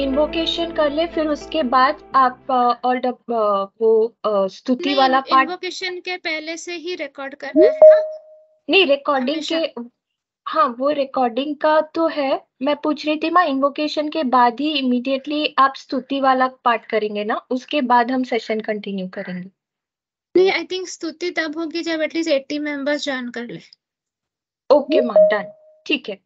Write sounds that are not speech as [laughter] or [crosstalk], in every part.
Invocation कर ले फिर उसके बाद आप और डब वो स्तुति वाला पार्ट इन्वोकेशन के पहले से ही रिकॉर्ड करना है हाँ? नहीं रिकॉर्डिंग के हाँ, वो रिकॉर्डिंग का तो है। मैं पूछ रही थी माँ इन्वोकेशन के बाद ही इमीडिएटली आप स्तुति वाला पार्ट करेंगे ना? उसके बाद हम सेशन कंटिन्यू करेंगे। नहीं, आई थिंक स्तुति तब होगी जब एटलीस्ट एट्टी मेंबर्स ज्वाइन कर ले। ओके माँ डन। ठीक है।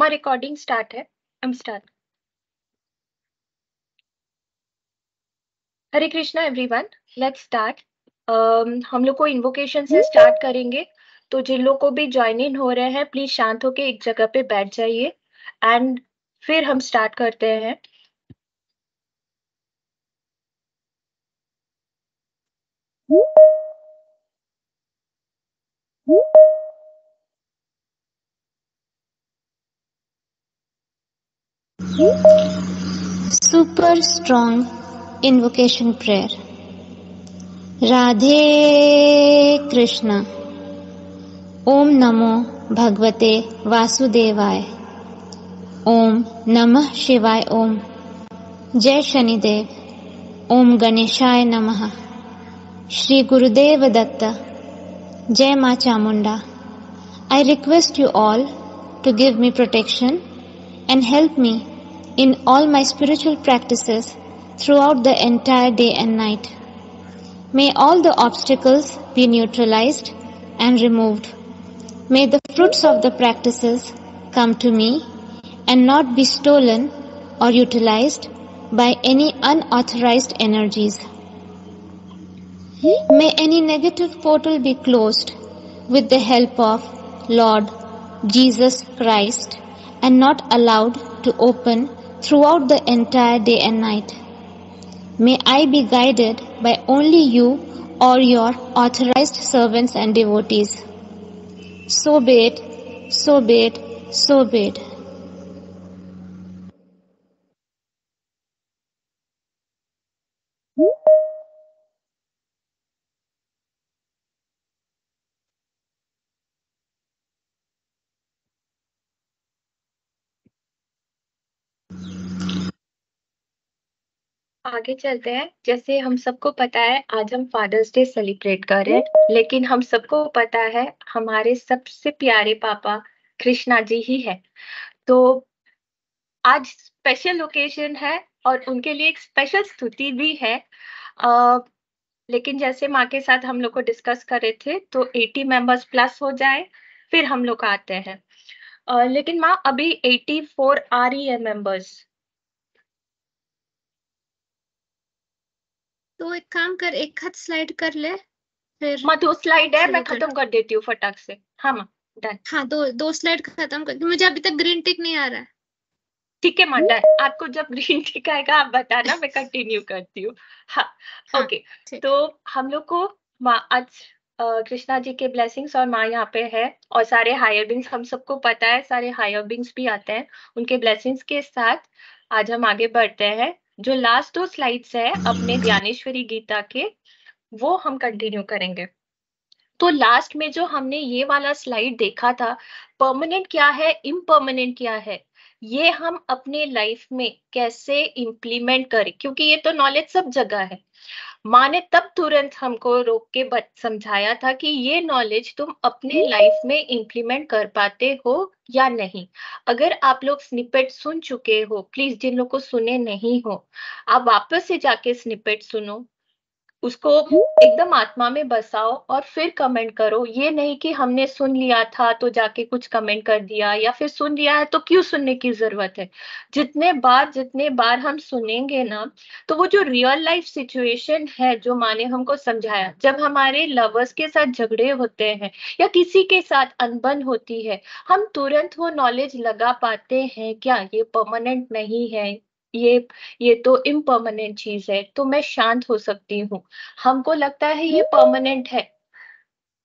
माँ रिकॉर्डिंग स्टार्ट है। I am start. Hare Krishna everyone let's start हम लोग को इन्वोकेशन से स्टार्ट करेंगे तो जिन लोग को भी ज्वाइन इन हो रहे हैं प्लीज शांत होकर एक जगह पे बैठ जाइए एंड फिर हम स्टार्ट करते हैं super strong invocation prayer Radhe Krishna ओम नमो भगवते वासुदेवाय ओम नमः शिवाय ओम जय शनिदेव ओम गणेशाय नमः श्री गुरुदेव दत्त जय माँ Chamunda I request you all to give me protection and help me in all my spiritual spiritual through out the entire day and night May all the obstacles be neutralized and removed. May the fruits of the practices come to me and not be stolen or utilized by any unauthorized energies. May any negative portal be closed with the help of Lord Jesus Christ and not allowed to open throughout the entire day and night. May I be guided by only you or your authorized servants and devotees. So be it, so be it, so be it. आगे चलते हैं जैसे हम सबको पता है आज हम फादर्स डे सेलिब्रेट कर रहे हैं लेकिन हम सबको पता है हमारे सबसे प्यारे पापा कृष्णा जी ही है तो आज स्पेशल ओकेजन है और उनके लिए एक स्पेशल स्तुति भी है आ, लेकिन जैसे माँ के साथ हम लोग को डिस्कस कर रहे थे तो 80 मेंबर्स प्लस हो जाए फिर हम लोग आते हैं आ, लेकिन माँ अभी 84 आ रही है मेंबर्स तो एक काम कर एक खत स्लाइड कर ले फिर हाँ, मैं दो स्लाइड है मैं खत्म कर देती हूँ फटाक से हाँ माँ डन हाँ दो दो स्लाइड खत्म कर मुझे अभी तक ग्रीन टिक नहीं आ रहा है ठीक है मंडा डन आपको जब ग्रीन टिक आएगा आप बताना मैं कंटिन्यू करती हूँ हाँ, ओके हाँ, तो हम लोग को माँ आज कृष्णा जी के ब्लेसिंग्स और माँ यहाँ पे है और सारे हायर बिंग्स हम सबको पता है सारे हायर बिंग्स भी आते हैं उनके ब्लेसिंग्स के साथ आज हम आगे बढ़ते हैं जो लास्ट दो स्लाइड्स है अपने ज्ञानेश्वरी गीता के वो हम कंटिन्यू करेंगे तो लास्ट में जो हमने ये वाला स्लाइड देखा था परमानेंट क्या है इम्परमानेंट क्या है ये हम अपने लाइफ में कैसे इम्प्लीमेंट करें क्योंकि ये तो नॉलेज सब जगह है माँ ने तब तुरंत हमको रोक के समझाया था कि ये नॉलेज तुम अपने लाइफ में इंप्लीमेंट कर पाते हो या नहीं अगर आप लोग स्निपेट सुन चुके हो प्लीज जिन लोग को सुने नहीं हो आप वापस से जाके स्निपेट सुनो उसको एकदम आत्मा में बसाओ और फिर कमेंट करो ये नहीं कि हमने सुन लिया था तो जाके कुछ कमेंट कर दिया या फिर सुन लिया है तो क्यों सुनने की जरूरत है जितने बार जितने बार हम सुनेंगे ना तो वो जो रियल लाइफ सिचुएशन है जो माने हमको समझाया जब हमारे लवर्स के साथ झगड़े होते हैं या किसी के साथ अनबन होती है हम तुरंत वो नॉलेज लगा पाते हैं क्या ये परमानेंट नहीं है ये ये तो इम्परमानेंट चीज है तो मैं शांत हो सकती हूँ हमको लगता है ये परमानेंट है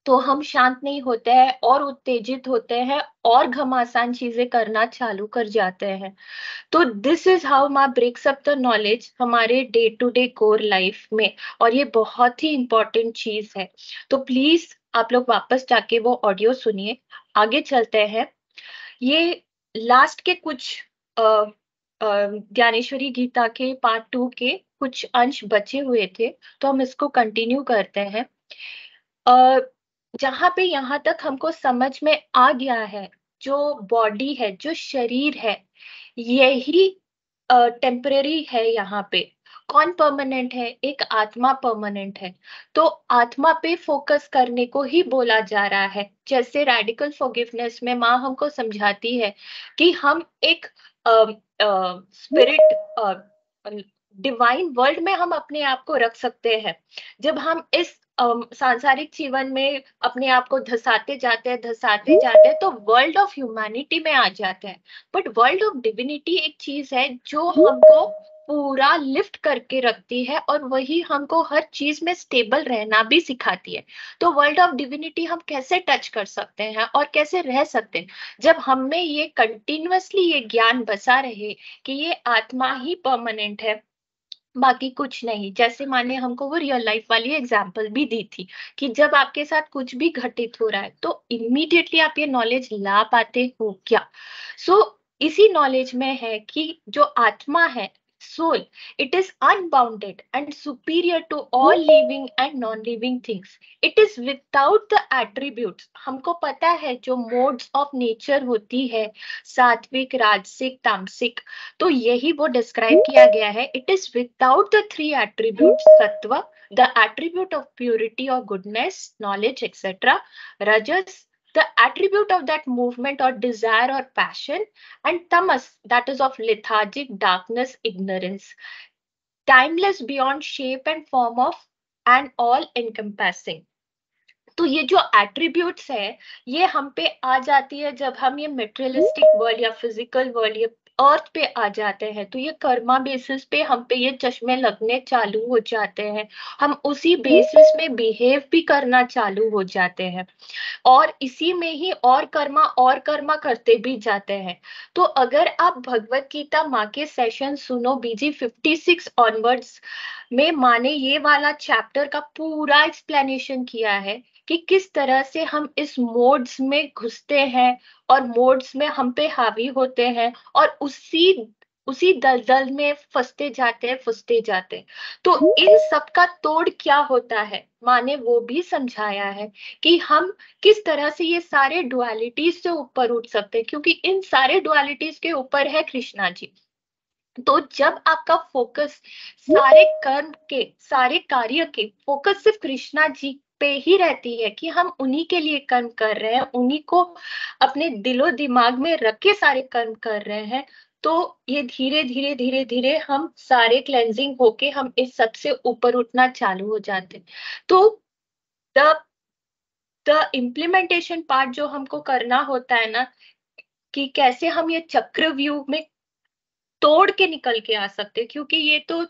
तो हम शांत नहीं होते हैं और उत्तेजित होते हैं और घमासान चीजें करना चालू कर जाते हैं तो दिस इज हाउ मा ब्रेक्स अप द नॉलेज हमारे day to day core life में और ये बहुत ही इंपॉर्टेंट चीज है तो प्लीज आप लोग वापस जाके वो ऑडियो सुनिए आगे चलते हैं ये लास्ट के कुछ uh, ज्ञानेश्वरी गीता के पार्ट टू के कुछ अंश बचे हुए थे तो हम इसको कंटिन्यू करते हैं जहां पे यहाँ तक हमको समझ में आ गया है जो बॉडी है जो शरीर है यही टेम्पररी है यहाँ पे कौन परमानेंट है एक आत्मा परमानेंट है तो आत्मा पे फोकस करने को ही बोला जा रहा है जैसे रेडिकल फॉरगिवनेस में माँ हमको समझाती है कि हम एक स्पिरिट डिवाइन वर्ल्ड में हम अपने आप को रख सकते हैं जब हम इस um, सांसारिक जीवन में अपने आप को धसाते जाते हैं धसाते जाते हैं तो वर्ल्ड ऑफ ह्यूमैनिटी में आ जाते हैं बट वर्ल्ड ऑफ डिविनिटी एक चीज है जो हमको पूरा लिफ्ट करके रखती है और वही हमको हर चीज में स्टेबल रहना भी सिखाती है तो वर्ल्ड ऑफ डिविनिटी हम कैसे टच कर सकते हैं और कैसे रह सकते हैं जब हम में ये कंटिन्यूसली ये ज्ञान बसा रहे कि ये आत्मा ही परमानेंट है बाकी कुछ नहीं जैसे माने हमको वो रियल लाइफ वाली एग्जाम्पल भी दी थी कि जब आपके साथ कुछ भी घटित हो रहा है तो इमीडिएटली आप ये नॉलेज ला पाते हो क्या सो so, इसी नॉलेज में है कि जो आत्मा है soul. It is unbounded and superior to all living and non-living things. It is without the attributes. humko pata hai jo modes of nature hoti hai satvik rajasik tamasik to yahi wo describe kiya gaya hai It is without the three attributes सत्व the attribute of purity or goodness, knowledge, etc. Rajas the attribute of that movement or desire or passion, and tamas, that is of lethargic darkness, ignorance, timeless beyond shape and form of and all encompassing. तो ये जो attributes है ये हम पे आ जाती है जब हम ये मेटेरियलिस्टिक वर्ल्ड या फिजिकल वर्ल्ड या अर्थ पे आ जाते हैं तो ये कर्मा बेसिस पे हम पे ये चश्मे लगने चालू हो जाते हैं हम उसी बेसिस में बिहेव भी करना चालू हो जाते हैं और इसी में ही और कर्मा और कर्मा करते भी जाते हैं तो अगर आप भगवत गीता माँ के सेशन सुनो बीजी 56 ऑनवर्ड्स में माँ ने ये वाला चैप्टर का पूरा एक्सप्लेनेशन किया है कि किस तरह से हम इस मोड्स में घुसते हैं और मोड्स में हम पे हावी होते हैं और उसी उसी दलदल में फंसते जाते हैं फंसते जाते हैं तो इन सब का तोड़ क्या होता है माँ ने वो भी समझाया है कि हम किस तरह से ये सारे डुअलिटीज से ऊपर उठ सकते हैं क्योंकि इन सारे डुअलिटीज के ऊपर है कृष्णा जी तो जब आपका फोकस सारे कर्म के सारे कार्य के फोकस सिर्फ कृष्णा जी पे ही रहती है कि हम उन्हीं के लिए कर्म कर रहे हैं उन्हीं को अपने दिलो दिमाग में रख के सारे कर्म कर रहे हैं तो ये धीरे धीरे धीरे धीरे हम सारे क्लेंजिंग होके हम इस सबसे ऊपर उठना चालू हो जाते तो द द इम्प्लीमेंटेशन पार्ट जो हमको करना होता है ना कि कैसे हम ये चक्र व्यू में तोड़ के निकल के आ सकते क्योंकि ये तो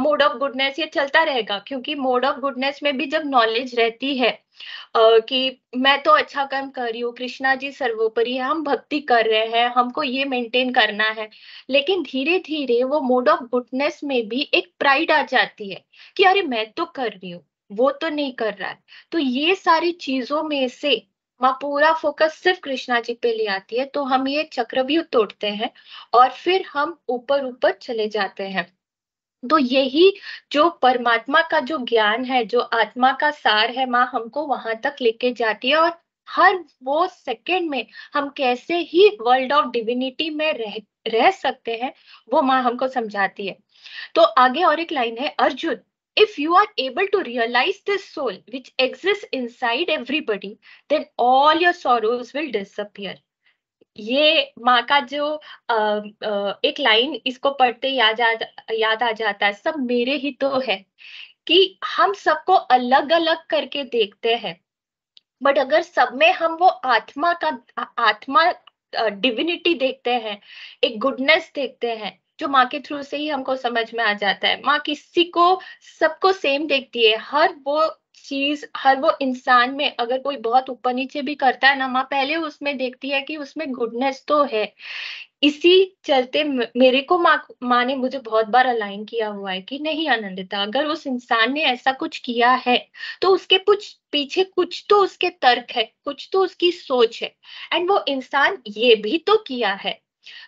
मोड ऑफ गुडनेस ये चलता रहेगा क्योंकि मोड ऑफ गुडनेस में भी जब नॉलेज रहती है Uh, कि मैं तो अच्छा काम कर रही हूँ कृष्णा जी सर्वोपरि है हम भक्ति कर रहे हैं हमको ये मेंटेन करना है लेकिन धीरे धीरे वो मोड ऑफ गुडनेस में भी एक प्राइड आ जाती है कि अरे मैं तो कर रही हूँ वो तो नहीं कर रहा है तो ये सारी चीजों में से माँ पूरा फोकस सिर्फ कृष्णा जी पे ले आती है तो हम ये चक्रव्यू तोड़ते हैं और फिर हम ऊपर ऊपर चले जाते हैं तो यही जो परमात्मा का जो ज्ञान है जो आत्मा का सार है माँ हमको वहां तक लेके जाती है और हर वो सेकेंड में हम कैसे ही वर्ल्ड ऑफ डिविनिटी में रह रह सकते हैं वो माँ हमको समझाती है तो आगे और एक लाइन है Arjun if you are able to realize this soul which exists inside everybody then all your sorrows will disappear ये माँ का जो आ, आ, एक लाइन इसको पढ़ते याद आ, याद आ जाता है सब मेरे ही तो है कि हम सबको अलग अलग करके देखते हैं बट अगर सब में हम वो आत्मा का आत्मा डिविनिटी देखते हैं एक गुडनेस देखते हैं जो माँ के थ्रू से ही हमको समझ में आ जाता है माँ किसी को सबको सेम देखती है हर वो चीज हर वो इंसान में अगर कोई बहुत ऊपर नीचे भी करता है ना माँ पहले उसमें देखती है कि उसमें गुडनेस तो है इसी चलते मेरे को माँ माँ ने मुझे बहुत बार अलाइन किया हुआ है कि नहीं आनंदिता अगर उस इंसान ने ऐसा कुछ किया है तो उसके कुछ पीछे कुछ तो उसके तर्क है कुछ तो उसकी सोच है एंड वो इंसान ये भी तो किया है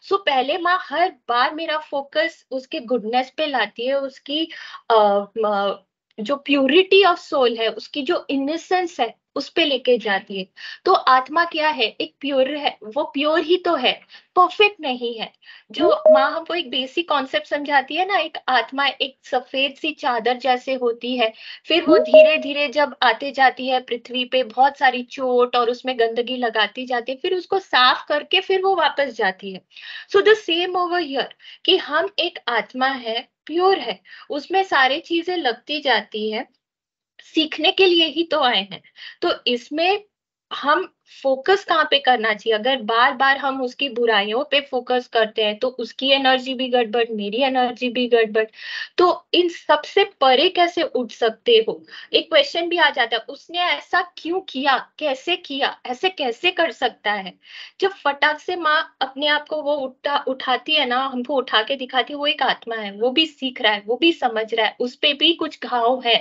सो so, पहले माँ हर बार मेरा फोकस उसके गुडनेस पे लाती है उसकी अः जो प्योरिटी ऑफ सोल है उसकी जो इनसेंस है उस पे लेके जाती है तो आत्मा क्या है एक प्योर है वो प्योर ही तो है परफेक्ट नहीं है जो माँ हमको एक बेसिक कॉन्सेप्ट समझाती है ना एक आत्मा एक सफेद सी चादर जैसे होती है फिर वो धीरे धीरे जब आते जाती है पृथ्वी पे बहुत सारी चोट और उसमें गंदगी लगाती जाती है फिर उसको साफ करके फिर वो वापस जाती है so the same over here कि हम एक आत्मा है प्योर है उसमें सारी चीजें लगती जाती है सीखने के लिए ही तो आए हैं तो इसमें हम फोकस कहाँ पे करना चाहिए अगर बार बार हम उसकी बुराइयों पे फोकस करते हैं तो उसकी एनर्जी भी गड़बड़ मेरी एनर्जी भी गड़बड़ तो इन सबसे परे कैसे उठ सकते हो एक क्वेश्चन भी आ जाता है उसने ऐसा क्यों किया कैसे किया ऐसे कैसे कर सकता है जब फटाक से माँ अपने आप को वो उठा उठाती है ना हमको उठा के दिखाती है वो एक आत्मा है वो भी सीख रहा है वो भी समझ रहा है उस पर भी कुछ घाव है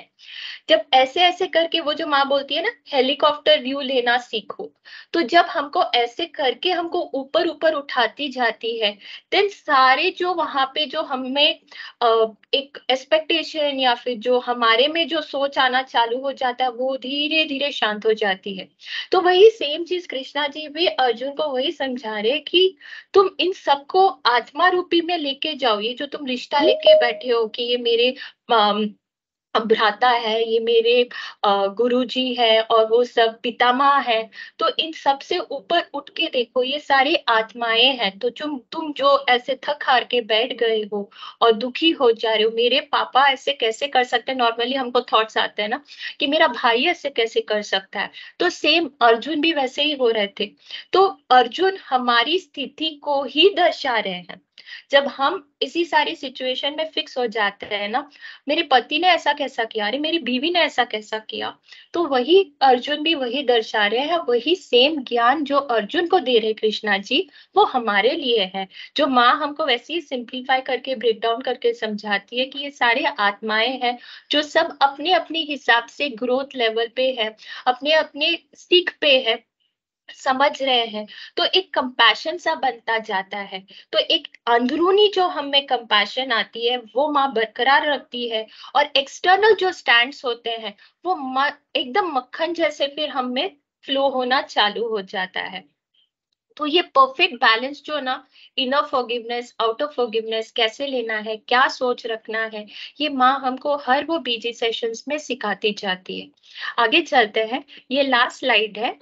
जब ऐसे ऐसे करके वो जो माँ बोलती है ना हेलीकॉप्टर व्यू लेना सीखो तो जब हमको ऐसे करके हमको ऊपर ऊपर उठाती जाती है देन सारे जो वहां पे जो हमें एक एक्सपेक्टेशन या फिर जो हमारे में जो सोच आना चालू हो जाता है वो धीरे धीरे शांत हो जाती है तो वही सेम चीज कृष्णा जी भी अर्जुन को वही समझा रहे कि तुम इन सबको आत्मा रूपी में लेके जाओ ये जो तुम रिश्ता लेके बैठे हो कि ये मेरे भ्राता है ये मेरे गुरु जी है और वो सब पितामा है तो इन सब से ऊपर उठ के देखो ये सारे आत्माएं हैं तो तुम तुम जो ऐसे थक हार के बैठ गए हो और दुखी हो जा रहे हो मेरे पापा ऐसे कैसे कर सकते हैं नॉर्मली हमको थॉट्स आते हैं ना कि मेरा भाई ऐसे कैसे कर सकता है तो सेम अर्जुन भी वैसे ही हो रहे थे तो अर्जुन हमारी स्थिति को ही दर्शा रहे हैं जब हम इसी सारी सिचुएशन में फिक्स हो जाते हैं ना मेरे पति ने ऐसा कैसा किया अरे मेरी बीवी ने ऐसा कैसा किया तो वही अर्जुन भी वही दर्शा रहे हैं वही सेम ज्ञान जो अर्जुन को दे रहे कृष्णा जी वो हमारे लिए है जो माँ हमको वैसे ही सिंप्लीफाई करके ब्रेक डाउन करके समझाती है कि ये सारे आत्माएं हैं जो सब अपने अपने हिसाब से ग्रोथ लेवल पे है अपने अपने सीख पे है समझ रहे हैं तो एक कंपैशन सा बनता जाता है तो एक अंदरूनी जो हमें कंपैशन आती है वो माँ बरकरार रखती है और एक्सटर्नल जो स्टैंड्स होते हैं वो एकदम मक्खन जैसे फिर हमें फ्लो होना चालू हो जाता है तो ये परफेक्ट बैलेंस जो ना inner forgiveness out of forgiveness कैसे लेना है क्या सोच रखना है ये माँ हमको हर वो बीजी सेशंस में सिखाती जाती है आगे चलते हैं ये लास्ट स्लाइड है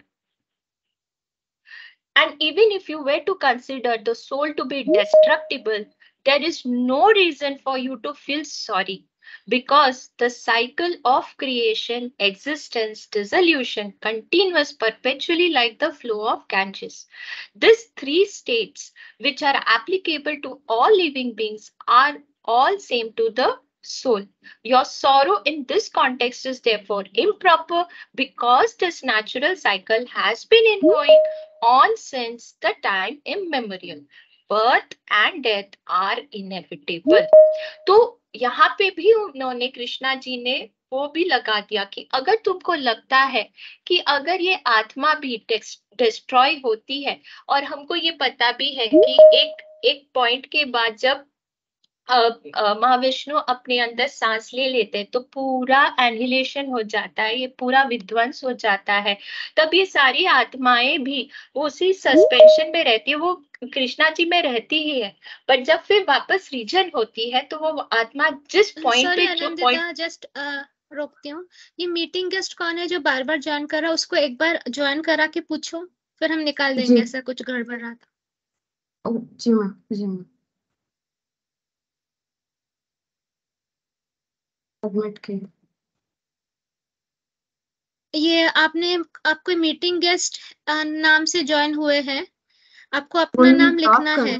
And even if you were to consider the soul to be destructible, there is no reason for you to feel sorry because the cycle of creation, existence, dissolution continues perpetually like the flow of Ganges. These three states, which are applicable to all living beings, are all same to the soul. Your sorrow in this context is therefore improper because this natural cycle has been going on since the time immemorial. Birth and death are inevitable. तो यहाँ पे भी उन्होंने कृष्णा जी ने वो भी लगा दिया कि अगर तुमको लगता है कि अगर ये आत्मा भी डिस्ट्रॉय होती है और हमको ये पता भी है कि एक एक पॉइंट के बाद जब महाविष्णु अपने अंदर सांस ले लेते तो पूरा एनिलेशन हो जाता है ये पूरा विध्वंस हो जाता है तब ये सारी आत्माएं भी उसी सस्पेंशन में रहती है वो कृष्णा जी में रहती ही है पर जब फिर वापस रीजन होती है तो वो आत्मा जिस पॉइंट पे जस्ट रोकती हूँ ये मीटिंग गेस्ट कौन है जो बार बार ज्वाइन करा उसको एक बार ज्वाइन करा के पूछो फिर हम निकाल देंगे ऐसा कुछ गड़बड़ रहा था जी मैम जी मैम सबमिट की ये आपने आपको मीटिंग गेस्ट नाम से ज्वाइन हुए हैं आपको अपना नाम लिखना है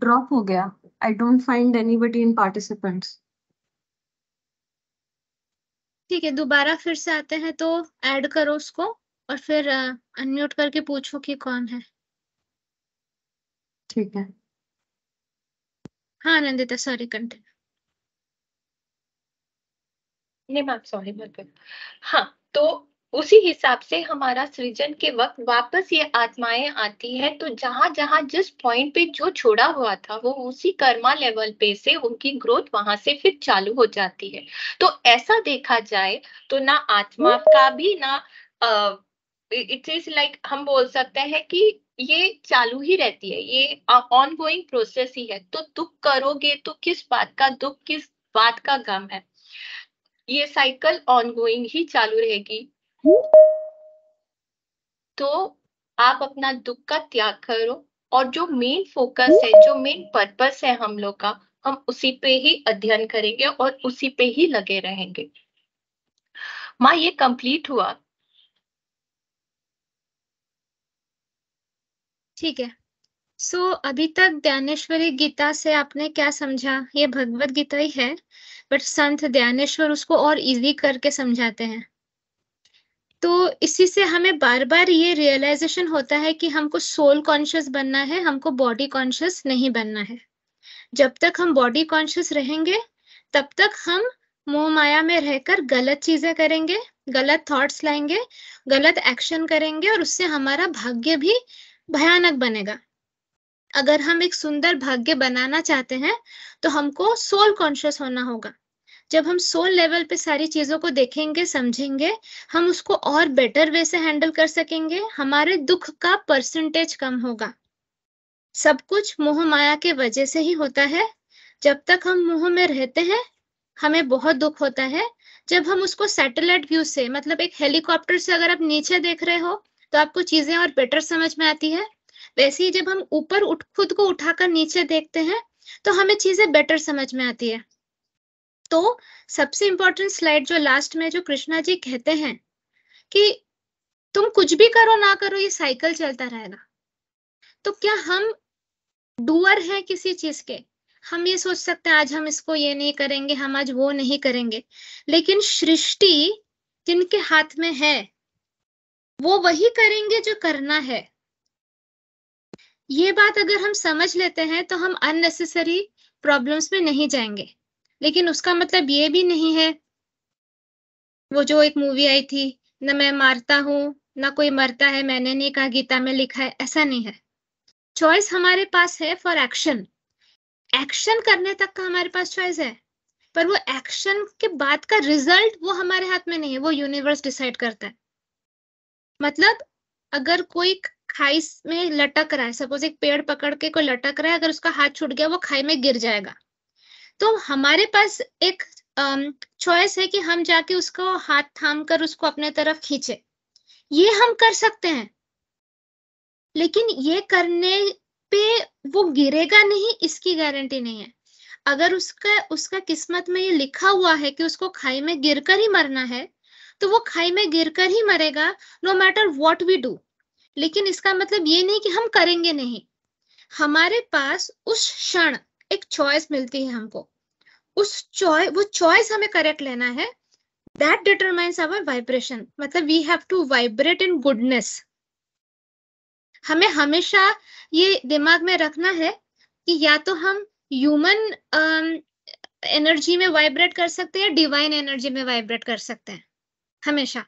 ड्रॉप हाँ? हो गया I don't find anybody in participants ठीक है दोबारा फिर से आते हैं तो ऐड करो उसको और फिर अनम्यूट करके पूछो कि कौन है ठीक है हाँ नंदिता सॉरी कंटिन्यू नहीं मैम सॉरी बिल्कुल हाँ तो उसी हिसाब से हमारा सृजन के वक्त वापस ये आत्माएं आती है तो जहां जहां जिस पॉइंट पे जो छोड़ा हुआ था वो उसी कर्मा लेवल पे से उनकी ग्रोथ वहां से फिर चालू हो जाती है तो ऐसा देखा जाए तो ना आत्मा का भी ना अः इट इज लाइक हम बोल सकते हैं कि ये चालू ही रहती है ये ऑन गोइंग प्रोसेस ही है तो दुख करोगे तो किस बात का दुख किस बात का गम है ये साइकिल ऑन गोइंग ही चालू रहेगी तो आप अपना दुख का त्याग करो और जो मेन फोकस है जो मेन पर्पस है हम लोग का हम उसी पे ही अध्ययन करेंगे और उसी पे ही लगे रहेंगे माँ ये कंप्लीट हुआ ठीक है सो so, अभी तक ज्ञानेश्वरी गीता से आपने क्या समझा ये भगवत गीता ही है बट संत ज्ञानेश्वर उसको और इजी करके समझाते हैं तो इसी से हमें बार बार ये रियलाइजेशन होता है कि हमको सोल कॉन्शियस बनना है हमको बॉडी कॉन्शियस नहीं बनना है जब तक हम बॉडी कॉन्शियस रहेंगे तब तक हम मोह माया में रहकर गलत चीजें करेंगे गलत थॉट्स लाएंगे गलत एक्शन करेंगे और उससे हमारा भाग्य भी भयानक बनेगा अगर हम एक सुंदर भाग्य बनाना चाहते हैं तो हमको सोल कॉन्शियस होना होगा जब हम सोल लेवल पे सारी चीजों को देखेंगे समझेंगे हम उसको और बेटर वे से हैंडल कर सकेंगे हमारे दुख का परसेंटेज कम होगा सब कुछ मोह माया के वजह से ही होता है जब तक हम मोह में रहते हैं हमें बहुत दुख होता है जब हम उसको सैटेलाइट व्यू से मतलब एक हेलीकॉप्टर से अगर आप नीचे देख रहे हो तो आपको चीजें और बेटर समझ में आती है वैसे ही जब हम ऊपर उठ खुद को उठाकर नीचे देखते हैं तो हमें चीजें बेटर समझ में आती है तो सबसे इम्पोर्टेंट स्लाइड जो लास्ट में जो कृष्णा जी कहते हैं कि तुम कुछ भी करो ना करो ये साइकिल चलता रहेगा तो क्या हम डूअर हैं किसी चीज के हम ये सोच सकते हैं आज हम इसको ये नहीं करेंगे हम आज वो नहीं करेंगे लेकिन सृष्टि जिनके हाथ में है वो वही करेंगे जो करना है ये बात अगर हम समझ लेते हैं तो हम अननेसेसरी प्रॉब्लम्स में नहीं जाएंगे लेकिन उसका मतलब ये भी नहीं है वो जो एक मूवी आई थी ना मैं मारता हूँ ना कोई मरता है मैंने नहीं कहा गीता में लिखा है ऐसा नहीं है चॉइस हमारे पास है फॉर एक्शन एक्शन करने तक का हमारे पास चॉइस है पर वो एक्शन के बाद का रिजल्ट वो हमारे हाथ में नहीं है वो यूनिवर्स डिसाइड करता है मतलब अगर कोई खाई में लटक रहा है सपोज एक पेड़ पकड़ के कोई लटक रहा है अगर उसका हाथ छूट गया वो खाई में गिर जाएगा तो हमारे पास एक चॉइस है कि हम जाके उसको हाथ थाम कर उसको अपने तरफ खींचे ये हम कर सकते हैं लेकिन ये करने पे वो गिरेगा नहीं इसकी गारंटी नहीं है अगर उसका उसका किस्मत में ये लिखा हुआ है कि उसको खाई में गिरकर ही मरना है तो वो खाई में गिरकर ही मरेगा no matter what we do लेकिन इसका मतलब ये नहीं कि हम करेंगे नहीं हमारे पास उस क्षण एक चॉइस मिलती है हमको उस चॉय वो चॉइस हमें करेक्ट लेना है दैट डिटरमाइंस आवर वाइब्रेशन मतलब we have to vibrate in goodness हमें हमेशा ये दिमाग में रखना है कि या तो हम ह्यूमन एनर्जी um, में वाइब्रेट कर सकते हैं या डिवाइन एनर्जी में वाइब्रेट कर सकते हैं हमेशा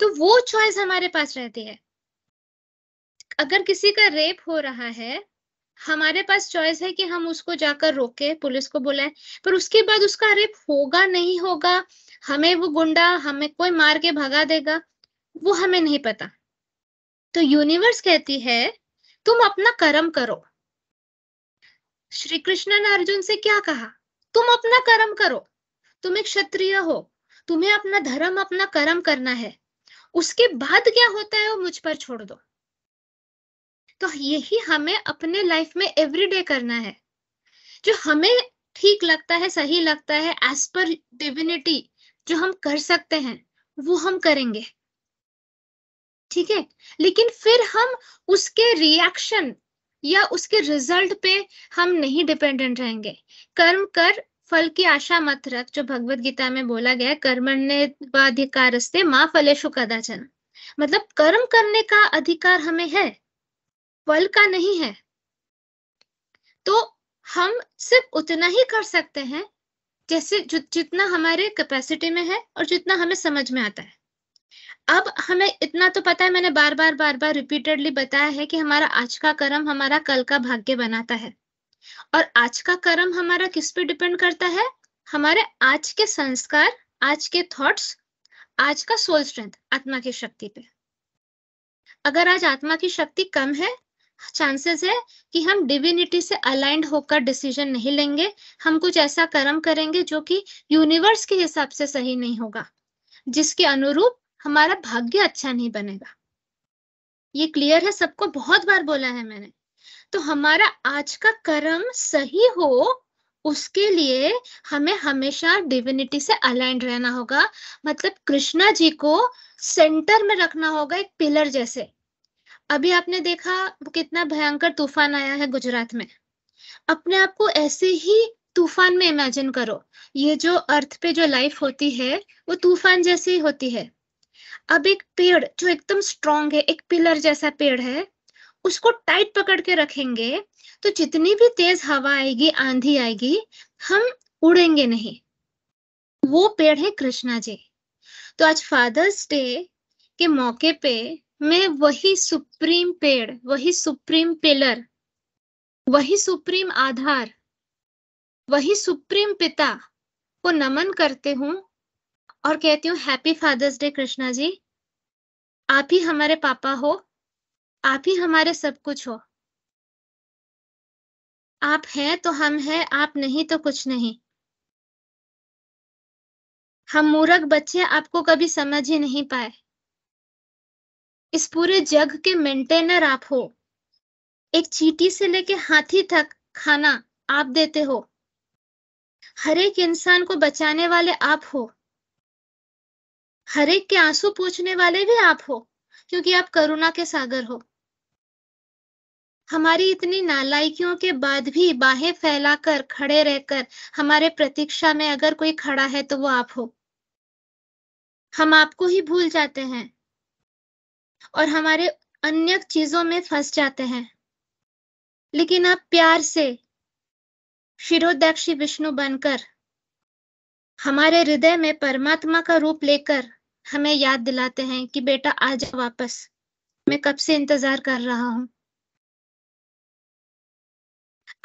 तो वो चॉइस हमारे पास रहती है अगर किसी का रेप हो रहा है हमारे पास चॉइस है कि हम उसको जाकर रोके पुलिस को बुलाए पर उसके बाद उसका रेप होगा नहीं होगा हमें वो गुंडा हमें कोई मार के भगा देगा वो हमें नहीं पता तो यूनिवर्स कहती है तुम अपना कर्म करो श्री कृष्ण ने अर्जुन से क्या कहा तुम अपना कर्म करो तुम एक क्षत्रिय हो तुम्हें अपना धर्म अपना कर्म करना है उसके बाद क्या होता है वो मुझ पर छोड़ दो तो यही हमें अपने लाइफ में एवरीडे करना है जो हमें ठीक लगता है सही लगता है एज पर डिविनिटी जो हम कर सकते हैं वो हम करेंगे ठीक है लेकिन फिर हम उसके रिएक्शन या उसके रिजल्ट पे हम नहीं डिपेंडेंट रहेंगे कर्म कर फल की आशा मत रख जो भगवत गीता में बोला गया कर्मण्य वाधिकार से माँ फलेशु कदाचन मतलब कर्म करने का अधिकार हमें है फल का नहीं है तो हम सिर्फ उतना ही कर सकते हैं जैसे जितना हमारे कैपेसिटी में है और जितना हमें समझ में आता है अब हमें इतना तो पता है मैंने बार बार बार बार रिपीटेडली बताया है कि हमारा आज का कर्म हमारा कल का भाग्य बनाता है और आज का कर्म हमारा किस पे डिपेंड करता है हमारे आज के संस्कार आज के थॉट्स आज का सोल स्ट्रेंथ आत्मा की शक्ति पे अगर आज आत्मा की शक्ति कम है चांसेस है कि हम डिविनिटी से अलाइंड होकर डिसीजन नहीं लेंगे हम कुछ ऐसा कर्म करेंगे जो कि यूनिवर्स के हिसाब से सही नहीं होगा जिसके अनुरूप हमारा भाग्य अच्छा नहीं बनेगा ये क्लियर है सबको बहुत बार बोला है मैंने तो हमारा आज का कर्म सही हो उसके लिए हमें हमेशा डिविनिटी से अलाइंड रहना होगा मतलब कृष्णा जी को सेंटर में रखना होगा एक पिलर जैसे अभी आपने देखा कितना भयंकर तूफान आया है गुजरात में अपने आप को ऐसे ही तूफान में इमेजिन करो ये जो अर्थ पे जो लाइफ होती है वो तूफान जैसी होती है अब एक पेड़ जो एकदम स्ट्रांग है एक पिलर जैसा पेड़ है उसको टाइट पकड़ के रखेंगे तो जितनी भी तेज हवा आएगी आंधी आएगी हम उड़ेंगे नहीं वो पेड़ है कृष्णा जी तो आज फादर्स डे के मौके पे मैं वही सुप्रीम पेड़ वही सुप्रीम पिलर वही सुप्रीम आधार वही सुप्रीम पिता को नमन करते हूँ और कहती हूँ happy fathers day Krishna ji आप ही हमारे पापा हो आप ही हमारे सब कुछ हो आप हैं तो हम हैं आप नहीं तो कुछ नहीं हम मूर्ख बच्चे आपको कभी समझ ही नहीं पाए इस पूरे जग के मेंटेनर आप हो एक चीटी से लेके हाथी तक खाना आप देते हो हर एक इंसान को बचाने वाले आप हो हर एक के आंसू पूछने वाले भी आप हो क्योंकि आप करुणा के सागर हो हमारी इतनी नालायकियों के बाद भी बाहें फैलाकर खड़े रहकर हमारे प्रतीक्षा में अगर कोई खड़ा है तो वो आप हो हम आपको ही भूल जाते हैं और हमारे अन्य चीजों में फंस जाते हैं लेकिन आप प्यार से शिरोदक्षी विष्णु बनकर हमारे हृदय में परमात्मा का रूप लेकर हमें याद दिलाते हैं कि बेटा आ जाओ वापस मैं कब से इंतजार कर रहा हूं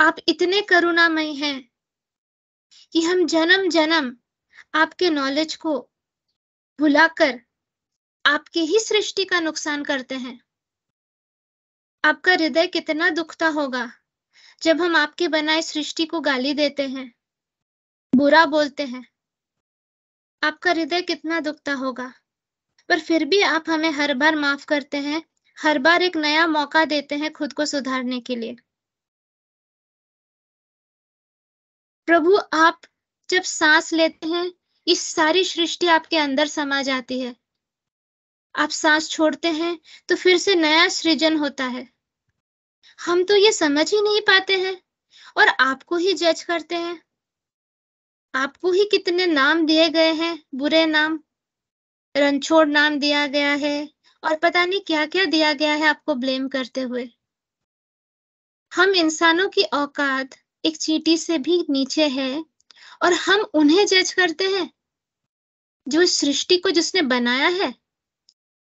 आप इतने करुणामय हैं कि हम जन्म जन्म आपके नॉलेज को भुलाकर आपके ही सृष्टि का नुकसान करते हैं आपका हृदय कितना दुखता होगा जब हम आपके बनाए सृष्टि को गाली देते हैं बुरा बोलते हैं आपका हृदय कितना दुखता होगा पर फिर भी आप हमें हर बार माफ करते हैं हर बार एक नया मौका देते हैं खुद को सुधारने के लिए प्रभु आप जब सांस लेते हैं इस सारी सृष्टि आपके अंदर समा जाती है आप सांस छोड़ते हैं तो फिर से नया सृजन होता है हम तो ये समझ ही नहीं पाते हैं और आपको ही जज करते हैं आपको ही कितने नाम दिए गए हैं बुरे नाम रनछोड़ नाम दिया गया है और पता नहीं क्या क्या दिया गया है आपको ब्लेम करते हुए हम इंसानों की औकात एक चीटी से भी नीचे है और हम उन्हें जज करते हैं जो सृष्टि को जिसने बनाया है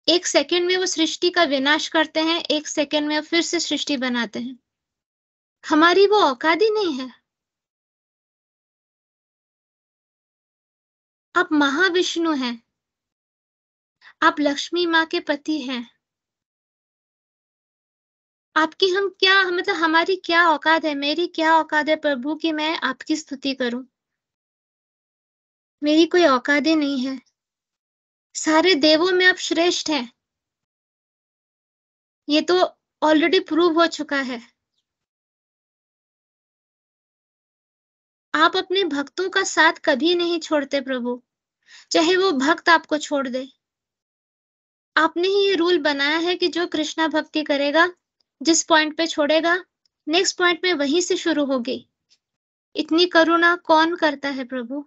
एक सेकंड में वो सृष्टि का विनाश करते हैं एक सेकंड में फिर से सृष्टि बनाते हैं हमारी वो औकात ही नहीं है आप महाविष्णु हैं आप लक्ष्मी माँ के पति हैं आपकी हम क्या मतलब हमारी क्या औकात है मेरी क्या औकात है प्रभु की मैं आपकी स्तुति करूं मेरी कोई औकात ही नहीं है सारे देवों में आप श्रेष्ठ हैं ये तो ऑलरेडी प्रूव हो चुका है आप अपने भक्तों का साथ कभी नहीं छोड़ते प्रभु चाहे वो भक्त आपको छोड़ दे आपने ही ये रूल बनाया है कि जो कृष्णा भक्ति करेगा जिस पॉइंट पे छोड़ेगा नेक्स्ट पॉइंट में वहीं से शुरू होगी इतनी करुणा कौन करता है प्रभु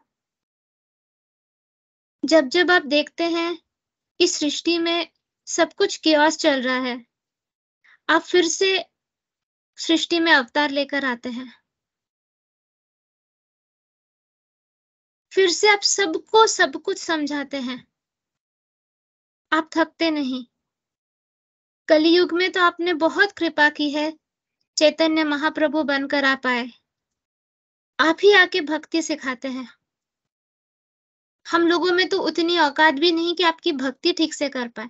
जब जब आप देखते हैं इस सृष्टि में सब कुछ क्योस चल रहा है आप फिर से सृष्टि में अवतार लेकर आते हैं फिर से आप सबको सब कुछ समझाते हैं आप थकते नहीं कलयुग में तो आपने बहुत कृपा की है चैतन्य महाप्रभु बनकर आप आए आप ही आके भक्ति सिखाते हैं हम लोगों में तो उतनी औकात भी नहीं कि आपकी भक्ति ठीक से कर पाए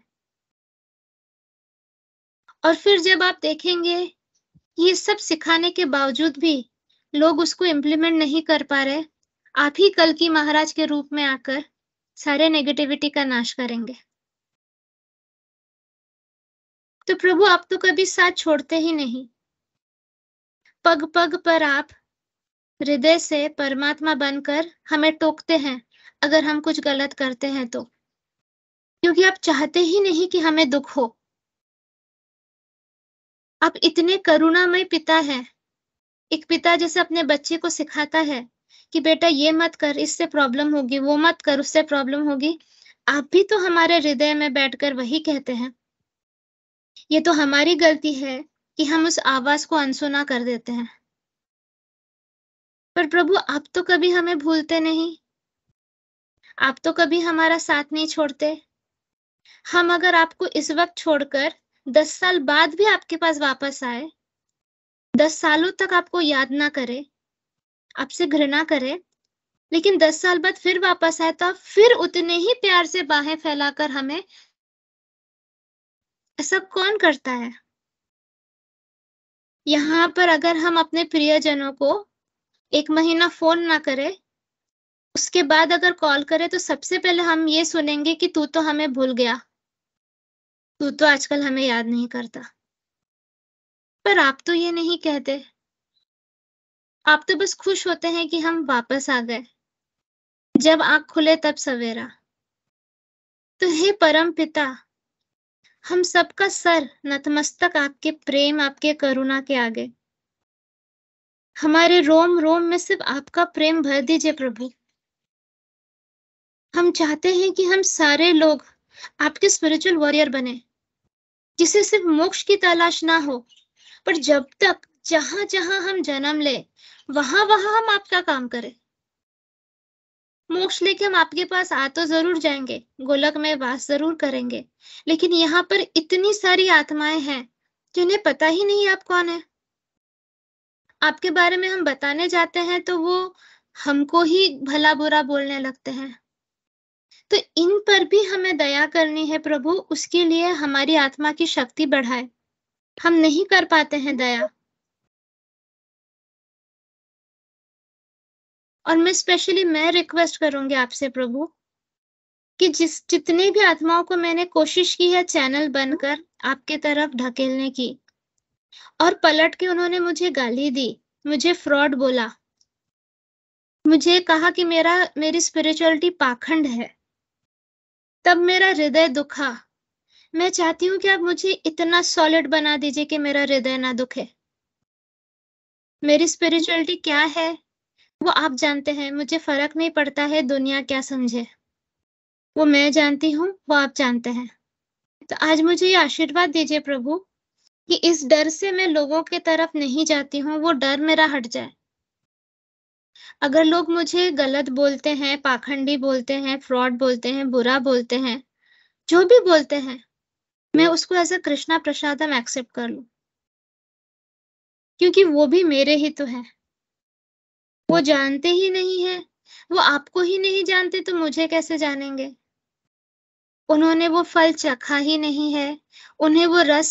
और फिर जब आप देखेंगे ये सब सिखाने के बावजूद भी लोग उसको इम्प्लीमेंट नहीं कर पा रहे आप ही कल की महाराज के रूप में आकर सारे नेगेटिविटी का नाश करेंगे तो प्रभु आप तो कभी साथ छोड़ते ही नहीं पग पग पर आप हृदय से परमात्मा बनकर हमें टोकते हैं अगर हम कुछ गलत करते हैं तो क्योंकि आप चाहते ही नहीं कि हमें दुख हो आप इतने करुणामय पिता है एक पिता जैसे अपने बच्चे को सिखाता है कि बेटा ये मत कर इससे प्रॉब्लम होगी वो मत कर उससे प्रॉब्लम होगी आप भी तो हमारे हृदय में बैठकर वही कहते हैं ये तो हमारी गलती है कि हम उस आवाज को अनसुना कर देते हैं पर प्रभु आप तो कभी हमें भूलते नहीं आप तो कभी हमारा साथ नहीं छोड़ते हम अगर आपको इस वक्त छोड़कर दस साल बाद भी आपके पास वापस आए दस सालों तक आपको याद ना करे आपसे घृणा करे लेकिन दस साल बाद फिर वापस आए तो आप फिर उतने ही प्यार से बाहें फैलाकर हमें सब कौन करता है यहाँ पर अगर हम अपने प्रियजनों को एक महीना फोन ना करें उसके बाद अगर कॉल करें तो सबसे पहले हम ये सुनेंगे कि तू तो हमें भूल गया तू तो आजकल हमें याद नहीं करता पर आप तो ये नहीं कहते आप तो बस खुश होते हैं कि हम वापस आ गए जब आंख खुले तब सवेरा तो हे परम पिता हम सबका सर नतमस्तक आपके प्रेम आपके करुणा के आगे हमारे रोम रोम में सिर्फ आपका प्रेम भर दीजिए प्रभु हम चाहते हैं कि हम सारे लोग आपके स्पिरिचुअल वॉरियर बने जिसे सिर्फ मोक्ष की तलाश ना हो पर जब तक जहां जहां हम जन्म ले वहां वहां हम आपका काम करें मोक्ष लेके हम आपके पास आ तो जरूर जाएंगे गोलक में वास जरूर करेंगे लेकिन यहाँ पर इतनी सारी आत्माएं हैं जिन्हें पता ही नहीं आप कौन है आपके बारे में हम बताने जाते हैं तो वो हमको ही भला बुरा बोलने लगते हैं तो इन पर भी हमें दया करनी है प्रभु उसके लिए हमारी आत्मा की शक्ति बढ़ाए हम नहीं कर पाते हैं दया और मैं स्पेशली मैं रिक्वेस्ट करूंगी आपसे प्रभु कि जिस जितनी भी आत्माओं को मैंने कोशिश की है चैनल बनकर आपके तरफ ढकेलने की और पलट के उन्होंने मुझे गाली दी मुझे फ्रॉड बोला मुझे कहा कि मेरा मेरी स्पिरिचुअलिटी पाखंड है तब मेरा हृदय दुखा मैं चाहती हूं कि आप मुझे इतना सॉलिड बना दीजिए कि मेरा हृदय ना दुखे मेरी स्पिरिचुअलिटी क्या है वो आप जानते हैं मुझे फर्क नहीं पड़ता है दुनिया क्या समझे वो मैं जानती हूँ वो आप जानते हैं तो आज मुझे ये आशीर्वाद दीजिए प्रभु कि इस डर से मैं लोगों के तरफ नहीं जाती हूँ वो डर मेरा हट जाए अगर लोग मुझे गलत बोलते हैं पाखंडी बोलते हैं फ्रॉड बोलते हैं बुरा बोलते हैं जो भी बोलते हैं मैं उसको as a Krishna prasadam accept कर लू क्योंकि वो भी मेरे ही तो है वो जानते ही नहीं है वो आपको ही नहीं जानते तो मुझे कैसे जानेंगे उन्होंने वो फल चखा ही नहीं है उन्हें वो रस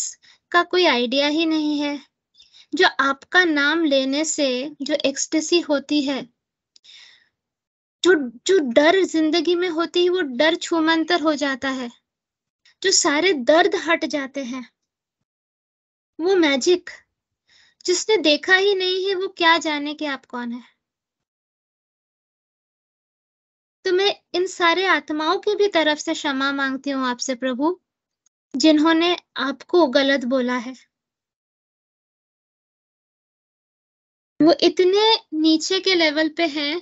का कोई आइडिया ही नहीं है जो आपका नाम लेने से जो एक्सटेसी होती है जो जो डर जिंदगी में होती है वो डर छुमंतर हो जाता है जो सारे दर्द हट जाते हैं वो मैजिक जिसने देखा ही नहीं है वो क्या जाने कि आप कौन है तो मैं इन सारे आत्माओं की भी तरफ से क्षमा मांगती हूँ आपसे प्रभु जिन्होंने आपको गलत बोला है वो इतने नीचे के लेवल पे हैं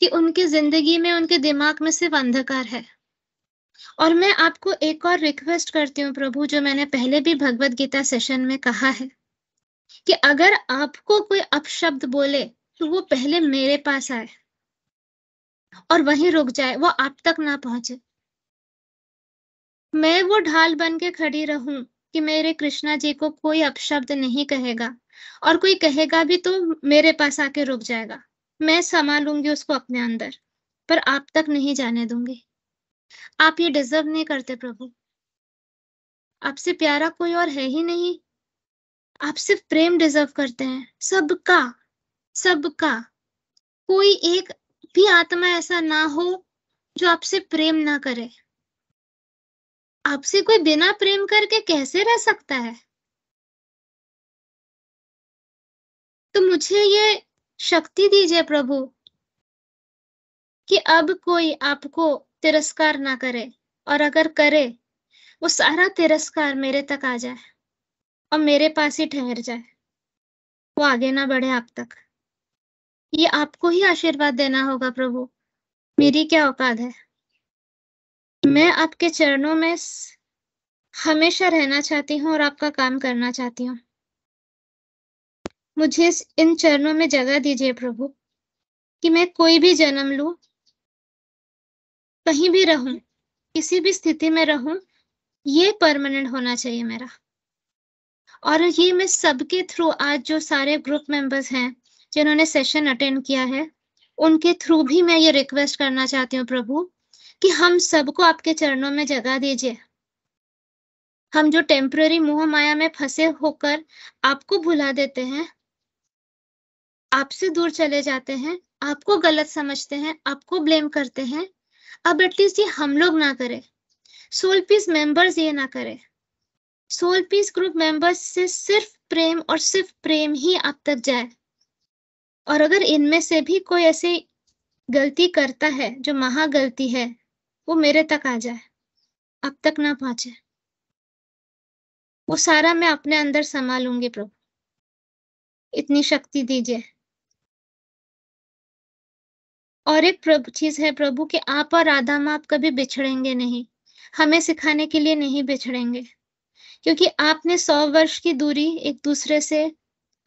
कि उनकी जिंदगी में उनके दिमाग में सिर्फ अंधकार है और मैं आपको एक और रिक्वेस्ट करती हूँ प्रभु जो मैंने पहले भी भगवत गीता सेशन में कहा है कि अगर आपको कोई अपशब्द बोले तो वो पहले मेरे पास आए और वहीं रुक जाए वो आप तक ना पहुंचे मैं वो ढाल बन के खड़ी रहूं कि मेरे कृष्णा जी को कोई अपशब्द नहीं कहेगा और कोई कहेगा भी तो मेरे पास आके रुक जाएगा मैं संभालूंगी उसको अपने अंदर पर आप तक नहीं जाने दूंगी आप ये डिजर्व नहीं करते प्रभु आपसे प्यारा कोई और है ही नहीं आप सिर्फ प्रेम डिजर्व करते हैं सबका सबका कोई एक भी आत्मा ऐसा ना हो जो आपसे प्रेम ना करे आपसे कोई बिना प्रेम करके कैसे रह सकता है तो मुझे ये शक्ति दीजिए प्रभु कि अब कोई आपको तिरस्कार ना करे और अगर करे वो सारा तिरस्कार मेरे तक आ जाए और मेरे पास ही ठहर जाए वो आगे ना बढ़े आप तक ये आपको ही आशीर्वाद देना होगा प्रभु मेरी क्या औकात है मैं आपके चरणों में हमेशा रहना चाहती हूँ और आपका काम करना चाहती हूँ मुझे इन चरणों में जगह दीजिए प्रभु कि मैं कोई भी जन्म लू कहीं भी रहूं किसी भी स्थिति में रहूं ये परमानेंट होना चाहिए मेरा और ये मैं सबके थ्रू आज जो सारे ग्रुप मेंबर्स हैं जिन्होंने सेशन अटेंड किया है उनके थ्रू भी मैं ये रिक्वेस्ट करना चाहती हूँ प्रभु कि हम सबको आपके चरणों में जगा दीजिए हम जो टेम्पररी मोह माया में फंसे होकर आपको भुला देते हैं आपसे दूर चले जाते हैं आपको गलत समझते हैं आपको ब्लेम करते हैं अब एटलीस्ट ये हम लोग ना करें सोल पीस मेंबर्स ये ना करें सोल पीस ग्रुप मेंबर्स से सिर्फ प्रेम और सिर्फ प्रेम ही आप तक जाए और अगर इनमें से भी कोई ऐसी गलती करता है जो महा गलती है वो मेरे तक आ जाए अब तक ना पहुंचे वो सारा मैं अपने अंदर संभालूंगी प्रभु इतनी शक्ति दीजिए और एक प्रभु चीज है प्रभु कि आप और राधा माप कभी बिछड़ेंगे नहीं हमें सिखाने के लिए नहीं बिछड़ेंगे क्योंकि आपने सौ वर्ष की दूरी एक दूसरे से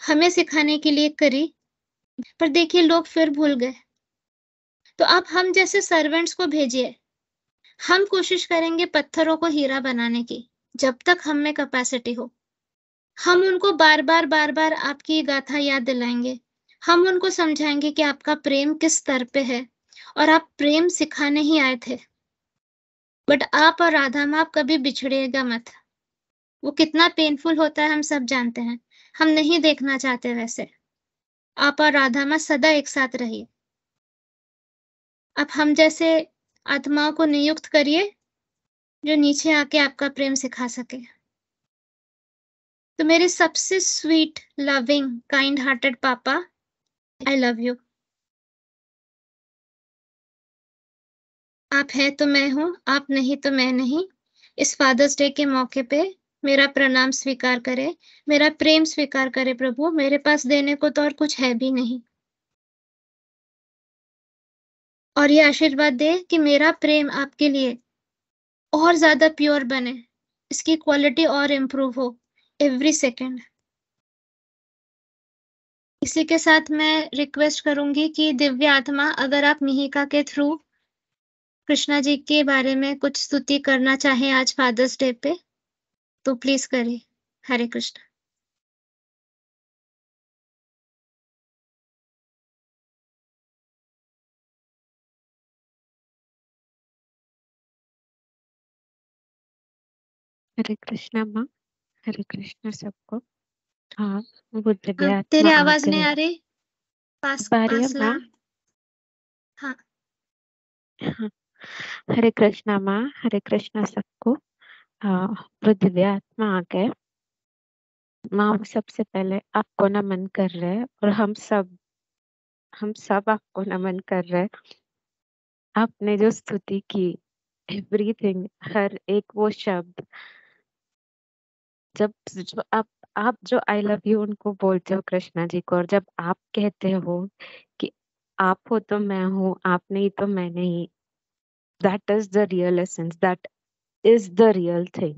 हमें सिखाने के लिए करी पर देखिए लोग फिर भूल गए तो अब हम जैसे सर्वेंट्स को भेजिए हम कोशिश करेंगे पत्थरों को हीरा बनाने की जब तक हम में कैपेसिटी हो हम उनको बार बार बार बार आपकी गाथा याद दिलाएंगे हम उनको समझाएंगे कि आपका प्रेम किस स्तर पे है और आप प्रेम सिखाने ही आए थे बट आप और राधा माप आप कभी बिछड़िएगा मत वो कितना पेनफुल होता है हम सब जानते हैं हम नहीं देखना चाहते वैसे आप और राधा माँ सदा एक साथ रहिए आप हम जैसे आत्माओं को नियुक्त करिए जो नीचे आके आपका प्रेम सिखा सके तो मेरे सबसे स्वीट लविंग काइंड हार्टेड पापा आई लव यू आप है तो मैं हूं आप नहीं तो मैं नहीं इस फादर्स डे के मौके पे मेरा प्रणाम स्वीकार करे मेरा प्रेम स्वीकार करे प्रभु मेरे पास देने को तो और कुछ है भी नहीं और ये आशीर्वाद दे कि मेरा प्रेम आपके लिए और ज्यादा प्योर बने इसकी क्वालिटी और इम्प्रूव हो एवरी सेकेंड इसी के साथ मैं रिक्वेस्ट करूंगी कि दिव्य आत्मा अगर आप मिहिका के थ्रू कृष्णा जी के बारे में कुछ स्तुति करना चाहें आज फादर्स डे पे तो प्लीज करें हरे कृष्ण हरे कृष्ण माँ हरे कृष्ण सबको हाँ बुद्ध हाँ, तेरे आवाज नहीं आ रही पास पास हाँ हाँ हरे कृष्णा माँ हरे कृष्णा सबको हाँ, वृद्ध आत्मा आ गए माँ सबसे पहले आपको नमन कर रहे हैं और हम सब हम सब आपको नमन कर रहे हैं आपने जो स्तुति की एवरीथिंग हर एक वो शब्द जब जो आप आप जो आई लव यू उनको बोलते हो कृष्णा जी को और जब आप कहते हो कि आप हो तो मैं हूँ आप नहीं तो मैं नहीं that is the real essence that is the real thing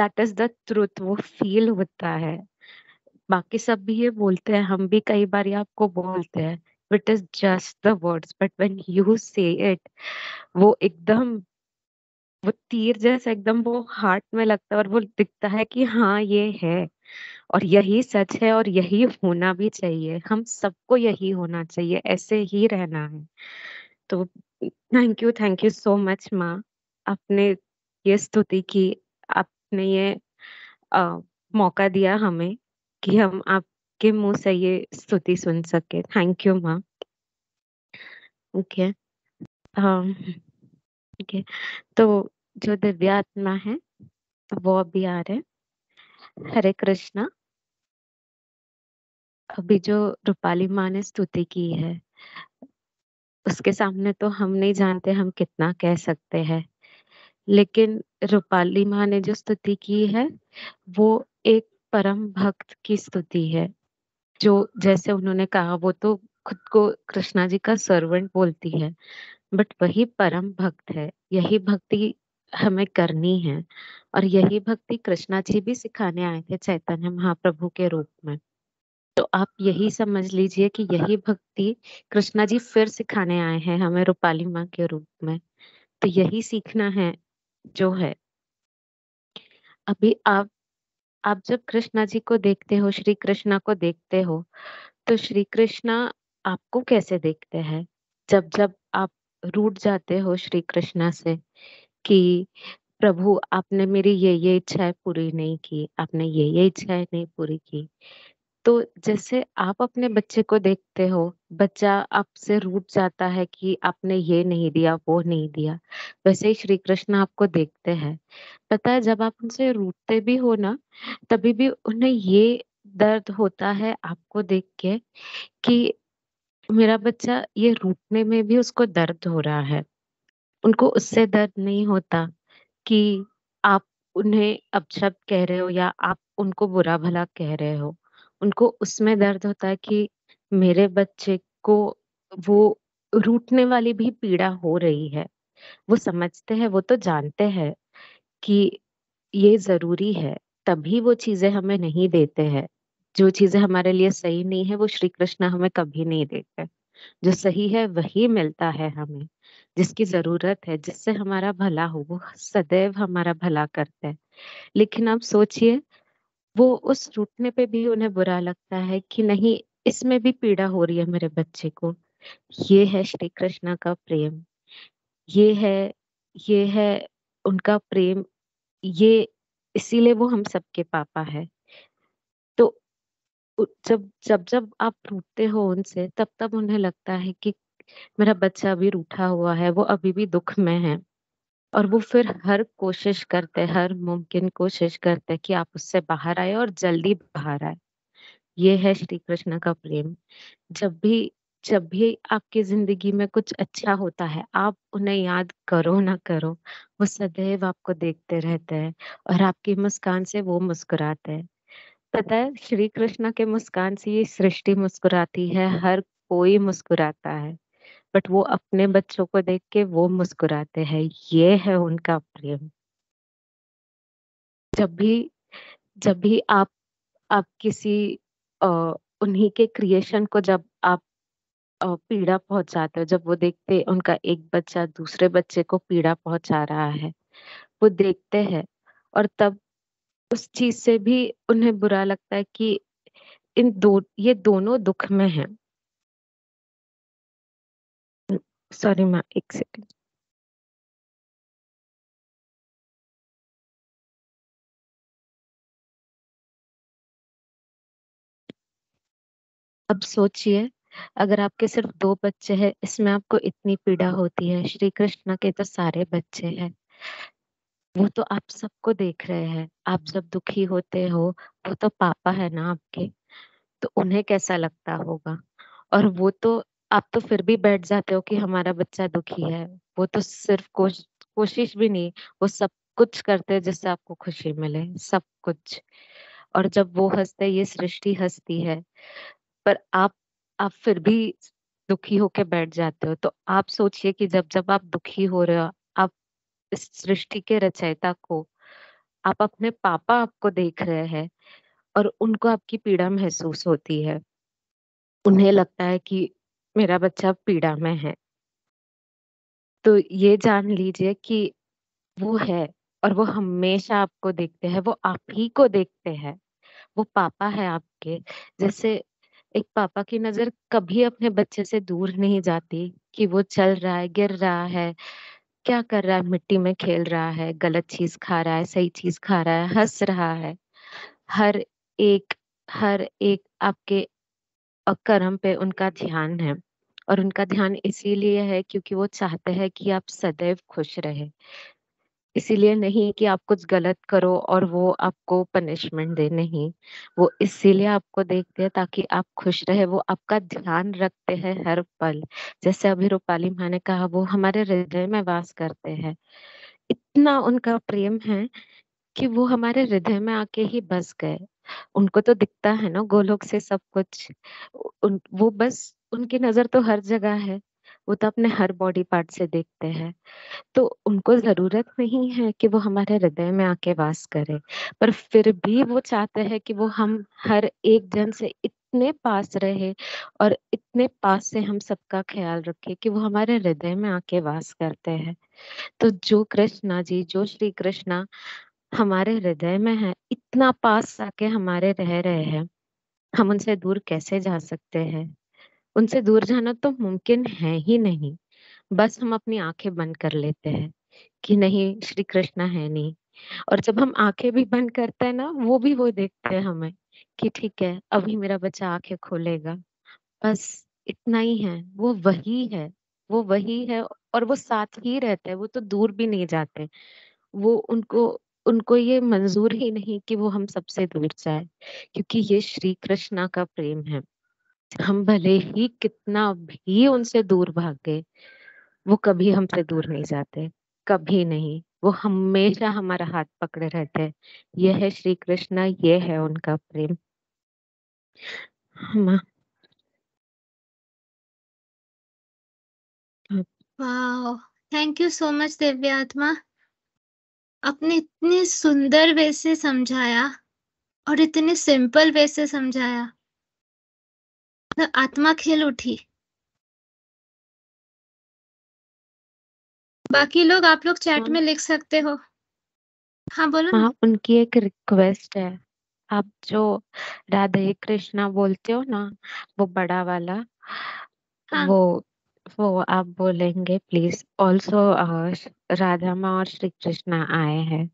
that is the truth वो फील होता है बाकी सब भी ये बोलते हैं हम भी कई बार ये आपको बोलते हैं it is just the words but when you say it वो एकदम वो तीर जैसा एकदम वो हार्ट में लगता है और वो दिखता है कि हाँ ये है और यही सच है और यही होना भी चाहिए हम सबको यही होना चाहिए ऐसे ही रहना है तो thank you thank you so much माँ आपने ये स्तुति की आपने ये आ, मौका दिया हमें कि हम आपके मुंह से ये स्तुति सुन सके थैंक यू माँ ओके ओके तो जो दिव्या आत्मा है वो अभी आ रहे हरे कृष्णा अभी जो रूपाली माँ ने स्तुति की है उसके सामने तो हम नहीं जानते हम कितना कह सकते हैं लेकिन रूपाली माँ ने जो स्तुति की है वो एक परम भक्त की स्तुति है जो जैसे उन्होंने कहा वो तो खुद को कृष्णा जी का सर्वेंट बोलती है बट वही परम भक्त है यही भक्ति हमें करनी है और यही भक्ति कृष्णा जी भी सिखाने आए थे चैतन्य महाप्रभु के रूप में तो आप यही समझ लीजिए कि यही भक्ति कृष्णा जी फिर सिखाने आए हैं हमें रूपाली माँ के रूप में तो यही सीखना है जो है अभी आप आप जब कृष्णा जी को देखते हो श्री कृष्णा को देखते हो तो श्री कृष्णा आपको कैसे देखते हैं जब जब आप रूट जाते हो श्री कृष्णा से कि प्रभु आपने मेरी ये ये इच्छाएं पूरी नहीं की आपने ये ये इच्छाएं नहीं पूरी की तो जैसे आप अपने बच्चे को देखते हो, बच्चा आपसे रूठ जाता है कि आपने ये नहीं दिया, वो नहीं दिया, वैसे ही श्री कृष्ण आपको देखते हैं। पता है जब आप उनसे रूठते भी हो ना, तभी भी उन्हें ये दर्द होता है आपको देख के कि मेरा बच्चा ये रूठने में भी उसको दर्द हो रहा है। उनको उससे दर्द नहीं होता कि आप उन्हें अपशब्द कह रहे हो या आप उनको बुरा-भला कह रहे हो। उनको उसमें दर्द होता है कि मेरे बच्चे को वो रूटने वाली भी पीड़ा हो रही है वो समझते हैं वो तो जानते हैं कि ये जरूरी है तभी वो चीजें हमें नहीं देते हैं जो चीजें हमारे लिए सही नहीं है वो श्री कृष्ण हमें कभी नहीं देते जो सही है वही मिलता है हमें जिसकी जरूरत है जिससे हमारा भला हो वो सदैव हमारा भला करते हैं लेकिन आप सोचिए वो उस रूठने पे भी उन्हें बुरा लगता है कि नहीं इसमें भी पीड़ा हो रही है मेरे बच्चे को ये है श्री कृष्ण का प्रेम ये है ये है उनका प्रेम ये इसीलिए वो हम सबके पापा है तो जब जब जब आप रूटते हो उनसे तब तब उन्हें लगता है कि मेरा बच्चा अभी रूठा हुआ है वो अभी भी दुख में है और वो फिर हर कोशिश करते हर मुमकिन कोशिश करते हैं कि आप उससे बाहर आए और जल्दी बाहर आए ये है श्री कृष्ण का प्रेम जब भी जब भी आपकी जिंदगी में कुछ अच्छा होता है आप उन्हें याद करो ना करो वो सदैव आपको देखते रहते हैं और आपकी मुस्कान से वो मुस्कुराते हैं पता है श्री कृष्ण के मुस्कान से ये सृष्टि मुस्कुराती है हर कोई मुस्कुराता है बट वो अपने बच्चों को देख के वो मुस्कुराते हैं ये है उनका प्रेम जब भी जब भी आप आप किसी आ, उन्हीं के क्रिएशन को जब आप पीड़ा पहुंचाते हो जब वो देखते उनका एक बच्चा दूसरे बच्चे को पीड़ा पहुंचा रहा है वो देखते हैं और तब उस चीज से भी उन्हें बुरा लगता है कि इन दो ये दोनों दुख में हैं सॉरी मैम एक सेकेंड अब सोचिए अगर आपके सिर्फ दो बच्चे हैं इसमें आपको इतनी पीड़ा होती है श्री कृष्ण के तो सारे बच्चे हैं वो तो आप सबको देख रहे हैं आप जब दुखी होते हो वो तो पापा है ना आपके तो उन्हें कैसा लगता होगा और वो तो आप तो फिर भी बैठ जाते हो कि हमारा बच्चा दुखी है वो तो सिर्फ कोश, कोशिश भी नहीं वो सब कुछ करते हैं जिससे आपको खुशी मिले सब कुछ और जब वो हंसते ये सृष्टि हंसती है पर आप आप फिर भी दुखी होके बैठ जाते हो तो आप सोचिए कि जब जब आप दुखी हो रहे हो आप इस सृष्टि के रचयिता को आप अपने पापा आपको देख रहे हैं और उनको आपकी पीड़ा महसूस होती है उन्हें लगता है कि मेरा बच्चा पीड़ा में है तो ये जान लीजिए कि वो है और वो हमेशा आपको देखते हैं वो आप ही को देखते हैं वो पापा है आपके जैसे एक पापा की नजर कभी अपने बच्चे से दूर नहीं जाती कि वो चल रहा है गिर रहा है क्या कर रहा है मिट्टी में खेल रहा है गलत चीज खा रहा है सही चीज खा रहा है हंस रहा है हर एक हर एक आपके अ, कर्म पे उनका ध्यान है और उनका ध्यान इसीलिए है क्योंकि वो चाहते हैं कि आप सदैव खुश रहे इसीलिए नहीं कि आप कुछ गलत करो और वो आपको पनिशमेंट दे नहीं। वो इसीलिए आपको देखते हैं ताकि आप खुश रहे वो आपका ध्यान रखते हैं हर पल। जैसे अभी रूपाली माँ ने कहा वो हमारे हृदय में वास करते हैं। इतना उनका प्रेम है कि वो हमारे हृदय में आके ही बस गए। उनको तो दिखता है ना गोलोक से सब कुछ उन, वो बस उनकी नजर तो हर जगह है वो तो अपने हर बॉडी पार्ट से देखते हैं तो उनको जरूरत नहीं है कि वो हमारे हृदय में आके वास करे पर फिर भी वो चाहते हैं कि वो हम हर एक जन से इतने पास रहे और इतने पास से हम सबका ख्याल रखे कि वो हमारे हृदय में आके वास करते हैं तो जो कृष्णा जी जो श्री कृष्णा हमारे हृदय में है इतना पास आके हमारे रह रहे हैं हम उनसे दूर कैसे जा सकते हैं उनसे दूर जाना तो मुमकिन है ही नहीं बस हम अपनी आंखें बंद कर लेते हैं कि नहीं श्री कृष्णा है नहीं और जब हम आंखें भी बंद करते हैं ना वो भी वो देखते हैं हमें कि ठीक है अभी मेरा बच्चा आंखें खोलेगा बस इतना ही है वो वही है वो वही है और वो साथ ही रहते हैं वो तो दूर भी नहीं जाते वो उनको उनको ये मंज़ूर ही नहीं कि वो हम सबसे दूर जाए, क्योंकि ये श्री कृष्णा का प्रेम है। हम भले ही कितना भी उनसे दूर भागे वो कभी हमसे दूर नहीं जाते, कभी नहीं। वो हमेशा हमारा हाथ पकड़े रहते हैं। यह है श्री कृष्णा ये है उनका प्रेम। हम thank you so much Divya आत्मा। आपने इतने सुंदर वे से समझाया और इतने सिंपल वे से समझाया तो आत्मा खेल उठी बाकी लोग आप लोग चैट में लिख सकते हो हाँ बोलो हाँ उनकी एक रिक्वेस्ट है आप जो राधे कृष्णा बोलते हो ना वो बड़ा वाला हाँ. वो वो आप बोलेंगे प्लीज ऑल्सो राधा माँ और श्री कृष्णा आए हैं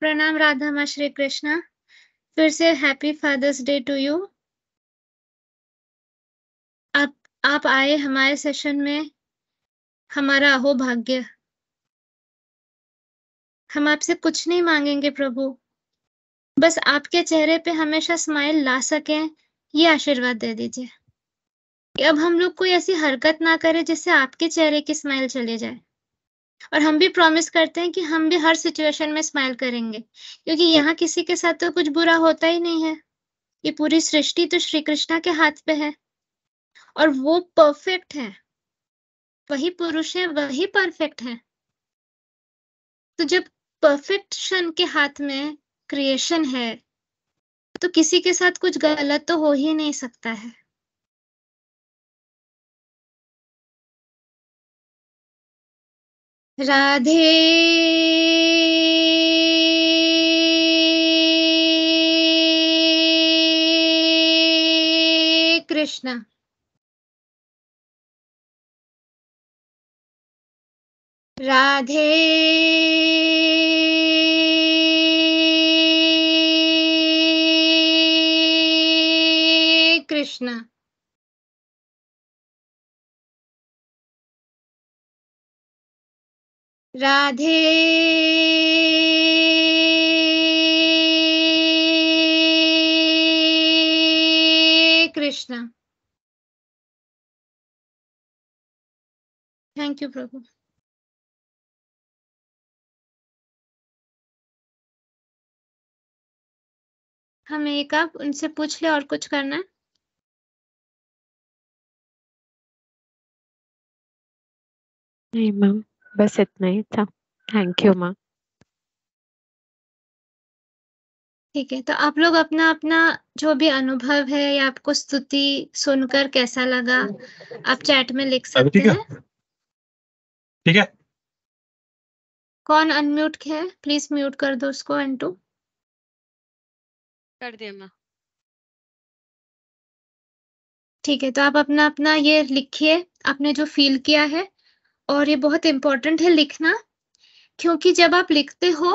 प्रणाम राधा माँ श्री कृष्ण फिर से happy fathers day to you आप आप आए हमारे सेशन में हमारा अहो भाग्य हम आपसे कुछ नहीं मांगेंगे प्रभु बस आपके चेहरे पे हमेशा स्माइल ला सकें ये आशीर्वाद दे दीजिए कि अब हम लोग कोई ऐसी हरकत ना करें जिससे आपके चेहरे की स्माइल चली जाए और हम भी प्रॉमिस करते हैं कि हम भी हर सिचुएशन में स्माइल करेंगे क्योंकि यहाँ किसी के साथ तो कुछ बुरा होता ही नहीं है ये पूरी सृष्टि तो श्री कृष्णा के हाथ पे है और वो परफेक्ट है वही पुरुष है वही परफेक्ट है तो जब परफेक्शन के हाथ में क्रिएशन है तो किसी के साथ कुछ गलत तो हो ही नहीं सकता है राधे कृष्ण राधे प्रश्न राधे कृष्ण थैंक यू प्रभु हम एक आप उनसे पूछ ले और कुछ करना है नहीं मैम बस इतना ही था थैंक यू मैम ठीक है तो आप लोग अपना अपना जो भी अनुभव है या आपको स्तुति सुनकर कैसा लगा आप चैट में लिख सकते हैं ठीक है कौन अनम्यूट है प्लीज म्यूट कर दो उसको एंटू कर दिया मैं ठीक है तो आप अपना अपना ये लिखिए आपने जो फील किया है और ये बहुत इम्पोर्टेंट है लिखना क्योंकि जब आप लिखते हो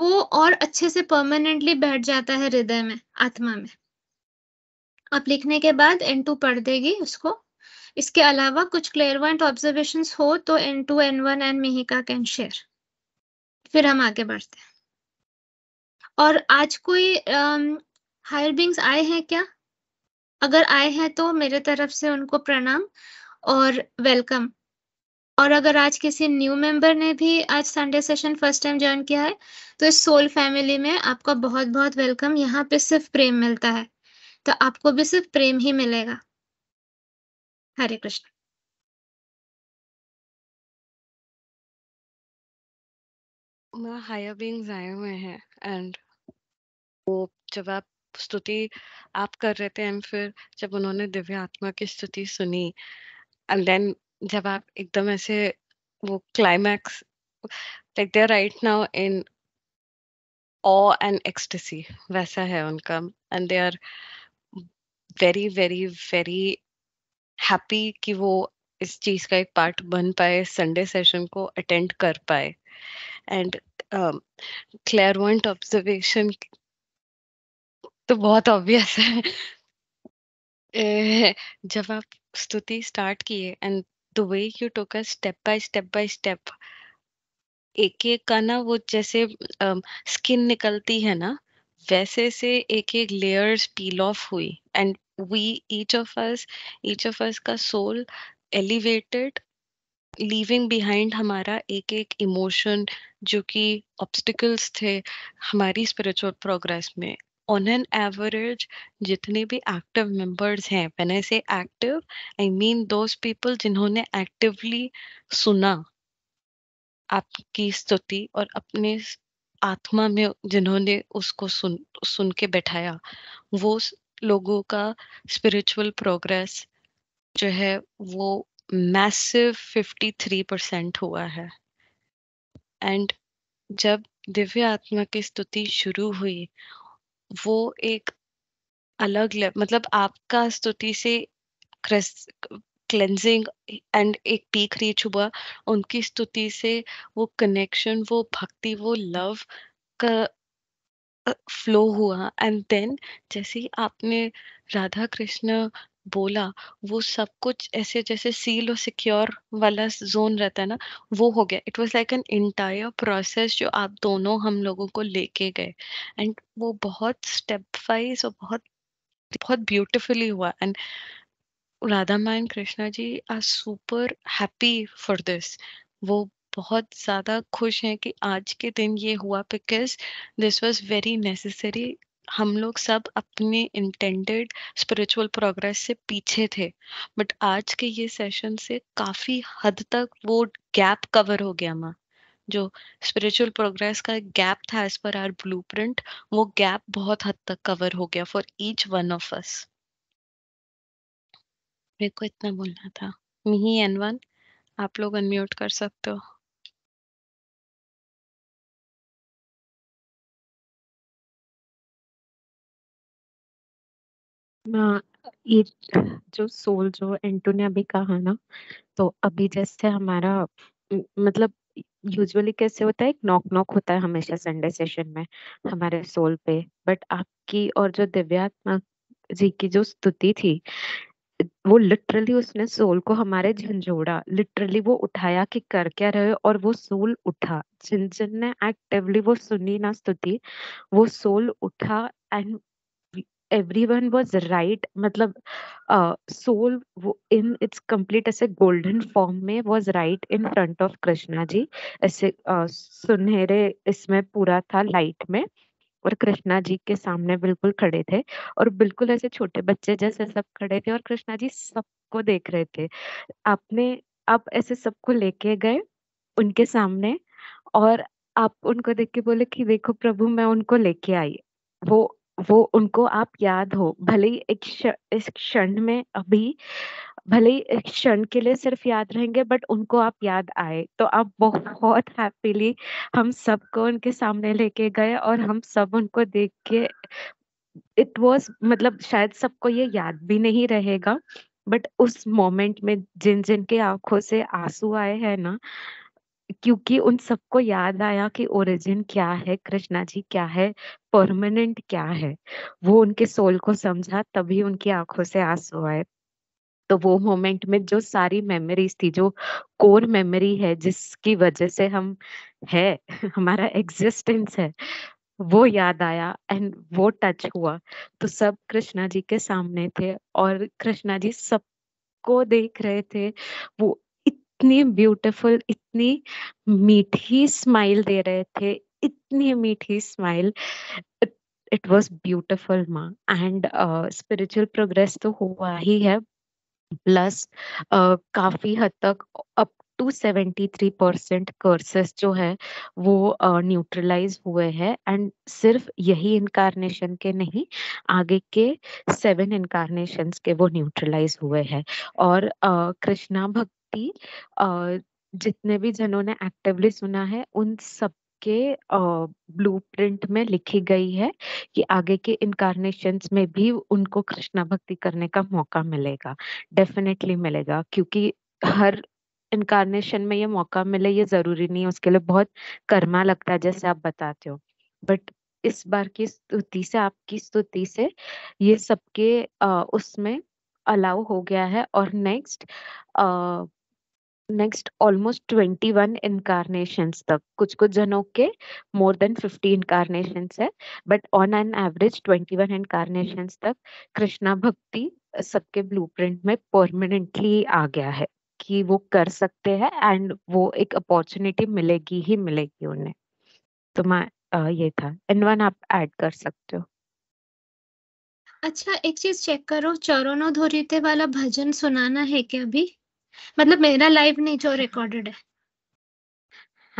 वो और अच्छे से परमानेंटली बैठ जाता है हृदय में आत्मा में आप लिखने के बाद एन टू पढ़ देगी उसको इसके अलावा कुछ क्लियरवेंट ऑब्जर्वेशन हो तो N two N one N Mihika can share फिर हम आगे बढ़ते हैं और आज कोई हायर um, बींग्स आए हैं क्या अगर आए हैं तो मेरे तरफ से उनको प्रणाम और वेलकम और अगर आज किसी न्यू मेंबर ने भी आज Sunday session first time join किया है तो इस सोल फैमिली में आपका बहुत बहुत वेलकम यहाँ पे सिर्फ प्रेम मिलता है तो आपको भी सिर्फ प्रेम ही मिलेगा हरे कृष्ण हायर बींग्स आए हुए हैं एंड वो जब आप स्तुति आप कर रहे थे एंड फिर जब उन्होंने दिव्य आत्मा की स्तुति सुनी एंड देन जब आप एकदम ऐसे वो climax like they right now in awe and ecstasy वैसा है उनका and they are very very very happy कि वो इस चीज का एक पार्ट बन पाए संडे सेशन को अटेंड कर पाए एंड क्लेयरवेंट ऑब्जर्वेशन तो बहुत ऑब्वियस है [laughs] जब आप स्तुति स्टार्ट किए and the way you took us step by step by step एक एक का ना वो जैसे स्किन uh, निकलती है ना वैसे से एक एक लेयर्स पील ऑफ हुई and we each of us each of us का सोल एलिवेटेड लीविंग बिहाइंड हमारा एक एक इमोशन जो कि ऑब्स्टिकल्स थे हमारी स्पिरिचुअल प्रोग्रेस में ऑन एन एवरेज जितने भी एक्टिव मेंबर्स हैं when I say active I mean those people जिन्होंने एक्टिवली सुना आपकी स्तुति और अपने आत्मा में जिन्होंने उसको सुन सुन के बैठाया वो लोगों का स्पिरिचुअल प्रोग्रेस जो है वो मैसिव 53 परसेंट हुआ है एंड जब दिव्य आत्मा की स्तुति शुरू हुई वो एक अलग लेवल मतलब आपका स्तुति से क्लेंजिंग एंड एक पीक रीच हुआ उनकी स्तुति से वो कनेक्शन वो भक्ति वो लव का फ्लो हुआ एंड देन जैसे ही आपने राधा कृष्ण बोला वो सब कुछ ऐसे जैसे सील और सिक्योर वाला जोन रहता है ना वो हो गया it was like an entire process जो आप दोनों हम लोगों को लेके गए एंड वो बहुत स्टेप वाइज और बहुत बहुत ब्यूटिफुली हुआ and Radha Maa and Krishna ji are super happy for this वो बहुत ज़्यादा खुश हैं कि आज के दिन ये हुआ because this was very necessary हम लोग सब अपने इंटेंडेड स्पिरिचुअल प्रोग्रेस से पीछे थे बट आज के ये सेशन से काफी हद तक वो गैप कवर हो गया माँ जो स्पिरिचुअल प्रोग्रेस का गैप था एज पर आर ब्लू वो गैप बहुत हद तक कवर हो गया for each one of us मेरे को इतना बोलना था मी एन वन आप लोग अनम्यूट कर सकते हो ना, ये जो सोल जो एंटो ने अभी कहा ना, तो अभी जैसे हमारा मतलब यूजुअली कैसे होता है, एक नॉक नॉक होता है हमेशा संडे सेशन में हमारे सोल पे। बट आपकी और जो दिव्यात्मा जी की जो स्तुति थी, वो लिटरली उसने सोल को हमारे झंझोड़ा, लिटरली वो उठाया कि कर क्या रहे और वो सोल उठा। जिन-जिन ने एक्टिवली वो सुनी ना स्तुति, वो सोल उठा and every one was right मतलब सोल इन इट्स कम्प्लीट ऐसे गोल्डन फॉर्म में was right in front of Krishna ji ऐसे सुनहरे इसमें पूरा था लाइट में और कृष्णा जी के सामने बिल्कुल खड़े थे और बिल्कुल ऐसे छोटे बच्चे जैसे सब खड़े थे और कृष्णा जी सबको देख रहे थे आपने आप ऐसे सबको लेके गए उनके सामने और आप उनको देख के बोले कि देखो प्रभु मैं उनको लेके आई वो वो उनको आप याद हो भले ही एक इस क्षण में अभी भले ही एक क्षण के लिए सिर्फ याद रहेंगे बट उनको आप याद आए तो आप बहुत हैप्पीली हम सबको उनके सामने लेके गए और हम सब उनको देख के इट वॉज मतलब शायद सबको ये याद भी नहीं रहेगा बट उस मोमेंट में जिन जिन के आंखों से आंसू आए हैं ना क्योंकि उन सबको याद आया कि ओरिजिन क्या है कृष्णा जी क्या है परमानेंट क्या है वो उनके सोल को समझा तभी उनकी आंखों से आंसू आए तो वो मोमेंट में जो सारी मेमोरीज थी जो कोर मेमोरी है जिसकी वजह से हम है [laughs] हमारा एग्जिस्टेंस है वो याद आया एंड वो टच हुआ तो सब कृष्णा जी के सामने थे और कृष्णा जी सबको देख रहे थे वो इतनी ब्यूटीफुल इतनी मीठी स्माइल दे रहे थे इतनी मीठी स्माइल इट वॉज ब्यूटिफुल माँ एंड स्पिरिचुअल प्रोग्रेस तो हुआ ही है प्लस uh, काफी हद तक up to seventy three percent curses जो है वो न्यूट्रलाइज uh, हुए हैं एंड सिर्फ यही इनकारनेशन के नहीं आगे के सेवन इनकारनेशन के वो न्यूट्रलाइज हुए हैं और uh, कृष्णा uh, भक्त थी जितने भी जनों ने एक्टिवली सुना है उन सब सबके ब्लूप्रिंट में लिखी गई है कि आगे के इनकारनेशन में भी उनको कृष्णा भक्ति करने का मौका मिलेगा डेफिनेटली मिलेगा क्योंकि हर इनकारनेशन में ये मौका मिले ये जरूरी नहीं है उसके लिए बहुत कर्मा लगता है जैसे आप बताते हो बट इस बार की स्तुति से आपकी स्तुति से ये सबके उसमें अलाउ हो गया है और next uh next almost twenty one incarnation तक कुछ कुछ जनों के मोर देन फिफ्टी इनकारनेशन है but on an average twenty one incarnation तक कृष्णा भक्ति सबके ब्लू प्रिंट में परमानेंटली आ गया है कि वो कर सकते हैं एंड वो एक अपॉर्चुनिटी मिलेगी ही मिलेगी उन्हें तो मैं ये था वन आप ऐड कर सकते हो अच्छा एक चीज चेक करो चरणों धोरीते वाला भजन सुनाना है क्या अभी मतलब मेरा लाइव नहीं जो रिकॉर्डेड है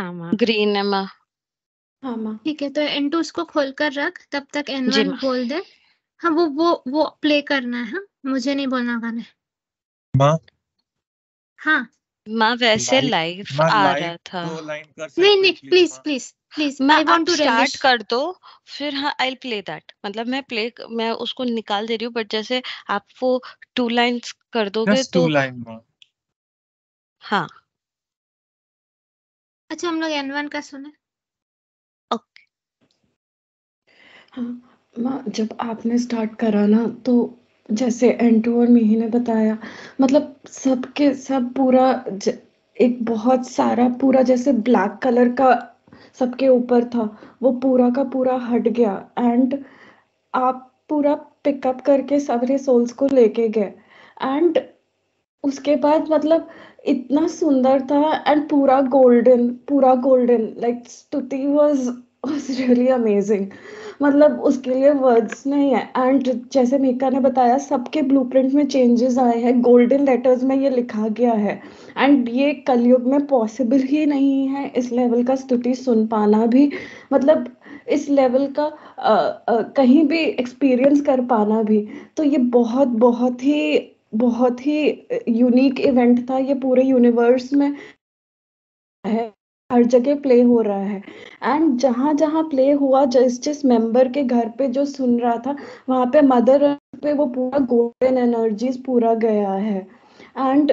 ग्रीन हाँ, हाँ। है माँ ठीक है तो एन टू उसको खोल कर रख तब तक एन वन बोल दे हाँ वो वो वो प्ले करना है हाँ। मुझे नहीं बोलना गाने हाँ माँ वैसे लाइव आ रहा था नहीं नहीं प्लीज प्लीज प्लीज मैं वांट टू स्टार्ट कर दो फिर हाँ आई प्ले दैट मतलब मैं प्ले मैं उसको निकाल दे रही हूँ बट जैसे आप वो टू लाइंस कर दोगे तो टू लाइन हाँ अच्छा हम लोग एन वन का सुने ओके हाँ माँ जब आपने स्टार्ट करा ना तो जैसे एन टू और मिही ने बताया मतलब सबके सब पूरा ज, एक बहुत सारा पूरा जैसे ब्लैक कलर का सबके ऊपर था वो पूरा का पूरा हट गया एंड आप पूरा पिकअप करके सबरे सोल्स को लेके गए एंड उसके बाद मतलब इतना सुंदर था एंड पूरा गोल्डन पूरा गोल्डन लाइक स्तुति वाज वाज रियली अमेजिंग मतलब उसके लिए वर्ड्स नहीं है एंड जैसे मेका ने बताया सबके ब्लूप्रिंट में चेंजेस आए हैं गोल्डन लेटर्स में ये लिखा गया है एंड ये कलयुग में पॉसिबल ही नहीं है इस लेवल का स्तुति सुन पाना भी मतलब इस लेवल का आ, आ, कहीं भी एक्सपीरियंस कर पाना भी तो ये बहुत बहुत ही बहुत ही यूनिक इवेंट था ये पूरे यूनिवर्स में है हर जगह प्ले हो रहा है एंड जहां जहां प्ले हुआ जिस जिस मेंबर के घर पे जो सुन रहा था वहाँ पे मदर पे वो पूरा गोल्डन एनर्जीज पूरा गया है एंड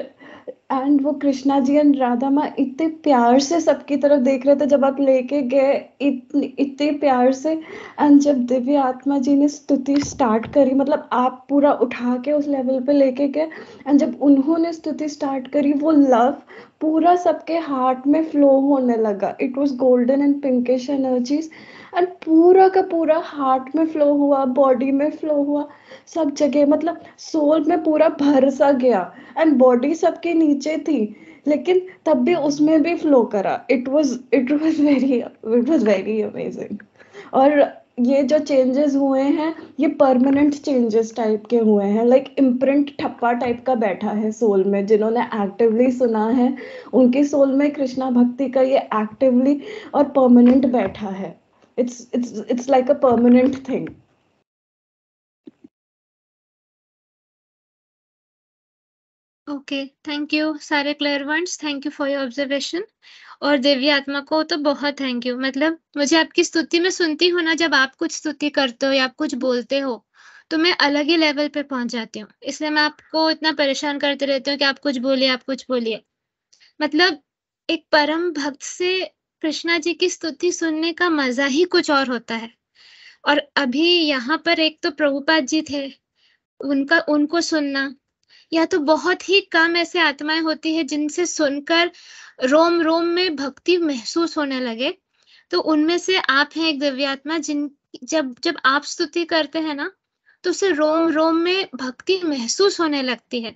एंड वो कृष्णा जी एंड राधा माँ इतने प्यार से सबकी तरफ देख रहे थे जब आप लेके गए इतने प्यार से एंड जब दिव्य आत्मा जी ने स्तुति स्टार्ट करी मतलब आप पूरा उठा के उस लेवल पे लेके गए एंड जब उन्होंने स्तुति स्टार्ट करी वो लव पूरा सबके हार्ट में फ्लो होने लगा it was golden and pinkish energies and पूरा का पूरा हार्ट में फ्लो हुआ बॉडी में फ्लो हुआ सब जगह मतलब सोल में पूरा भर सा गया एंड बॉडी सबके नीचे थी लेकिन तब भी उसमें भी फ्लो करा it was it was very it was very amazing और ये जो चेंजेस हुए हैं ये परमानेंट चेंजेस टाइप के हुए हैं लाइक इम्प्रिंट ठप्पा टाइप का बैठा है सोल में जिन्होंने एक्टिवली सुना है उनके सोल में कृष्णा भक्ति का ये एक्टिवली और परमानेंट बैठा है it's it's it's like a permanent thing okay thank you सारे clairvoyants thank you for your observation और देवी आत्मा को तो बहुत थैंक यू मतलब मुझे आपकी स्तुति में सुनती हूँ ना जब आप कुछ स्तुति करते हो या आप कुछ बोलते हो तो मैं अलग ही लेवल पे पहुंच जाती हूँ इसलिए मैं आपको इतना परेशान करते रहती हूँ कि आप कुछ बोलिए आप कुछ बोलिए मतलब एक परम भक्त से कृष्णा जी की स्तुति सुनने का मजा ही कुछ और होता है और अभी यहाँ पर एक तो प्रभुपाद जी थे उनका उनको सुनना या तो बहुत ही कम ऐसे आत्माएं होती है जिनसे सुनकर रोम रोम में भक्ति महसूस होने लगे तो उनमें से आप हैं एक दिव्यात्मा जिन जब जब आप स्तुति करते हैं ना तो उसे रोम रोम में भक्ति महसूस होने लगती है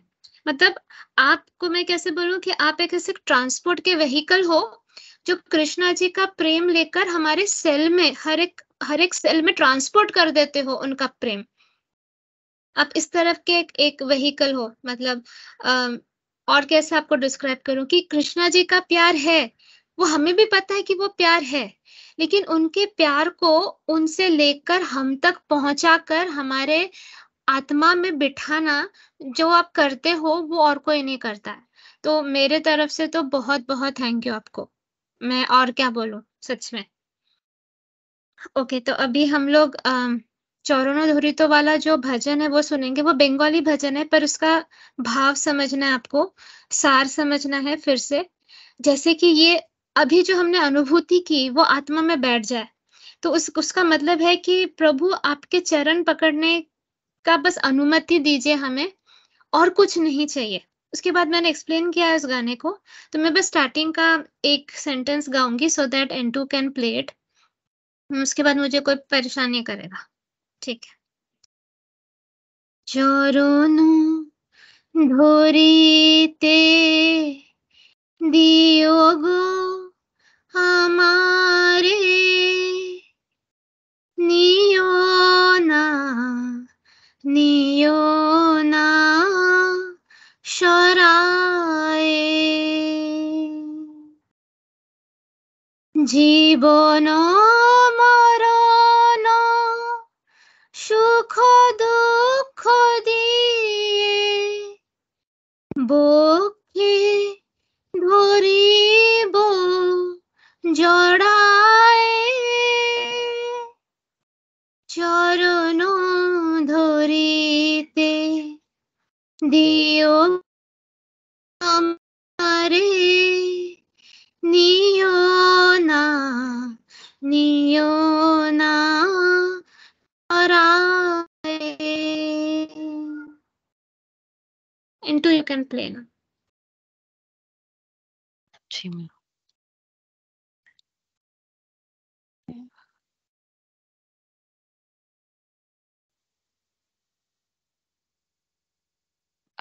मतलब आपको मैं कैसे बोलूं कि आप एक ऐसे ट्रांसपोर्ट के व्हीकल हो जो कृष्णा जी का प्रेम लेकर हमारे सेल में हर एक हर एक सेल में ट्रांसपोर्ट कर देते हो उनका प्रेम आप इस तरफ के एक, एक वहीकल हो मतलब आ, और कैसे आपको डिस्क्राइब करूं कि कृष्णा जी का प्यार है वो हमें भी पता है कि वो प्यार है लेकिन उनके प्यार को उनसे लेकर हम तक पहुंचाकर हमारे आत्मा में बिठाना जो आप करते हो वो और कोई नहीं करता है तो मेरे तरफ से तो बहुत बहुत थैंक यू आपको मैं और क्या बोलू सच में ओके तो अभी हम लोग चौरोनो धुरितो वाला जो भजन है वो सुनेंगे वो बंगाली भजन है पर उसका भाव समझना है आपको सार समझना है फिर से जैसे कि ये अभी जो हमने अनुभूति की वो आत्मा में बैठ जाए तो उस उसका मतलब है कि प्रभु आपके चरण पकड़ने का बस अनुमति दीजिए हमें और कुछ नहीं चाहिए उसके बाद मैंने एक्सप्लेन किया इस गाने को तो मैं बस स्टार्टिंग का एक सेंटेंस गाऊंगी so that N two can play it उसके बाद मुझे कोई परेशानी करेगा ठीक है चोरोनु ते दियोगो हमारे नियो ना नियो সরায়ে জীবন মরণ সুখ দুঃখ দিয়ে বক্ষে ধরি আমারে নিও না নিও না into you can play.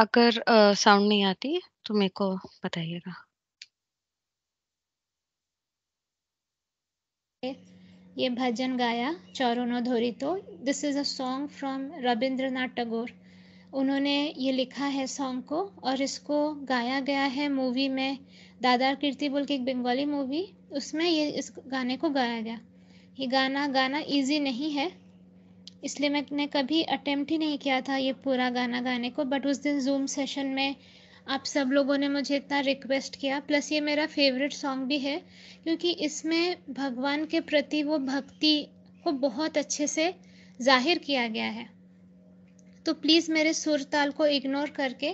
अगर साउंड नहीं आती तो मेरे को बताइएगा ये भजन गाया चौरोनो धोरी तो this is a song from Rabindranath Tagore उन्होंने ये लिखा है सॉन्ग को और इसको गाया गया है मूवी में दादार कीर्ति बोल के एक बंगाली मूवी उसमें ये इस गाने को गाया गया ये गाना गाना इजी नहीं है इसलिए मैंने कभी अटेम्प्ट ही नहीं किया था ये पूरा गाना गाने को बट उस दिन जूम सेशन में आप सब लोगों ने मुझे इतना रिक्वेस्ट किया प्लस ये मेरा फेवरेट सॉन्ग भी है क्योंकि इसमें भगवान के प्रति वो भक्ति को बहुत अच्छे से जाहिर किया गया है तो प्लीज़ मेरे सुर ताल को इग्नोर करके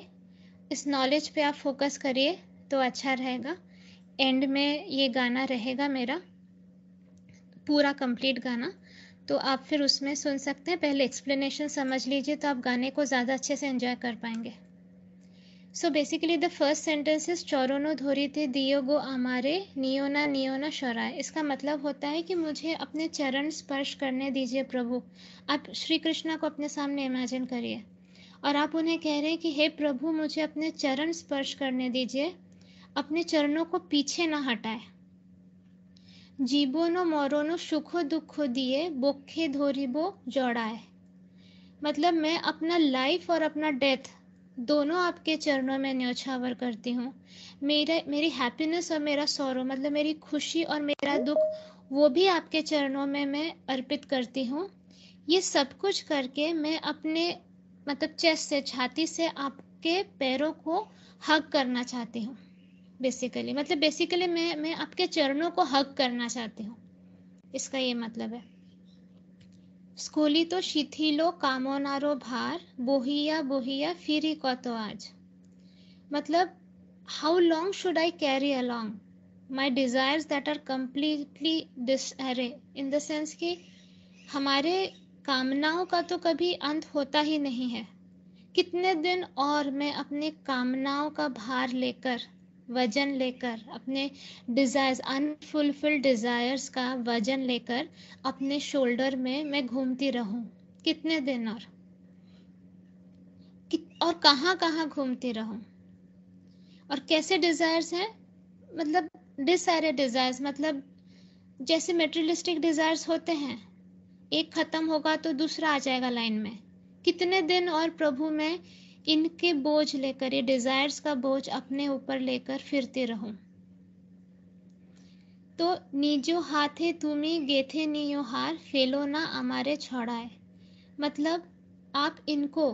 इस नॉलेज पे आप फोकस करिए तो अच्छा रहेगा एंड में ये गाना रहेगा मेरा पूरा कंप्लीट गाना तो आप फिर उसमें सुन सकते हैं पहले एक्सप्लेनेशन समझ लीजिए तो आप गाने को ज़्यादा अच्छे से इन्जॉय कर पाएंगे so basically the first sentence is चौरोनो धोरी थे दियो गो ना नियोना नियोना शौराय इसका मतलब होता है कि मुझे अपने चरण स्पर्श करने दीजिए प्रभु आप श्री कृष्णा को अपने सामने इमेजिन करिए और आप उन्हें कह रहे हैं कि हे प्रभु मुझे अपने चरण स्पर्श करने दीजिए अपने चरणों को पीछे ना हटाए জীবন ও মরণ ও সুখ दिए बोखे বক্ষে ধরিব জড়ায় मतलब मैं अपना लाइफ और अपना डेथ दोनों आपके चरणों में न्योछावर करती हूँ मेरे मेरी हैप्पीनेस और मेरा सौरव मतलब मेरी खुशी और मेरा दुख वो भी आपके चरणों में मैं अर्पित करती हूँ ये सब कुछ करके मैं अपने मतलब चेस्ट से छाती से आपके पैरों को हक करना चाहती हूँ बेसिकली मतलब बेसिकली मैं मैं आपके चरणों को हक करना चाहती हूँ इसका ये मतलब है स्कूली तो शिथिलो नारो भार बोहिया बोहिया फिर ही तो आज मतलब how long should I carry along my desire that are completely disarray in the sense कि हमारे कामनाओं का तो कभी अंत होता ही नहीं है कितने दिन और मैं अपनी कामनाओं का भार लेकर वजन लेकर अपने डिज़ायर्स अनफुलफिल्ड डिज़ायर्स का वजन लेकर अपने शोल्डर में मैं घूमती रहूं कितने दिन और कि, और कहाँ कहाँ घूमती रहूं और कैसे डिज़ायर्स हैं मतलब डिसारे डिज़ायर्स मतलब जैसे मेटेरियलिस्टिक डिज़ायर्स होते हैं एक ख़त्म होगा तो दूसरा आ जाएगा लाइन में कितने दिन और प्रभु में इनके बोझ लेकर ये डिज़ायर्स का बोझ अपने ऊपर लेकर फिरते रहो तो निजो हाथे तुमी गेथे नियो हार फेलो ना हमारे छोड़ाए मतलब आप इनको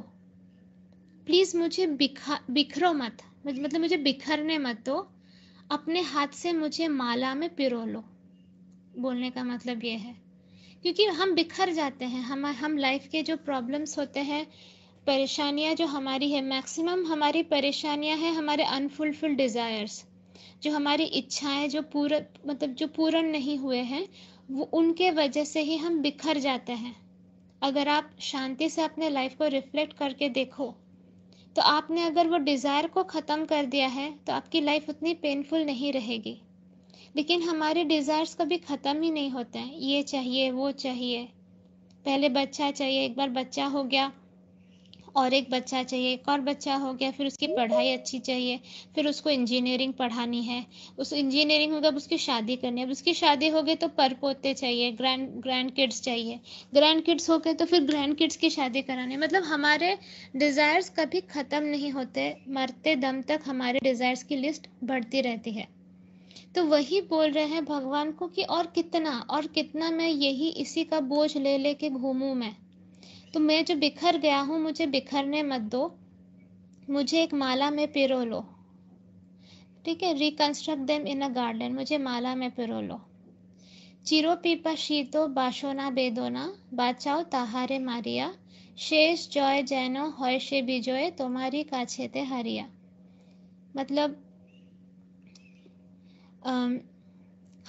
प्लीज़ मुझे बिखा बिखरो मत मतलब मुझे बिखरने मत दो अपने हाथ से मुझे माला में पिरो लो बोलने का मतलब ये है क्योंकि हम बिखर जाते हैं हम हम लाइफ के जो प्रॉब्लम्स होते हैं परेशानियां जो हमारी है मैक्सिमम हमारी परेशानियां हैं हमारे अनफुलफिल डिज़ायर्स जो हमारी इच्छाएं जो पूरा मतलब जो पूर्ण नहीं हुए हैं वो उनके वजह से ही हम बिखर जाते हैं अगर आप शांति से अपने लाइफ को रिफ्लेक्ट करके देखो तो आपने अगर वो डिज़ायर को ख़त्म कर दिया है तो आपकी लाइफ उतनी पेनफुल नहीं रहेगी लेकिन हमारे डिज़ायर्स कभी ख़त्म ही नहीं होते हैं ये चाहिए वो चाहिए पहले बच्चा चाहिए एक बार बच्चा हो गया और एक बच्चा चाहिए एक और बच्चा हो गया फिर उसकी पढ़ाई अच्छी चाहिए फिर उसको इंजीनियरिंग पढ़ानी है उस इंजीनियरिंग होगा उसकी शादी करनी है अब उसकी शादी हो गई तो पर पोते चाहिए ग्रैंड ग्रैंड किड्स चाहिए ग्रैंड किड्स हो गए तो फिर ग्रैंड किड्स की शादी करानी मतलब हमारे डिज़ायर्स कभी ख़त्म नहीं होते मरते दम तक हमारे डिज़ायर्स की लिस्ट बढ़ती रहती है तो वही बोल रहे हैं भगवान को कि और कितना और कितना मैं यही इसी का बोझ ले लेके घूमू मैं तो मैं जो बिखर गया हूँ मुझे बिखरने मत दो मुझे एक माला में पिरो लो ठीक है reconstruct them in a garden मुझे माला में पिरो लो चिरो पीपा शीतो बाशोना बेदोना बाचाओ ताहारे मारिया शेष जॉय जैनो हय से बिजोय तुम्हारी काछे ते हरिया मतलब आ,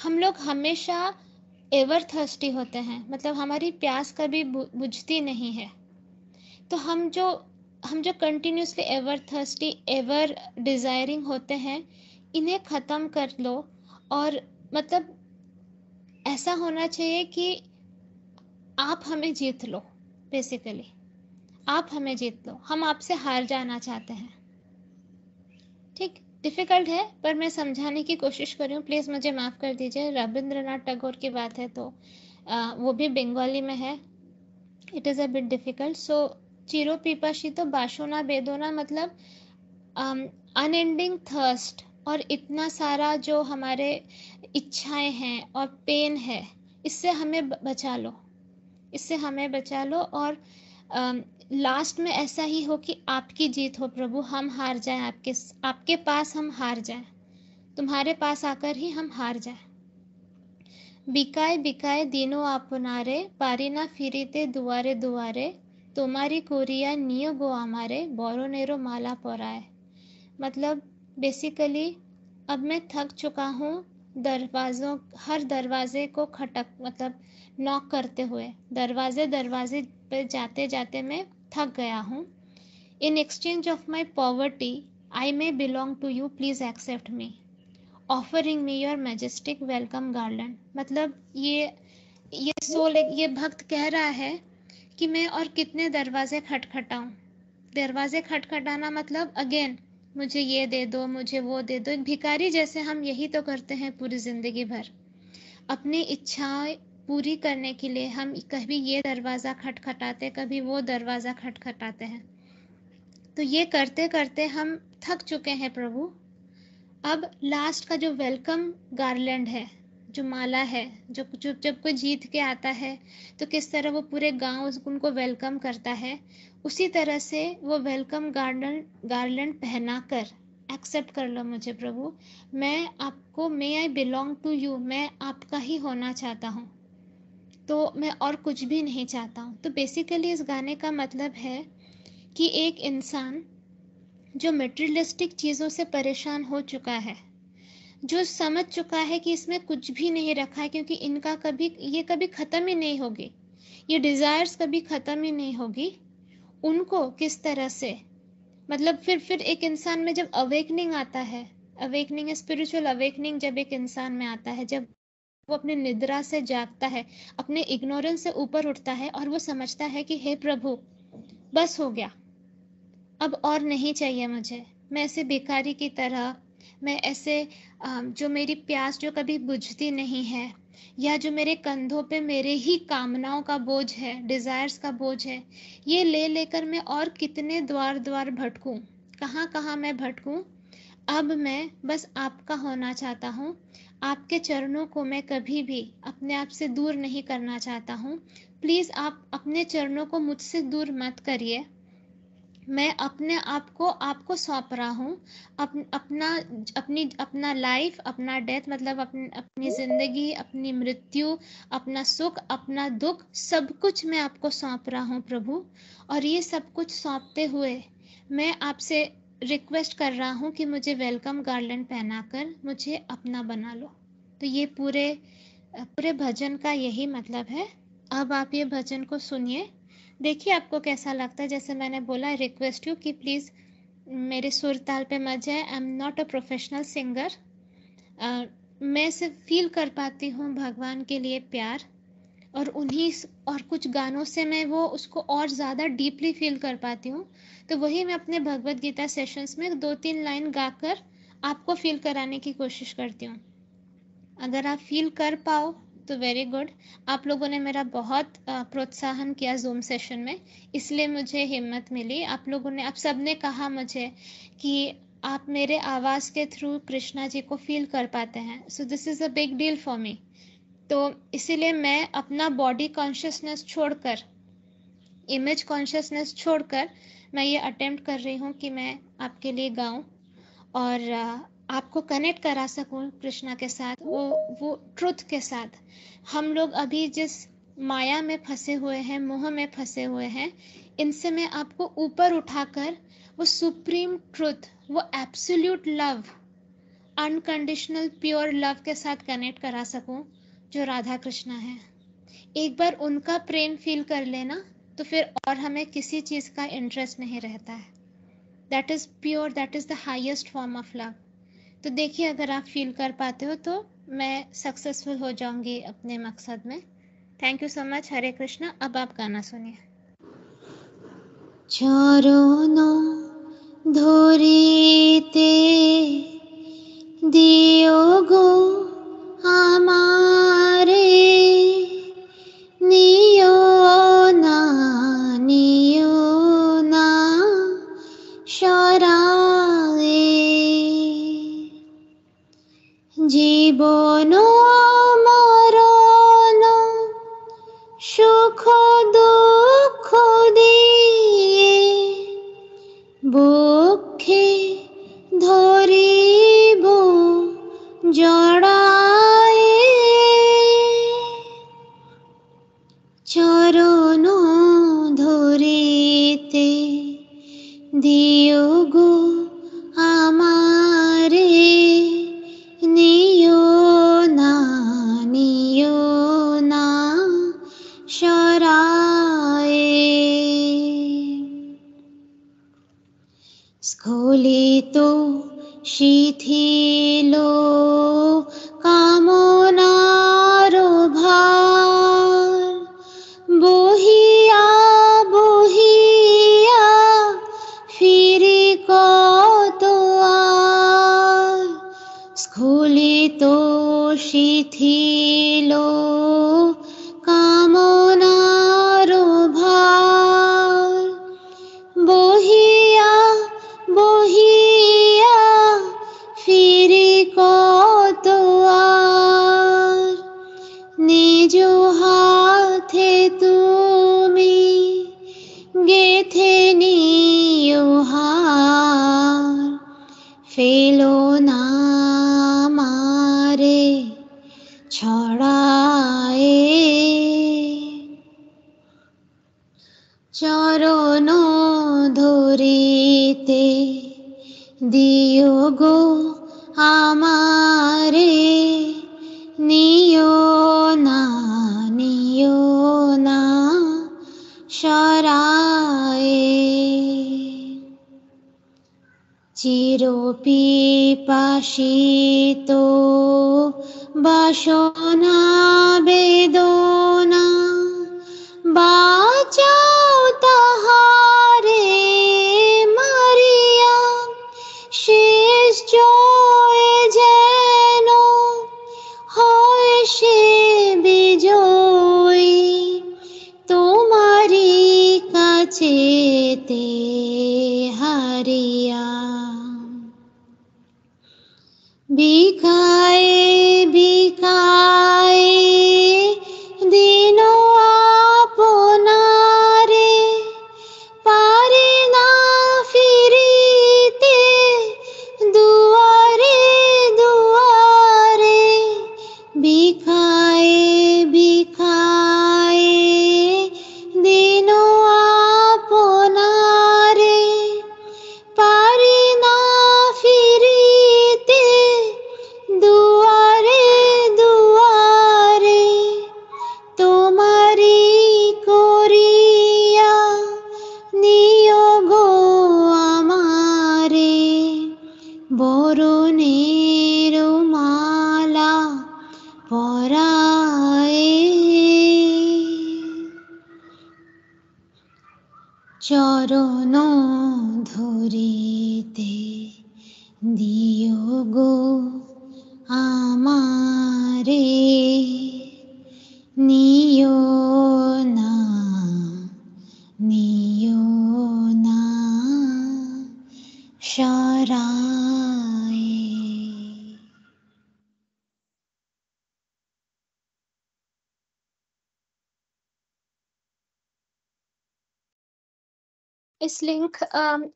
हम लोग हमेशा एवर थर्स्टी होते हैं मतलब हमारी प्यास कभी बुझती नहीं है तो हम जो हम जो continuously ever thirsty ever desiring होते हैं इन्हें ख़त्म कर लो और मतलब ऐसा होना चाहिए कि आप हमें जीत लो बेसिकली आप हमें जीत लो हम आपसे हार जाना चाहते हैं ठीक डिफ़िकल्ट है पर मैं समझाने की कोशिश कर रही हूँ प्लीज़ मुझे माफ़ कर दीजिए रविंद्रनाथ टैगोर की बात है तो आ, वो भी बंगाली में है it is a bit difficult so चिरो पिपाशी तो बाशोना बेदोना मतलब अनएंडिंग um, थर्स्ट और इतना सारा जो हमारे इच्छाएं हैं और पेन है इससे हमें बचा लो इससे हमें बचा लो और um, लास्ट में ऐसा ही हो कि आपकी जीत हो प्रभु हम हार जाए आपके आपके पास हम हार जाए तुम्हारे पास आकर ही हम हार जाए बिकाए बिकाए दिनों आपनारे पारी ना फिरी ते दुआरे दुआरे तुम्हारी कोरिया नियो गो हमारे बोरो नेरो माला पोराए मतलब बेसिकली अब मैं थक चुका हूँ दरवाज़ों हर दरवाज़े को खटक मतलब नॉक करते हुए दरवाज़े दरवाज़े पर जाते जाते मैं थक गया हूँ in exchange of my poverty I may belong to you please accept me offering me your majestic welcome garden मतलब ये ये सोल ये भक्त कह रहा है कि मैं और कितने दरवाजे खटखटाऊँ दरवाजे खटखटाना मतलब अगेन मुझे ये दे दो मुझे वो दे दो एक भिकारी जैसे हम यही तो करते हैं पूरी ज़िंदगी भर अपनी इच्छाएं पूरी करने के लिए हम कभी ये दरवाज़ा खटखटाते कभी वो दरवाज़ा खटखटाते हैं तो ये करते करते हम थक चुके हैं प्रभु अब लास्ट का जो वेलकम गार्लैंड है जो माला है जो जो जब कोई जीत के आता है तो किस तरह वो पूरे गांव उनको वेलकम करता है उसी तरह से वो वेलकम गार्डन गार्लैंड पहना कर एक्सेप्ट कर लो मुझे प्रभु मैं आपको may I belong to you मैं आपका ही होना चाहता हूँ तो मैं और कुछ भी नहीं चाहता हूँ तो बेसिकली इस गाने का मतलब है कि एक इंसान जो मेटेरियलिस्टिक चीज़ों से परेशान हो चुका है जो समझ चुका है कि इसमें कुछ भी नहीं रखा है क्योंकि इनका कभी ये कभी ख़त्म ही नहीं होगी ये डिज़ायर्स कभी ख़त्म ही नहीं होगी उनको किस तरह से मतलब फिर फिर एक इंसान में जब अवेकनिंग आता है अवेकनिंग स्पिरिचुअल अवेकनिंग जब एक इंसान में आता है जब वो अपने निद्रा से जागता है अपने इग्नोरेंस से ऊपर उठता है और वो समझता है कि हे प्रभु बस हो गया अब और नहीं चाहिए मुझे मैं ऐसे बेकारी की तरह मैं ऐसे जो मेरी प्यास जो कभी बुझती नहीं है या जो मेरे कंधों पे मेरे ही कामनाओं का बोझ है डिज़ायर्स का बोझ है ये ले लेकर मैं और कितने द्वार द्वार भटकूं कहाँ कहाँ मैं भटकूं अब मैं बस आपका होना चाहता हूँ आपके चरणों को मैं कभी भी अपने आप से दूर नहीं करना चाहता हूँ प्लीज़ आप अपने चरणों को मुझसे दूर मत करिए मैं अपने आप को आपको सौंप रहा हूँ अप, अपना अपनी अपना लाइफ अपना डेथ मतलब अपन, अपनी ज़िंदगी अपनी मृत्यु अपना सुख अपना दुख सब कुछ मैं आपको सौंप रहा हूँ प्रभु और ये सब कुछ सौंपते हुए मैं आपसे रिक्वेस्ट कर रहा हूँ कि मुझे वेलकम गार्लैंड पहनाकर मुझे अपना बना लो तो ये पूरे पूरे भजन का यही मतलब है अब आप ये भजन को सुनिए देखिए आपको कैसा लगता है जैसे मैंने बोला रिक्वेस्ट यू कि प्लीज़ मेरे सुर ताल पे मत जाए I am not a professional singer मैं सिर्फ फील कर पाती हूँ भगवान के लिए प्यार और उन्हीं और कुछ गानों से मैं वो उसको और ज़्यादा डीपली फील कर पाती हूँ तो वही मैं अपने भगवत गीता सेशंस में दो तीन लाइन गाकर आपको फील कराने की कोशिश करती हूँ अगर आप फील कर पाओ तो वेरी गुड आप लोगों ने मेरा बहुत प्रोत्साहन किया जूम सेशन में इसलिए मुझे हिम्मत मिली आप लोगों ने आप सब ने कहा मुझे कि आप मेरे आवाज़ के थ्रू कृष्णा जी को फील कर पाते हैं so this is a big deal for me तो इसीलिए मैं अपना बॉडी कॉन्शियसनेस छोड़कर इमेज कॉन्शियसनेस छोड़कर मैं ये अटेम्प्ट कर रही हूँ कि मैं आपके लिए गाऊँ और आपको कनेक्ट करा सकूँ कृष्णा के साथ वो वो ट्रुथ के साथ हम लोग अभी जिस माया में फंसे हुए हैं मोह में फंसे हुए हैं इनसे मैं आपको ऊपर उठाकर वो सुप्रीम ट्रुथ वो absolute love unconditional pure love के साथ कनेक्ट करा सकूँ जो राधा कृष्णा है एक बार उनका प्रेम फील कर लेना तो फिर और हमें किसी चीज़ का इंटरेस्ट नहीं रहता है that is pure that is the highest form of love तो देखिए अगर आप फील कर पाते हो तो मैं सक्सेसफुल हो जाऊंगी अपने मकसद में thank you so much Hare Krishna अब आप गाना सुनिए चारों धोरी ते दियोगो আমারে নিও না নিও না সরায়ে জীবন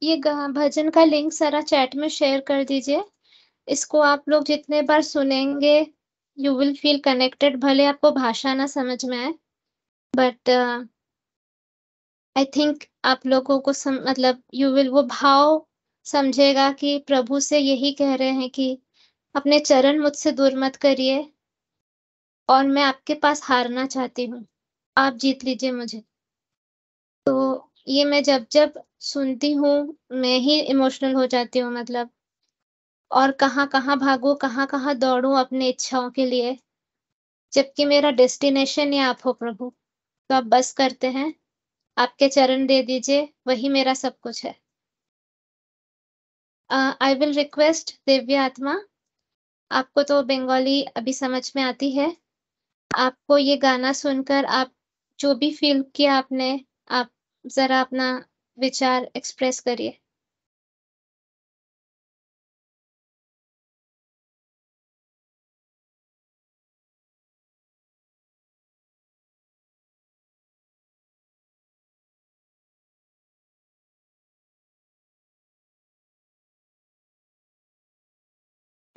ये भजन का लिंक सारा चैट में शेयर कर दीजिए इसको आप लोग जितने बार सुनेंगे यू विल फील कनेक्टेड भले आपको भाषा ना समझ में आए बट आई थिंक आप लोगों को सम, मतलब यू विल वो भाव समझेगा कि प्रभु से यही कह रहे हैं कि अपने चरण मुझसे दूर मत करिए और मैं आपके पास हारना चाहती हूँ आप जीत लीजिए मुझे तो ये मैं जब जब सुनती हूँ मैं ही इमोशनल हो जाती हूँ मतलब और कहाँ कहाँ भागू कहाँ कहाँ दौड़ू अपने इच्छाओं के लिए जबकि मेरा डेस्टिनेशन ही आप हो प्रभु तो आप बस करते हैं आपके चरण दे दीजिए वही मेरा सब कुछ है आई विल रिक्वेस्ट दिव्य आत्मा आपको तो बंगाली अभी समझ में आती है आपको ये गाना सुनकर आप जो भी फील किया आपने आप ज़रा अपना विचार एक्सप्रेस करिए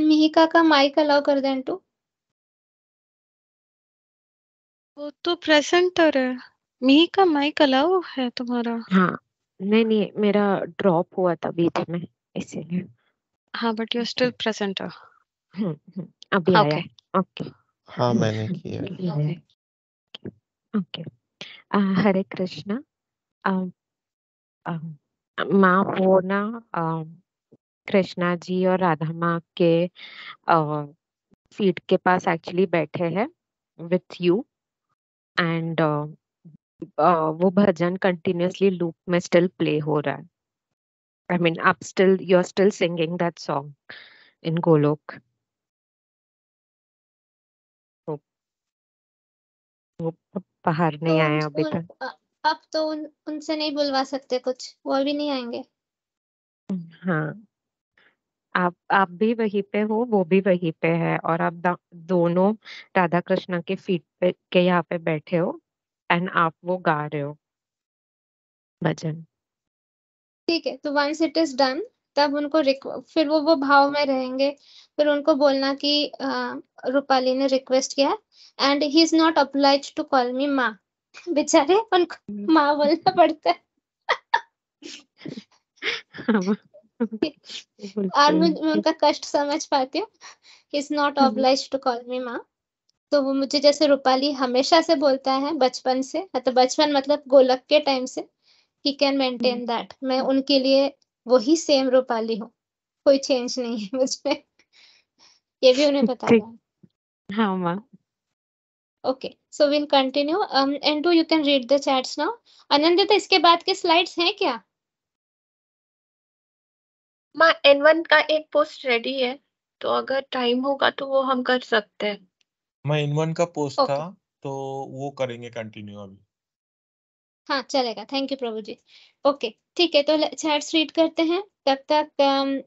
मिहिका का माइक अलाउ कर दे टू वो तो प्रेजेंटर है मी का माइक अलाउ है तुम्हारा हाँ नहीं नहीं मेरा ड्रॉप हुआ था बीच में इसीलिए हाँ but you still present hmm अभी okay. आया ओके हाँ मैंने किया ओके हरे कृष्णा माँ वो ना कृष्णा जी और राधा माँ के सीट के पास एक्चुअली बैठे हैं विथ यू एंड वो भजन कंटिन्यूसली लूप में स्टिल प्ले हो रहा है आई मीन आप still you are still singing that song in Golok वो बाहर तो नहीं आए अभी तक अब तो उन उनसे नहीं बुलवा सकते कुछ वो भी नहीं आएंगे हाँ आप आप भी वहीं पे हो वो भी वहीं पे है और आप दोनों राधा कृष्ण के फीट पे के यहाँ पे बैठे हो एंड आप वो गा रहे हो भजन ठीक है तो वंस इट इज डन तब उनको फिर वो वो भाव में रहेंगे फिर उनको बोलना कि रूपाली ने रिक्वेस्ट किया and he is not obliged to call me माँ बेचारे उनको माँ बोलना पड़ता है [laughs] और मैं उनका कष्ट समझ पाती हूँ is not obliged to call me माँ तो वो मुझे जैसे रूपाली हमेशा से बोलता है बचपन से मतलब बचपन मतलब गोलक के टाइम से ही कैन मेंटेन दैट मैं उनके लिए वही सेम रूपाली हूँ कोई चेंज नहीं है मुझ में ये भी उन्हें बता है हाँ माँ okay so will continue and two you can read the chats now Anandita इसके बाद के स्लाइड्स हैं क्या माँ एन वन का एक पोस्ट रेडी है तो अगर टाइम होगा तो वो हम कर सकते हैं मैं इन वन का पोस्ट था तो वो करेंगे कंटिन्यू अभी हाँ चलेगा थैंक यू प्रभु जी ओके ठीक है तो चैट्स रीड करते हैं तब तक um,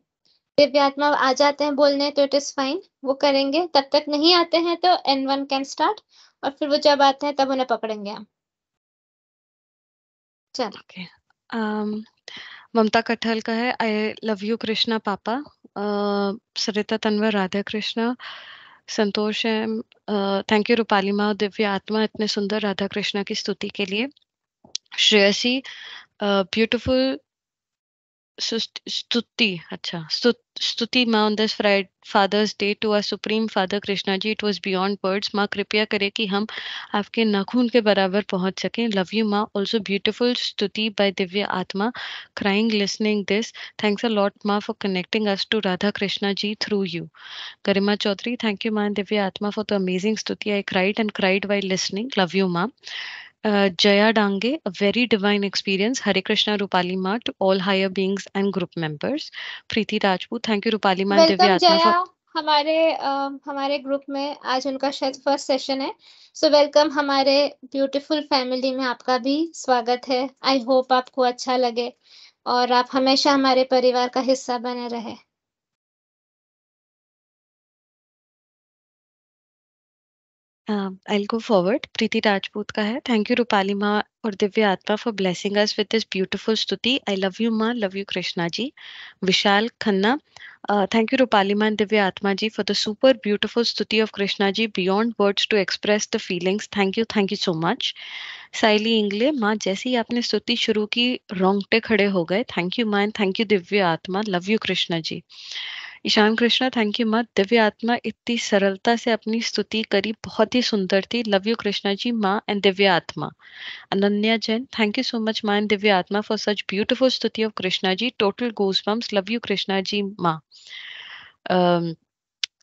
दिव्यात्मा आ जाते हैं बोलने तो इट इज फाइन वो करेंगे तब तक नहीं आते हैं तो एन वन कैन स्टार्ट और फिर वो जब आते हैं तब उन्हें पकड़ेंगे हम चल ओके um, ममता कटहल का है आई लव यू कृष्णा पापा uh, सरिता तनवर राधा कृष्णा संतोष है थैंक यू रूपाली माँ दिव्य आत्मा इतने सुंदर राधा कृष्णा की स्तुति के लिए Shreyasi beautiful Stuti, acha. Stuti Ma on this Friday, Father's Day to our Supreme Father Krishna ji. It was beyond words. माँ कृपया करे कि हम आपके नाखून के बराबर पहुंच सकें love you Ma also beautiful stuti by Divya Atma crying listening this thanks a lot Ma for connecting us to Radha Krishna ji through you Garima Chaudhary thank you Ma Divya Atma for the amazing stuti I cried and cried while listening love you Ma uh, Jaya Dange, a very divine experience. Hare Krishna Rupali Ma to all higher beings and group members. Preeti Rajput, thank you Rupali Ma and Divyatma for हमारे uh, हमारे group में आज उनका शायद first session है so so, welcome हमारे beautiful family में आपका भी स्वागत है आई होप आपको अच्छा लगे और आप हमेशा हमारे परिवार का हिस्सा बने रहे आई गो फॉरवर्ड प्रीति राजपूत का है थैंक यू रूपाली माँ और Divya Atma for blessing us with this beautiful stuti I love you माँ love you Krishna ji Vishal Khanna thank you Rupali Ma Divya Atma ji for the super beautiful stuti of Krishna ji beyond words to express the feelings thank you thank you so much Saili Ingle Ma जैसे ही आपने स्तुति शुरू की रोंगटे खड़े हो गए थैंक यू माँ thank you Divya Atma love you Krishna ji Ishan Krishna thank you Ma Divya आत्मा इतनी सरलता से अपनी स्तुति करी बहुत ही सुंदर थी लव यू कृष्णा जी माँ and Divya Atma Ananya Jain thank you so much माँ and Divya Atma for such beautiful stuti of Krishna ji total goosebumps love you Krishna ji Ma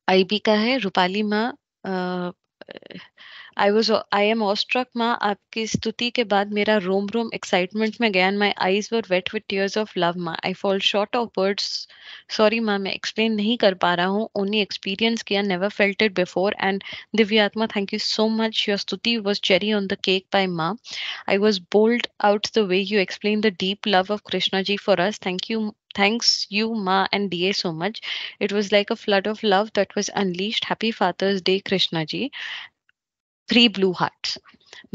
आई बी का है रूपाली माँ I was I am awestruck Ma आपकी स्तुति के बाद मेरा रोम रोम एक्साइटमेंट में गया my eyes were wet with tears of love Ma I fall short of words sorry Ma मैं एक्सप्लेन नहीं कर पा रहा हूँ ओनली एक्सपीरियंस किया never felt it before and Divyatma thank you so much your stuti was cherry on the cake by Ma I was bowled out the way you explain the deep love of Krishna ji for us thank you Thanks you, Ma and DA so much. It was like a flood of love that was unleashed. Happy Father's Day, Krishna ji. Three blue heart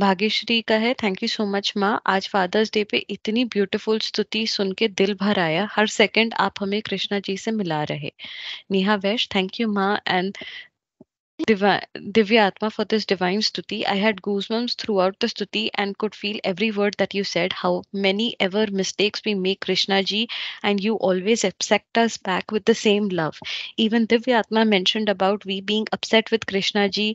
Bhagyashree का है thank you so much माँ आज fathers Day पे इतनी beautiful स्तुति सुन के दिल भर आया हर सेकंड आप हमें कृष्णा जी से मिला रहे नेहा वैश थैंक यू माँ and Divya Atma for this divine stuti I had goosebumps through out the stuti and could feel every word that you said how many ever mistakes we make Krishna ji and you always accept us back with the same love even Divya Atma mentioned about we being upset with Krishna ji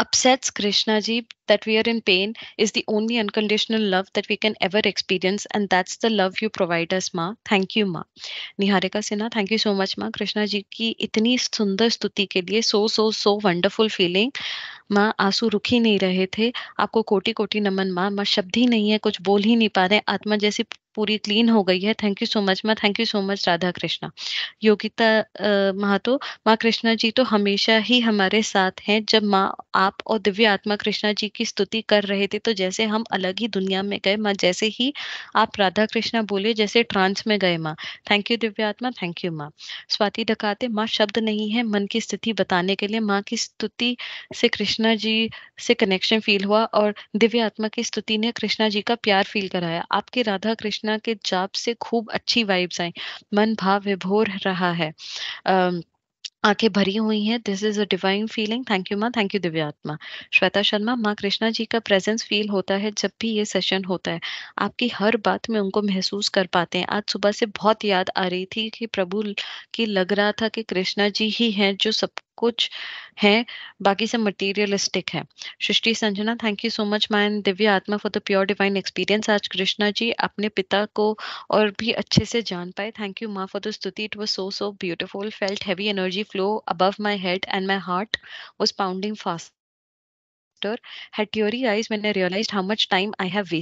upsets krishna ji that we are in pain is the only unconditional love that we can ever experience, and that's the love you provide us, Ma. Thank you, Ma. Niharika Sinha, thank you so much, Ma. krishna ji ki itni sundar stuti ke liye so so so wonderful feeling. ma aansu ruk hi nahi rahe the aapko koti koti naman ma ma shabd hi nahi hai kuch bol hi nahi pa rahe atma jaisi पूरी clean हो गई है thank you so much Ma thank you so much Radha Krishna Yogita Mahato Ma Krishna जी तो हमेशा ही हमारे साथ हैं जब माँ आप और दिव्य आत्मा कृष्णा जी की स्तुति कर रहे थे तो जैसे हम अलग ही दुनिया में गए माँ जैसे ही आप राधा कृष्णा बोले जैसे ट्रांस में गए माँ thank you Divya Atma thank you माँ स्वाति डकाते माँ शब्द नहीं है मन की स्थिति बताने के लिए माँ की स्तुति से कृष्णा जी से कनेक्शन फील हुआ और दिव्य आत्मा की स्तुति ने कृष्णा जी का प्यार फील कराया आपकी राधा कृष्ण कृष्णा के जाप से खूब अच्छी वाइब्स आई मन भाव विभोर रहा है आंखें भरी हुई हैं this is a divine feeling thank you माँ थैंक यू दिव्यात्मा श्वेता शर्मा माँ कृष्णा जी का प्रेजेंस फील होता है जब भी ये सेशन होता है आपकी हर बात में उनको महसूस कर पाते हैं आज सुबह से बहुत याद आ रही थी कि प्रभु की लग रहा था कि कृष्णा जी ही हैं जो सब कुछ है बाकी सब मटीरियलिस्टिक है Srishti Sanjana thank you so much man Divya Atma for the pure divine experience आज कृष्णा जी अपने पिता को और भी अच्छे से जान पाए थैंक यू माँ for the stuti it was so so beautiful felt heavy energy flow above my head and my heart was pounding fast Radhe had teary eyes when I realized how much time I have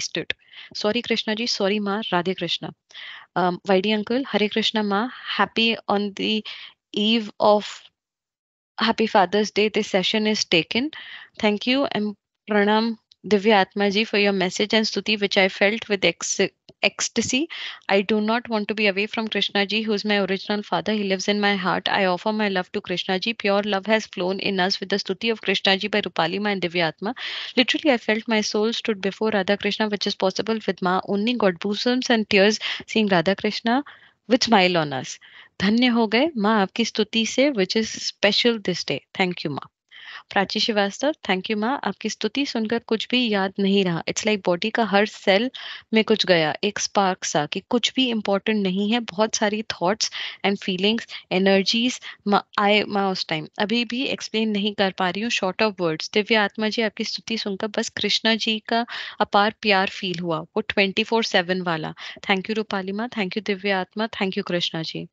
happy Father's Day. This session is taken. Thank you and Pranam Divya Atmaji for your message and Stuti, which I felt with ex- ecstasy. I do not want to be away from Krishna Ji, who is my original father. He lives in my heart. I offer my love to Krishna Ji. Pure love has flown in us with the Stuti of Krishna Ji by Ma and Atma. Literally, I felt my soul stood before Radha Krishna, which is possible with Ma. Only God bosoms and tears seeing Radha Krishna. With smile on us धन्य हो गए माँ आपकी स्तुति से which is special this day thank you Ma Prachi Srivastava thank you माँ आपकी स्तुति सुनकर कुछ भी याद नहीं रहा इट्स लाइक बॉडी का हर सेल में कुछ गया एक स्पार्क सा कि कुछ भी इम्पोर्टेंट नहीं है बहुत सारी थॉट्स एंड फीलिंग्स एनर्जीज आए माँ उस टाइम अभी भी एक्सप्लेन नहीं कर पा रही हूँ शॉर्ट ऑफ वर्ड्स दिव्य आत्मा जी आपकी स्तुति सुनकर बस कृष्णा जी का अपार प्यार फील हुआ वो ट्वेंटी फोर सेवन वाला thank you Rupali Ma thank you Divya Atma thank you Krishna ji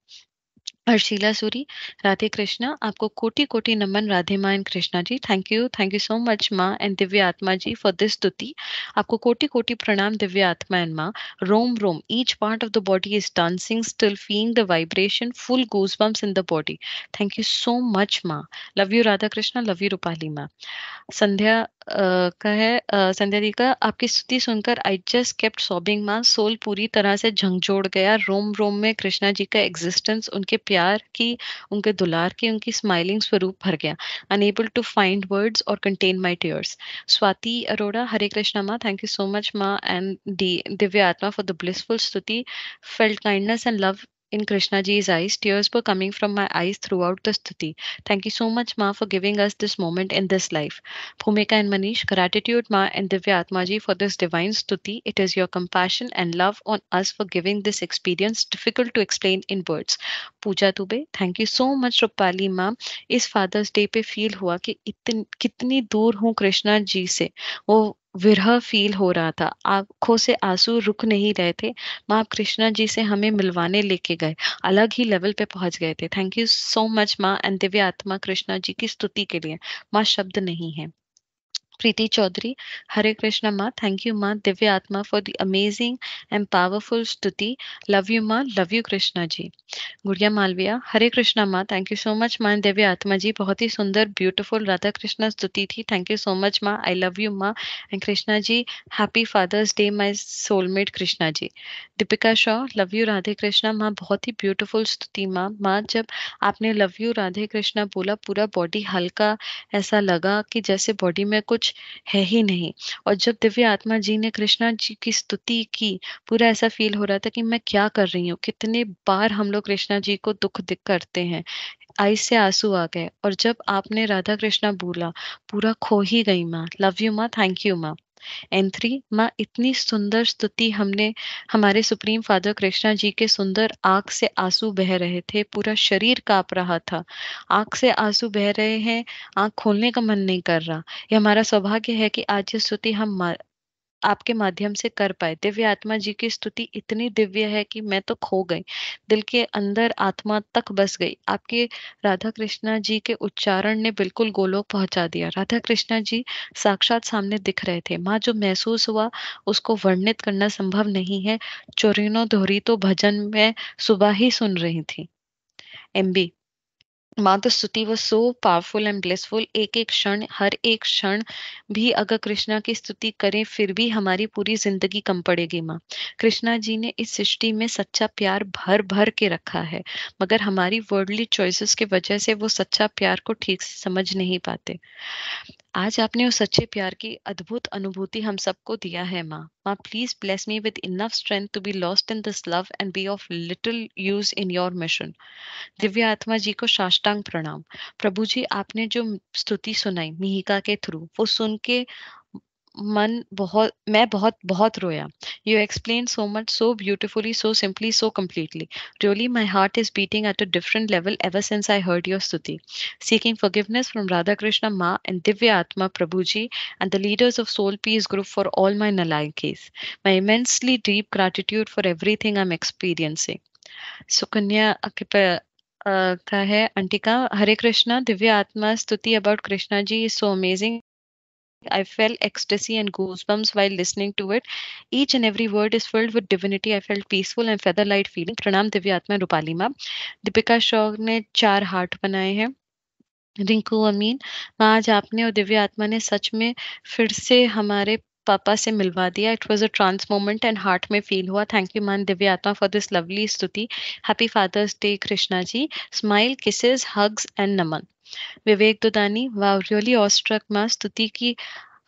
Arshila Suri Radhe Krishna आपको कोटि कोटि नमन Radhe Ma and Krishna ji thank you thank you so much माँ and Divya Atma ji for this स्तुति आपको कोटि कोटि प्रणाम दिव्य आत्मा एंड माँ रोम रोम each part of the body is dancing still feeling the vibration full goosebumps in the body thank you so much माँ love you Radha Krishna love you Rupali Ma Sandhya Uh, का है संध्या जी का आपकी स्तुति सुनकर I just kept sobbing Ma soul पूरी तरह से झंझोड़ गया रोम रोम में कृष्णा जी का एग्जिस्टेंस उनके प्यार की उनके दुलार की उनकी स्माइलिंग स्वरूप भर गया अनएबल टू फाइंड वर्ड्स और contain my tears Swati Arora Hare Krishna माँ थैंक यू सो मच माँ and Divya Atma for the blissful stuti felt kindness and love in Krishna ji's eyes, tears were coming from my eyes throughout the stuti. Thank you so much, Ma, for giving us this moment in this life. Bhumika and Manish, gratitude, Ma, and divya atma ji for this divine stuti. It is your compassion and love on us for giving this experience difficult to explain in words. Pooja Dubey, thank you so much, Rupali, Ma. इस Father's Day पे feel हुआ कि इतन, कितनी दूर हूँ कृष्णा जी से वो विरह फील हो रहा था आंखों से आंसू रुक नहीं रहे थे माँ कृष्णा जी से हमें मिलवाने लेके गए अलग ही लेवल पे पहुंच गए थे थैंक यू सो मच माँ एंड दिव्य आत्मा कृष्णा जी की स्तुति के लिए माँ शब्द नहीं है Preeti Chaudhary. Hare Krishna Ma. Thank you Ma, Divya Atma for the amazing and powerful stuti. Love you Ma. Love you Krishna ji. Gurya Malviya. Hare Krishna Ma. Thank you so much Ma and Divya Atma ji. बहुत ही सुंदर beautiful Radha Krishna स्तुति थी thank you so much Ma I love you माँ and Krishna ji happy fathers day my soulmate Krishna ji Deepika Shaw love you Radhe Krishna Ma बहुत ही beautiful स्तुति माँ माँ जब आपने लव यू राधे कृष्णा बोला पूरा बॉडी हल्का ऐसा लगा कि जैसे बॉडी में कुछ कुछ है ही नहीं और जब दिव्य आत्मा जी ने कृष्णा जी की स्तुति की पूरा ऐसा फील हो रहा था कि मैं क्या कर रही हूँ कितने बार हम लोग कृष्णा जी को दुख दिख करते हैं आई से आंसू आ गए और जब आपने राधा कृष्णा बोला पूरा खो ही गई माँ लव यू माँ थैंक यू माँ एंड थ्री माँ इतनी सुंदर स्तुति हमने हमारे सुप्रीम फादर कृष्णा जी के सुंदर आंख से आंसू बह रहे थे पूरा शरीर कांप रहा था आंख से आंसू बह रहे हैं आंख खोलने का मन नहीं कर रहा यह हमारा सौभाग्य है कि आज ये स्तुति हम आपके माध्यम से कर पाए दिव्य आत्मा जी की स्तुति इतनी दिव्य है कि मैं तो खो गई दिल के अंदर आत्मा तक बस गई आपके राधा कृष्णा जी के उच्चारण ने बिल्कुल गोलोक पहुंचा दिया राधा कृष्णा जी साक्षात सामने दिख रहे थे माँ जो महसूस हुआ उसको वर्णित करना संभव नहीं है चोरीनो धोरी तो भजन में सुबह ही सुन रही थी एमबी माँ तो स्तुति वो सो पावरफुल एंड ब्लेसफुल एक एक क्षण हर एक क्षण भी अगर कृष्णा की स्तुति करें फिर भी हमारी पूरी जिंदगी कम पड़ेगी माँ कृष्णा जी ने इस सृष्टि में सच्चा प्यार भर भर के रखा है मगर हमारी वर्ल्डली चॉइसेस की वजह से वो सच्चा प्यार को ठीक से समझ नहीं पाते आज आपने उस सच्चे प्यार की अद्भुत अनुभूति हम सबको दिया है Ma Ma please bless me with enough strength to be lost in this love and be of little use in your mission Divya Atma जी को साष्टांग प्रणाम प्रभु जी आपने जो स्तुति सुनाई मिहिका के थ्रू वो सुन के मन बहुत मैं बहुत बहुत रोया you explain so much so beautifully so simply so completely really my heart is beating at a different level ever since I heard your stuti seeking forgiveness from Radha Krishna Ma and Divya Atma Prabhu ji and the leaders of soul peace group for all my नलाइकीज my immensely deep gratitude for everything I am experiencing Sukanya का है Antika Hare Krishna Divya Atma stuti about Krishna ji is so amazing I felt ecstasy and goosebumps while listening to it. Each and every word is filled with divinity. I felt peaceful and feather light feeling. Pranam Divyatma Rupali Ma. Deepika Shaw ne char heart banaye हैं रिंकू अमीन आज आपने और दिव्य आत्मा ने सच में फिर से हमारे पापा से मिलवा दिया it was a trance moment and heart में फील हुआ thank you Ma Divya Atma for this lovely stuti happy fathers day Krishna ji smile kisses hugs and naman Vivek Dudani wow really awestruck Ma स्तुति की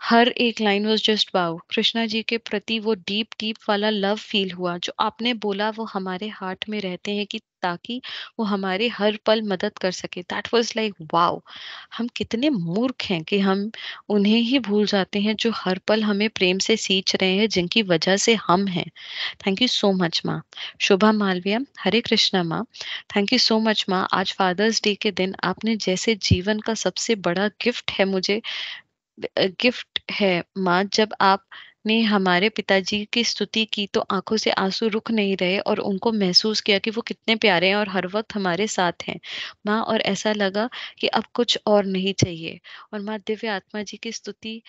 हर एक line was just wow Krishna ji के प्रति वो डीप डीप वाला लव फील हुआ जो आपने बोला वो हमारे हार्ट में रहते हैं कि ताकि वो हमारे हर पल मदद कर सके दैट वॉज लाइक वाओ हम कितने मूर्ख हैं कि हम उन्हें ही भूल जाते हैं जो हर पल हमें प्रेम से सींच रहे हैं जिनकी वजह से हम हैं थैंक यू सो मच माँ शोभा मालविया हरे कृष्णा माँ थैंक यू सो मच माँ आज फादर्स डे के दिन आपने जैसे जीवन का सबसे बड़ा गिफ्ट है मुझे गिफ्ट है माँ जब आपने हमारे पिताजी की स्तुति की तो आंखों से आंसू रुक नहीं रहे और उनको महसूस किया कि वो कितने प्यारे हैं और हर वक्त हमारे साथ हैं माँ और ऐसा लगा कि अब कुछ और नहीं चाहिए और माँ दिव्य आत्मा जी की स्तुति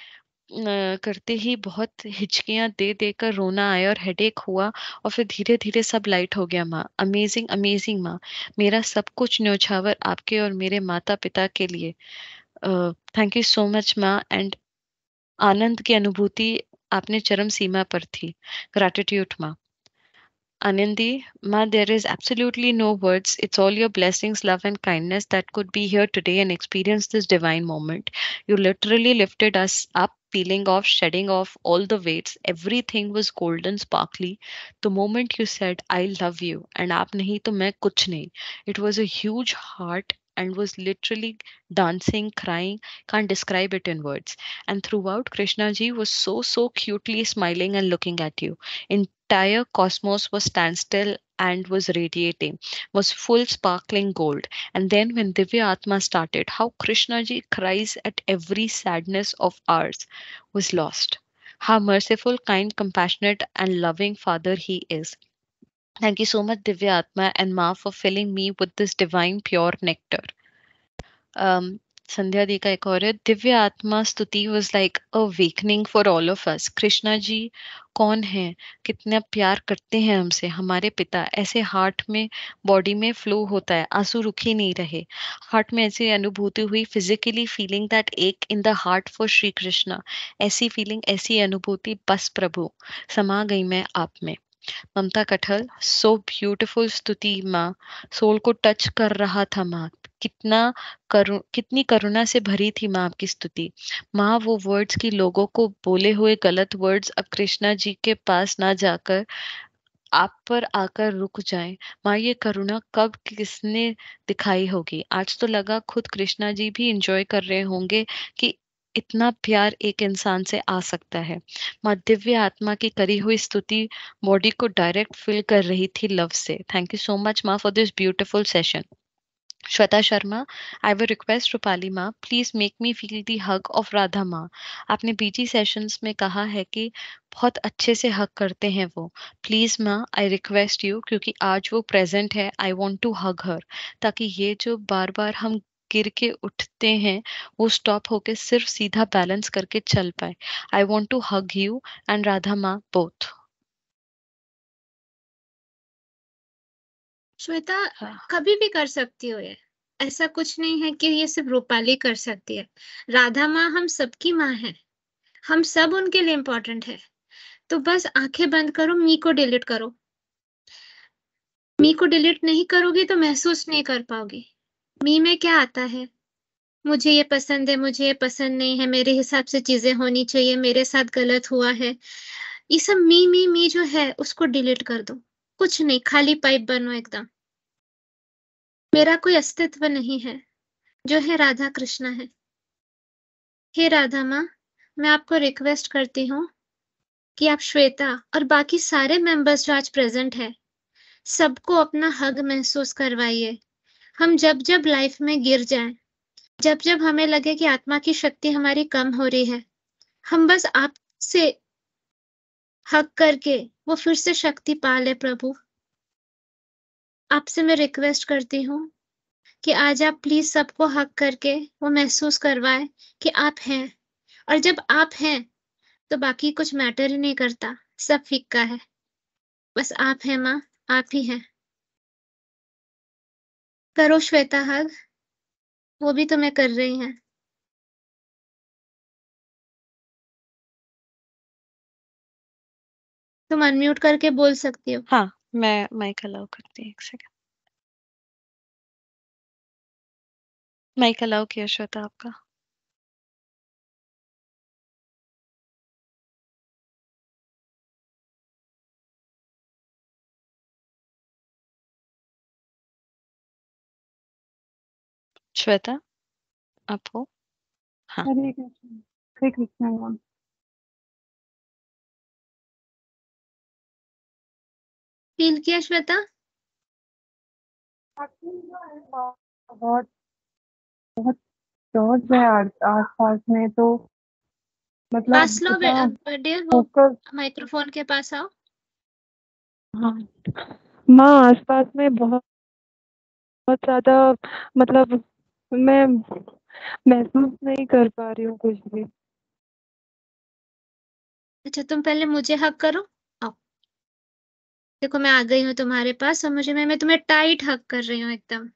करते ही बहुत हिचकियां दे देकर रोना आया और हेडेक हुआ और फिर धीरे धीरे सब लाइट हो गया माँ अमेजिंग अमेजिंग माँ मेरा सब कुछ न्योछावर आपके और मेरे माता पिता के लिए Thank you so much, Ma. And आनंद की अनुभूति आपने चरम सीमा पर थी ग्रैटिट्यूड माँ Ma, there is absolutely no words. It's all your blessings, love, and kindness that could be here today and experience this divine moment. You literally lifted us up, peeling off, shedding off all the weights. Everything was golden, sparkly. The moment you said, I love you, and aap nahi to main kuch nahi, it was a huge heart and was literally dancing, crying. Can't describe it in words. And throughout, Krishnaji was so, so cutely smiling and looking at you. Entire cosmos was standstill and was radiating, was full sparkling gold. And then when Divya Atma started, how Krishnaji cries at every sadness of ours was lost. How merciful, kind, compassionate, and loving Father he is. Thank you so much divya atma and ma for filling me with this divine pure nectar Sandhya di का एक और Divya Atma stuti was like a awakening for all of us Krishna ji कौन है कितना प्यार करते हैं हमसे हमारे पिता ऐसे हार्ट में बॉडी में फ्लो होता है आंसू रुक ही नहीं रहे हार्ट में ऐसी अनुभूति हुई फिजिकली फीलिंग दैट एक in the heart for Shri Krishna ऐसी फीलिंग ऐसी अनुभूति बस प्रभु समा गई मैं आप में ममता कटहल सो ब्यूटिफुल स्तुति माँ सोल को टच कर रहा था माँ कितना करु कितनी करुणा से भरी थी माँ आपकी स्तुति माँ वो वर्ड्स की लोगों को बोले हुए गलत वर्ड्स अब कृष्णा जी के पास ना जाकर आप पर आकर रुक जाए माँ ये करुणा कब किसने दिखाई होगी आज तो लगा खुद कृष्णा जी भी इंजॉय कर रहे होंगे कि इतना प्यार एक इंसान से आ सकता है माँ दिव्य आत्मा की करी हुई स्तुति बॉडी को डायरेक्ट फील कर रही थी लव से थैंक यू सो मच माँ for this beautiful session Shweta Sharma I will request Rupali Ma please make me feel the hug of Radha Ma आपने बीजी सेशंस में कहा है कि बहुत अच्छे से हग करते हैं वो प्लीज़ माँ आई रिक्वेस्ट यू क्योंकि आज वो प्रेजेंट है आई वॉन्ट टू हग हर ताकि ये जो बार बार हम गिर के उठते हैं वो स्टॉप होके सिर्फ सीधा बैलेंस करके चल पाए I want to hug you and Radha Ma both Shweta हाँ। कभी भी कर सकती हो ये ऐसा कुछ नहीं है कि ये सिर्फ रूपाली कर सकती है राधा माँ हम सबकी माँ है हम सब उनके लिए इम्पोर्टेंट है तो बस आंखें बंद करो मी को डिलीट करो मी को डिलीट नहीं करोगी तो महसूस नहीं कर पाओगी मी में क्या आता है मुझे ये पसंद है मुझे ये पसंद नहीं है मेरे हिसाब से चीज़ें होनी चाहिए मेरे साथ गलत हुआ है ये सब मी मी मी जो है उसको डिलीट कर दो कुछ नहीं खाली पाइप बनो एकदम मेरा कोई अस्तित्व नहीं है जो है राधा कृष्णा है हे राधा माँ मैं आपको रिक्वेस्ट करती हूँ कि आप श्वेता और बाकी सारे मेंबर्स जो आज प्रेजेंट है सबको अपना हग महसूस करवाइए हम जब जब लाइफ में गिर जाएं, जब जब हमें लगे कि आत्मा की शक्ति हमारी कम हो रही है हम बस आपसे हक करके वो फिर से शक्ति पा ले प्रभु आपसे मैं रिक्वेस्ट करती हूँ कि आज आप प्लीज सबको हक करके वो महसूस करवाए कि आप हैं और जब आप हैं तो बाकी कुछ मैटर ही नहीं करता सब फिक्का है बस आप हैं माँ आप ही हैं करो श्वेता हग वो भी तुम्हें तो कर रही हैं तुम अनम्यूट करके बोल सकती हो हाँ मैं माइक अलाउ करती हूँ एक सेकंड माइक अलाउ किया श्वेता आपका श्वेता आपको हाँ फील किया श्वेता बहुत बहुत शोर है आस पास में तो मतलब पास लो डियर माइक्रोफोन के पास आओ हाँ माँ आस में बहुत बहुत ज्यादा मतलब मैं महसूस नहीं कर पा रही हूँ कुछ भी। अच्छा तुम पहले मुझे हक करो देखो मैं आ गई हूँ तुम्हारे पास और मुझे मैं मैं तुम्हें टाइट हक कर रही हूँ एकदम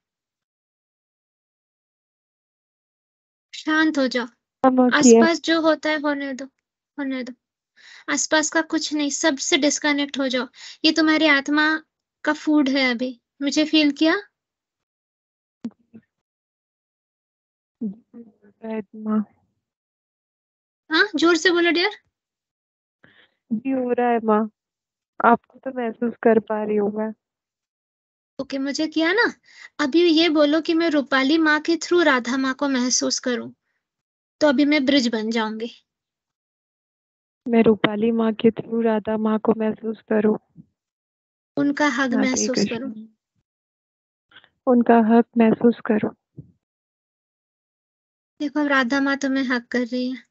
शांत हो जाओ आसपास जो होता है होने दो होने दो आसपास का कुछ नहीं सबसे डिस्कनेक्ट हो जाओ ये तुम्हारी आत्मा का फूड है अभी मुझे फील किया हाँ जोर से बोलो डियर जी हो रहा है माँ आपको तो महसूस कर पा रही हूँ मैं ओके okay, मुझे किया ना अभी ये बोलो कि मैं रूपाली माँ के थ्रू राधा माँ को महसूस करूँ तो अभी मैं ब्रिज बन जाऊंगी मैं रूपाली माँ के थ्रू राधा माँ को महसूस करूँ उनका हक महसूस करूँ उनका हक महसूस करूँ देखो अब राधा माँ तुम्हें हक कर रही है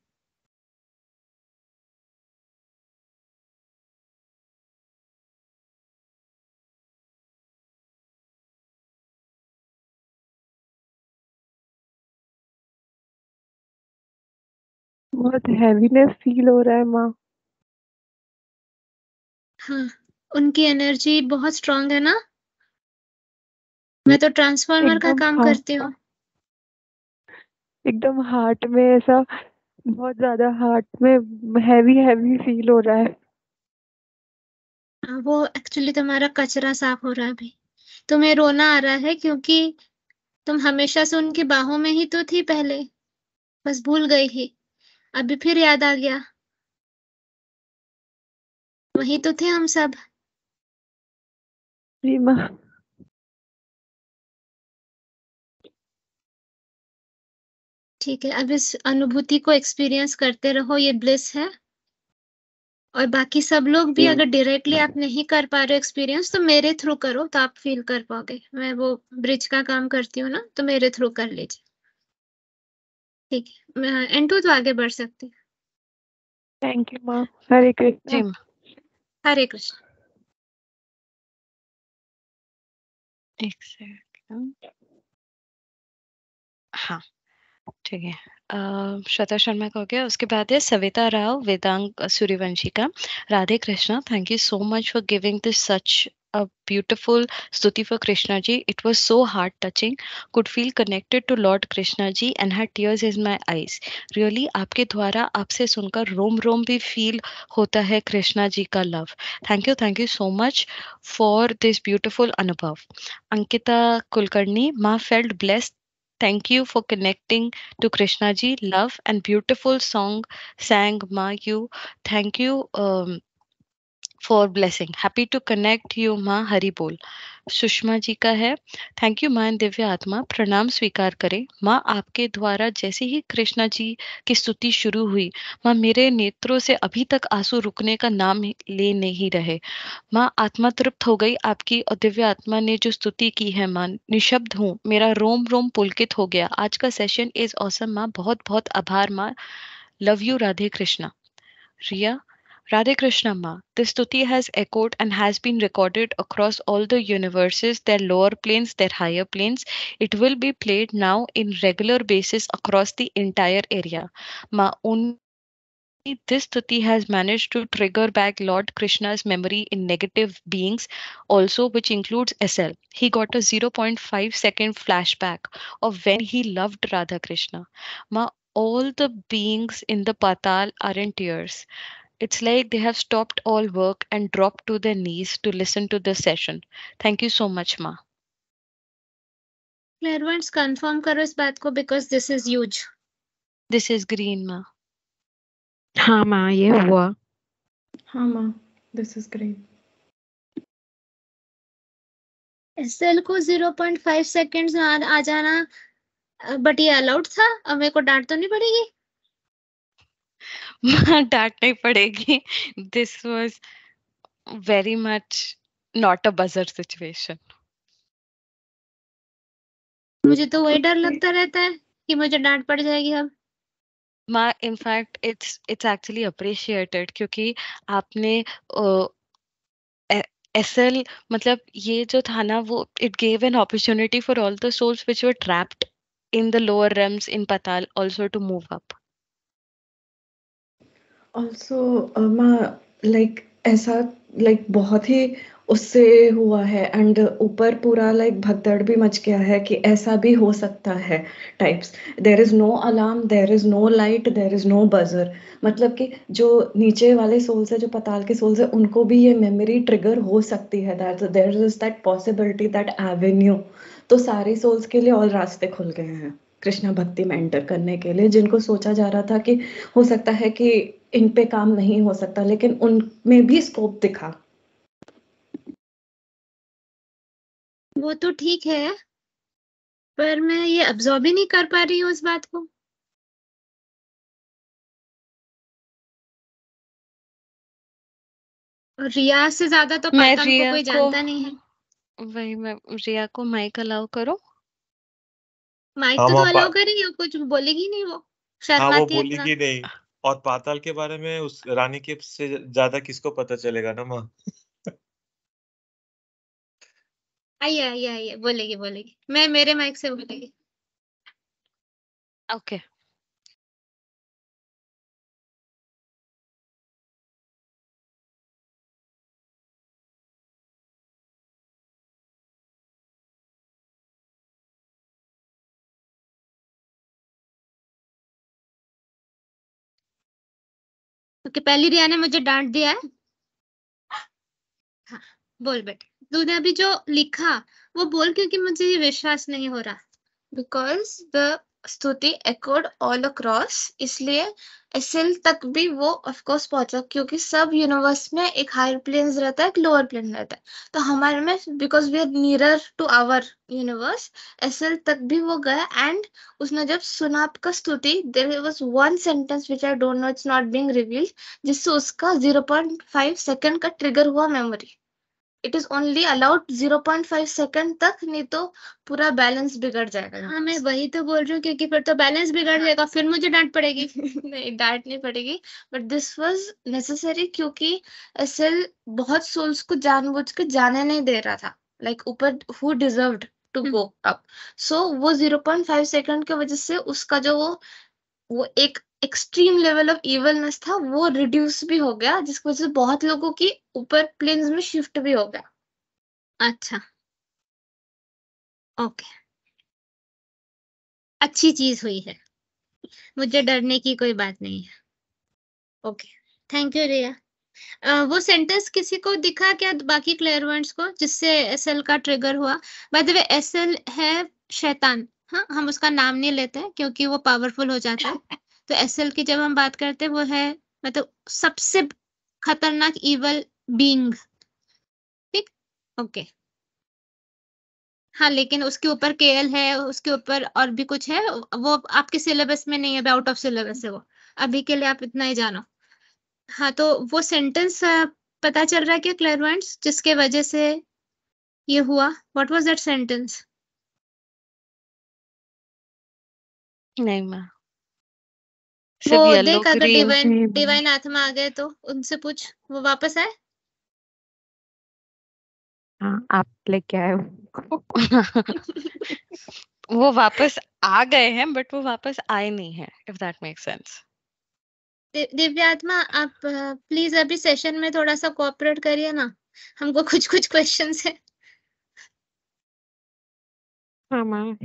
बहुत हैवीनेस फील हो रहा है माँ हाँ उनकी एनर्जी बहुत स्ट्रांग है ना मैं तो ट्रांसफार्मर का काम हाँ। करती हूँ एकदम हार्ट में ऐसा बहुत ज्यादा हार्ट में हैवी हैवी फील हो रहा है हाँ, वो एक्चुअली तुम्हारा कचरा साफ हो रहा है अभी तुम्हें रोना आ रहा है क्योंकि तुम हमेशा से उनकी बाहों में ही तो थी पहले बस भूल गई ही अभी फिर याद आ गया वही तो थे हम सब जी ठीक है अब इस अनुभूति को एक्सपीरियंस करते रहो ये ब्लिस है और बाकी सब लोग भी हम्म। अगर डायरेक्टली आप हम्म। नहीं कर पा रहे हो एक्सपीरियंस तो मेरे थ्रू करो तो आप फील कर पाओगे मैं वो ब्रिज का काम करती हूँ ना तो मेरे थ्रू कर लीजिए ठीक है एंटू तो आगे बढ़ सकते हैं थैंक यू माँ हरे कृष्ण हरे कृष्ण एक सेकंड हाँ ठीक है अ, श्वेता शर्मा का हो गया उसके बाद है सविता राव वेदांग सूर्यवंशी का Radhe Krishna thank you so much for giving this such a beautiful stuti for krishna ji it was so heart touching could feel connected to lord krishna ji and had tears in my eyes really aapke dwara aapse sunkar रोम रोम भी feel होता है कृष्णा जी का love thank you thank you so much for this beautiful anubhav Ankita Kulkarni Ma felt blessed Thank you for connecting to Krishna ji. Love and beautiful song sang Ma You. Thank you. Um, for blessing happy to connect you Ma Hari बोल सुषमा जी का है thank you Ma Divya आत्मा प्रणाम स्वीकार करें माँ आपके द्वारा जैसे ही कृष्णा जी की स्तुति शुरू हुई माँ मेरे नेत्रों से अभी तक आंसू रुकने का नाम ले नहीं रहे माँ आत्मा तृप्त हो गई आपकी और दिव्य आत्मा ने जो स्तुति की है माँ निशब्द हूँ मेरा रोम रोम पुलकित हो गया आज का सेशन इज औसम माँ बहुत बहुत आभार Ma love you Radhe Krishna Riya Radhe Krishnamma, this stuti has echoed and has been recorded across all the universes, their lower planes, their higher planes. It will be played now in regular basis across the entire area. Ma only this stuti has managed to trigger back Lord Krishna's memory in negative beings, also, which includes SL. He got a 0.5 second flashback of when he loved Radha Krishna. Ma all the beings in the Patal are in tears. It's like they have stopped all work and dropped to their knees to listen to the session. Thank you so much, Ma. Clairvoyants, confirm करो इस बात because this is huge. This is green, Ma. हाँ Ma. ये हुआ हाँ Ma. This is green. SL को 0.5 seconds में आ, आ जाना बट ये अलाउड था अब मेरे को डांट तो नहीं पड़ेगी माँ [laughs] डांटनी पड़ेगी this was very much not a buzzer situation मुझे तो वही डर लगता रहता है कि मुझे डांट पड़ जाएगी अब Ma in fact it's it's actually appreciated क्योंकि आपने uh, एसएल मतलब ये जो था ना वो it gave an opportunity for all the souls which were trapped in the lower realms in Patal also to move up also like ऐसा लाइक बहुत ही उससे हुआ है एंड ऊपर पूरा लाइक भगदड़ भी मच गया है कि ऐसा भी हो सकता है types there is no alarm there is no light there is no buzzer मतलब कि जो नीचे वाले सोल्स है जो पताल के सोल्स है उनको भी ये मेमोरी ट्रिगर हो सकती है that there is that possibility that avenue तो सारे सोल्स के लिए और रास्ते खुल गए हैं कृष्णा भक्ति में एंटर करने के लिए जिनको सोचा जा रहा था कि हो सकता है कि इन पे काम नहीं हो सकता लेकिन उनमें भी स्कोप दिखा वो तो ठीक है पर मैं ये अब्जॉर्ब ही नहीं कर पा रही हूँ इस बात को रिया से ज्यादा तो पायथन को कोई जानता को, नहीं है वही मैं रिया को माइक अलाउ करो माइक हाँ, तो अलाउ करेगी कुछ बोलेगी नहीं वो शर्माती हाँ, वो बोलेगी नहीं और पाताल के बारे में उस रानी के से ज्यादा किसको पता चलेगा ना माँ आइए आइए आइए बोलेगी बोलेगी मैं मेरे माइक से बोलेगी ओके okay. क्योंकि पहली रिया ने मुझे डांट दिया है हाँ, बोल बेटे तूने अभी जो लिखा वो बोल क्योंकि मुझे विश्वास नहीं हो रहा because the stuti echoed all across इसलिए एसएल तक भी वो ऑफ कोर्स पहुंचा क्योंकि सब यूनिवर्स में एक हायर प्लेन रहता है एक लोअर प्लेन रहता है तो हमारे में because we are near to our universe S L तक भी वो गया एंड उसने जब सुना आपका स्तुति there was one sentence which I don't know it's not being revealed जिससे उसका जीरो पॉइंट फाइव सेकेंड का ट्रिगर हुआ memory it is only allowed zero point five second तक नहीं तो पूरा बैलेंस बिगड़ जाएगा हाँ मैं वही तो बोल रही हूँ क्योंकि फिर तो बैलेंस बिगड़ हाँ। जाएगा फिर मुझे डांट पड़ेगी [laughs] नहीं डांट नहीं पड़ेगी बट दिस वॉज नेसेसरी क्योंकि सेल बहुत सोल्स को जानबूझ के जाने नहीं दे रहा था लाइक ऊपर who deserve to go up so वो जीरो पॉइंट फाइव सेकंड की वजह से उसका जो वो वो एक एक्सट्रीम लेवल ऑफ इवलनेस था वो रिड्यूस भी हो गया जिसकी वजह से बहुत लोगों की ऊपर प्लेन्स में शिफ्ट भी हो गया अच्छा ओके अच्छी चीज हुई है मुझे डरने की कोई बात नहीं है okay thank you Riya Uh, वो सेंटेंस किसी को दिखा क्या बाकी क्लेयरवेंट्स को जिससे एल का ट्रिगर हुआ बाय द वे एसएल है शैतान हाँ हम उसका नाम नहीं लेते क्योंकि वो पावरफुल हो जाता है तो एस की जब हम बात करते हैं वो है मतलब सबसे खतरनाक इवल बींग ठीक ओके हाँ लेकिन उसके ऊपर केएल है उसके ऊपर और भी कुछ है वो आपके सिलेबस में नहीं है आउट ऑफ सिलेबस है वो अभी के लिए आप इतना ही जानो हाँ तो वो सेंटेंस पता चल रहा है क्या क्लेरवेंट्स जिसके वजह से ये हुआ व्हाट वाज दैट सेंटेंस नहीं माँ वो देख अगर डिवाइन डिवाइन आत्मा आ गए तो उनसे पूछ वो वापस आए हाँ आप लेके आए वो वापस आ गए हैं बट वो वापस आए नहीं है if that make sense Divyatma आप प्लीज अभी सेशन में थोड़ा सा कोऑपरेट करिए ना हमको कुछ कुछ क्वेश्चंस है हाँ मैम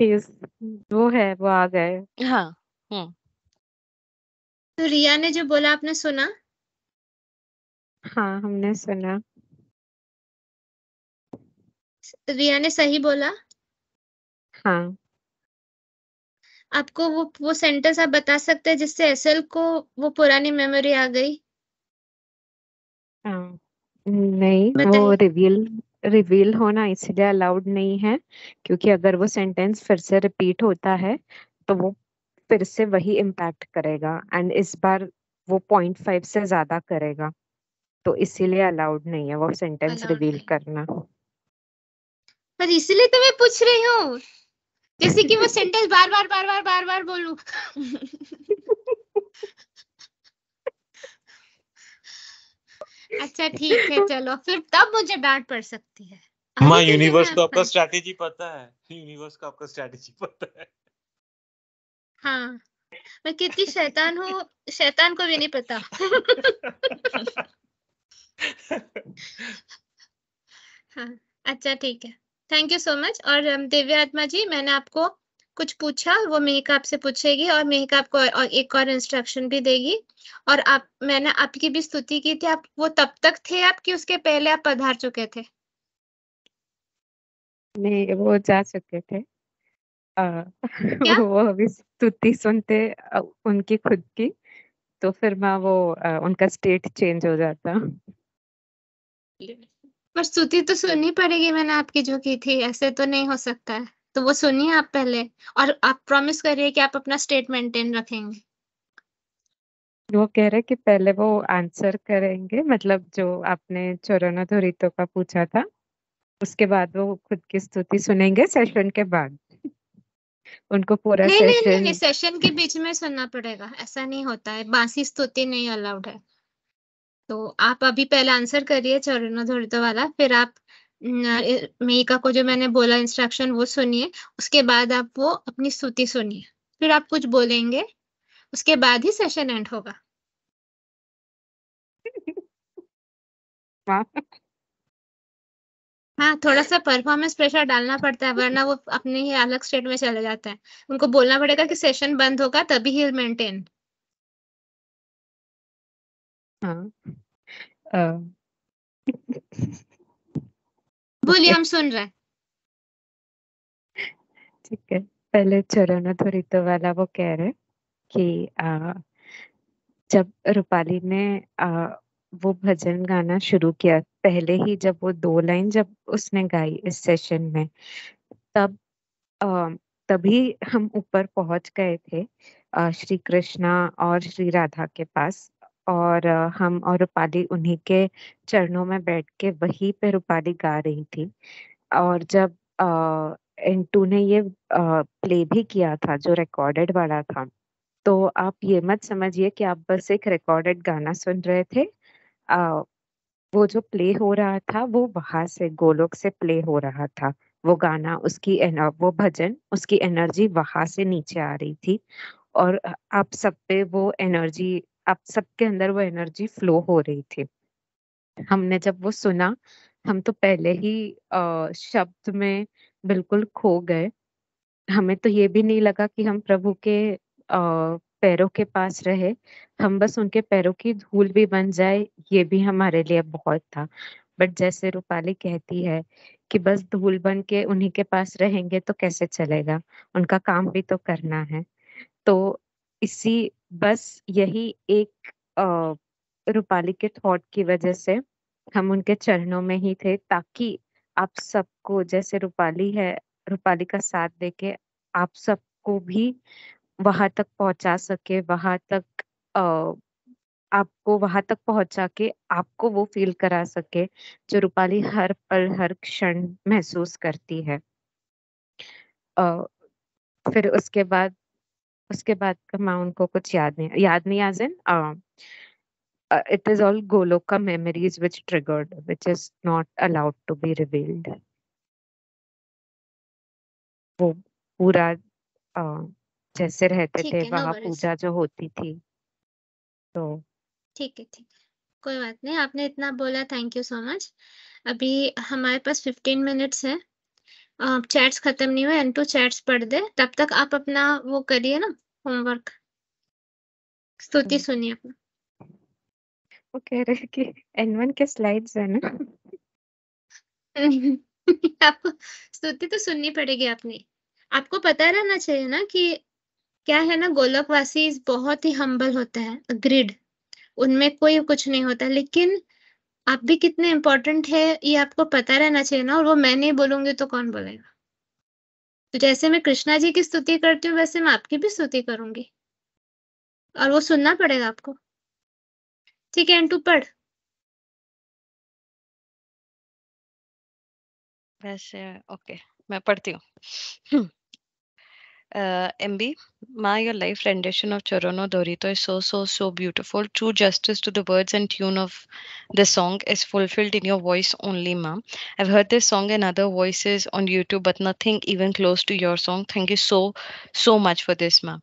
वो है वो आ गए हाँ हम्म तो रिया ने जो बोला आपने सुना हाँ हमने सुना रिया ने सही बोला हाँ आपको वो वो सेंटेंस आप बता सकते हैं जिससे एसएल को वो पुरानी मेमोरी आ गई हाँ। नहीं वो रिवील रिवील होना इसलिए अलाउड नहीं है क्योंकि अगर वो सेंटेंस फिर से रिपीट होता है तो वो फिर से वही इम्पैक्ट करेगा एंड इस बार वो पॉइंट फाइव से ज्यादा करेगा तो इसीलिए अलाउड नहीं है वो सेंटेंस रिवील करना पर इसीलिए तो मैं पूछ रही हूँ जैसे कि वो सेंटेंस बार बार बार बार बार बार बोलू अच्छा ठीक है चलो फिर तब मुझे डांट पड़ सकती है माँ यूनिवर्स को तो आपका स्ट्रैटेजी पता है यूनिवर्स को आपका स्ट्रैटेजी पता है हाँ मैं कितनी शैतान हूँ शैतान को भी नहीं पता हाँ अच्छा ठीक है थैंक यू सो मच और um, दिव्या आत्मा जी मैंने आपको कुछ पूछा वो मेहिका आपसे पूछेगी और मेहिका आपको और एक और इंस्ट्रक्शन भी देगी और आप मैंने आपकी भी स्तुति की थी आप वो तब तक थे आप कि उसके पहले आप पधार चुके थे नहीं वो जा चुके थे आ, [laughs] वो अभी स्तुति सुनते उनकी खुद की तो फिर मैं वो आ, उनका स्टेट चेंज हो जाता पर स्तुति तो सुननी पड़ेगी मैंने आपकी जो की थी ऐसे तो नहीं हो सकता है तो वो सुनिए आप पहले और आप प्रॉमिस करिए कि आप अपना स्टेट मेंटेन रखेंगे वो कह रहे कि पहले वो आंसर करेंगे मतलब जो आपने चोरनो धोरितो का पूछा था उसके बाद वो खुद की स्तुति सुनेंगे सेशन के बाद उनको पूरा नहीं, सेशन नहीं, नहीं, सेशन के बीच में सुनना पड़ेगा ऐसा नहीं होता है बांसी स्तुति नहीं अलाउड है तो आप अभी पहले आंसर करिए चरणो धोरितो वाला फिर आप मेहिका को जो मैंने बोला इंस्ट्रक्शन वो सुनिए उसके बाद आप वो अपनी स्तुति सुनिए फिर आप कुछ बोलेंगे उसके बाद ही सेशन एंड होगा [laughs] हाँ थोड़ा सा परफॉर्मेंस प्रेशर डालना पड़ता है वरना वो अपने ही अलग स्टेट में चले जाता है उनको बोलना पड़ेगा कि सेशन बंद होगा तभी ही मेंटेन हाँ बोलिए हम सुन रहे ठीक है पहले चरण थोरितो वाला वो कह रहे कि आ, जब रूपाली ने आ, वो भजन गाना शुरू किया पहले ही जब वो दो लाइन जब उसने गाई इस सेशन में तब आ, तभी हम ऊपर पहुंच गए थे आ, श्री कृष्णा और श्री राधा के पास और आ, हम और रूपाली उन्हीं के चरणों में बैठ के वहीं पे रूपाली गा रही थी और जब आ, ने ये प्ले भी किया था जो रिकॉर्डेड वाला था तो आप ये मत समझिए कि आप बस एक रिकॉर्डेड गाना सुन रहे थे अ, वो जो प्ले हो रहा था वो वहां से गोलोक से प्ले हो रहा था। वो गाना उसकी एन वो भजन उसकी एनर्जी वहां से नीचे आ रही थी और आप सब पे वो एनर्जी आप सबके अंदर वो एनर्जी फ्लो हो रही थी। हमने जब वो सुना, हम तो पहले ही अ, शब्द में बिल्कुल खो गए। हमें तो ये भी नहीं लगा कि हम प्रभु के अ पैरों के पास रहे हम बस उनके पैरों की धूल भी बन जाए ये भी हमारे लिए बहुत था बट जैसे रूपाली कहती है कि बस धूल बन के उन्हीं के पास रहेंगे तो कैसे चलेगा उनका काम भी तो करना है तो इसी बस यही एक रूपाली के थॉट की वजह से हम उनके चरणों में ही थे ताकि आप सबको जैसे रूपाली है रूपाली का साथ देके आप सबको भी वहां तक पहुंचा सके, वहां तक अ, आपको वहां तक पहुंचा के आपको वो फ़ील करा सके, जो रूपाली हर पल, हर क्षण महसूस करती है। अ, फिर उसके बाद उसके बाद का मैं उनको कुछ याद नहीं याद नहीं आज इन इट इज़ ऑल गोलो का memories which triggered which is not allowed to be revealed वो पूरा अ जैसे रहते ठीक थे है नो वहाँ हाँ, पूजा जो होती थी तो ठीक है ठीक कोई बात नहीं आपने इतना बोला थैंक यू सो मच अभी हमारे पास फिफ्टीन मिनट्स है चैट्स खत्म नहीं हुए एंटू चैट्स पढ़ दे तब तक आप अपना वो करिए ना होमवर्क स्तुति हम्म। सुनिए अपना वो कह रहे हैं कि एनवन के स्लाइड्स है ना [laughs] आपको स्तुति तो सुननी पड़ेगी आपने आपको पता रहना चाहिए ना कि क्या है ना गोलकवासी बहुत ही हम्बल होते हैं ग्रिड उनमें कोई कुछ नहीं होता लेकिन आप भी कितने इम्पोर्टेंट है ये आपको पता रहना चाहिए ना और वो मैं नहीं बोलूंगी तो कौन बोलेगा तो जैसे मैं कृष्णा जी की स्तुति करती हूँ वैसे मैं आपकी भी स्तुति करूंगी और वो सुनना पड़ेगा आपको ठीक है एंटू पढ़ वैसे ओके मैं पढ़ती हूँ uh, MB, my your rendition of Chorono Dorito is so, so, so beautiful. True justice to the words and tune of the song is fulfilled in your voice only, Ma. I've heard this song and other voices on YouTube, but nothing even close to your song. Thank you so, so much for this, Ma.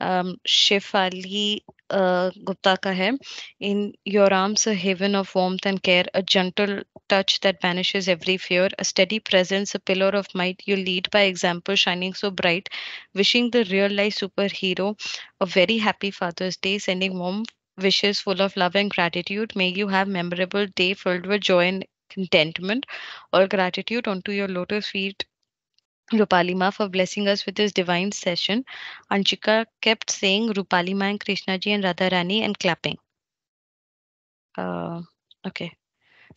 Um, Shefali uh, Gupta ka hai. In your arms, a haven of warmth and care, a gentle touch that banishes every fear, a steady presence, a pillar of might. You lead by example, shining so bright. Wishing the real life superhero a very happy Father's Day, sending warm wishes full of love and gratitude. May you have memorable day filled with joy and contentment. All gratitude onto your lotus feet Rupali Ma for blessing us with this divine session. Anchika kept saying Rupali Ma and Krishna ji and Radharani and clapping. Uh, okay.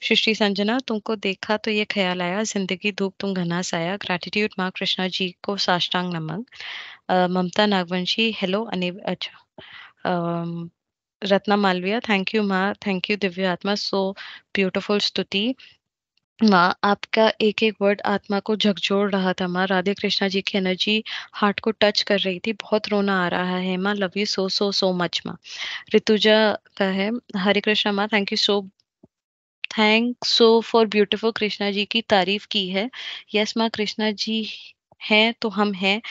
सृष्टि संजना तुमको देखा तो ये ख्याल आया जिंदगी धूप तुम घना साया ग्रैटिट्यूड माँ कृष्णा जी को साष्टांग नमक ममता नागवंशी हेलो अनिब अच्छा रत्ना मालविया थैंक यू माँ thank you Divya Atma so beautiful स्तुति माँ आपका एक एक वर्ड आत्मा को झकझोर रहा था माँ राधे कृष्णा जी की एनर्जी हार्ट को टच कर रही थी बहुत रोना आ रहा है माँ love you so so so much माँ ऋतुजा का है हरे कृष्णा माँ thank you so thank so for beautiful Krishna ji की तारीफ की है यस माँ कृष्णा जी हैं तो हम हैं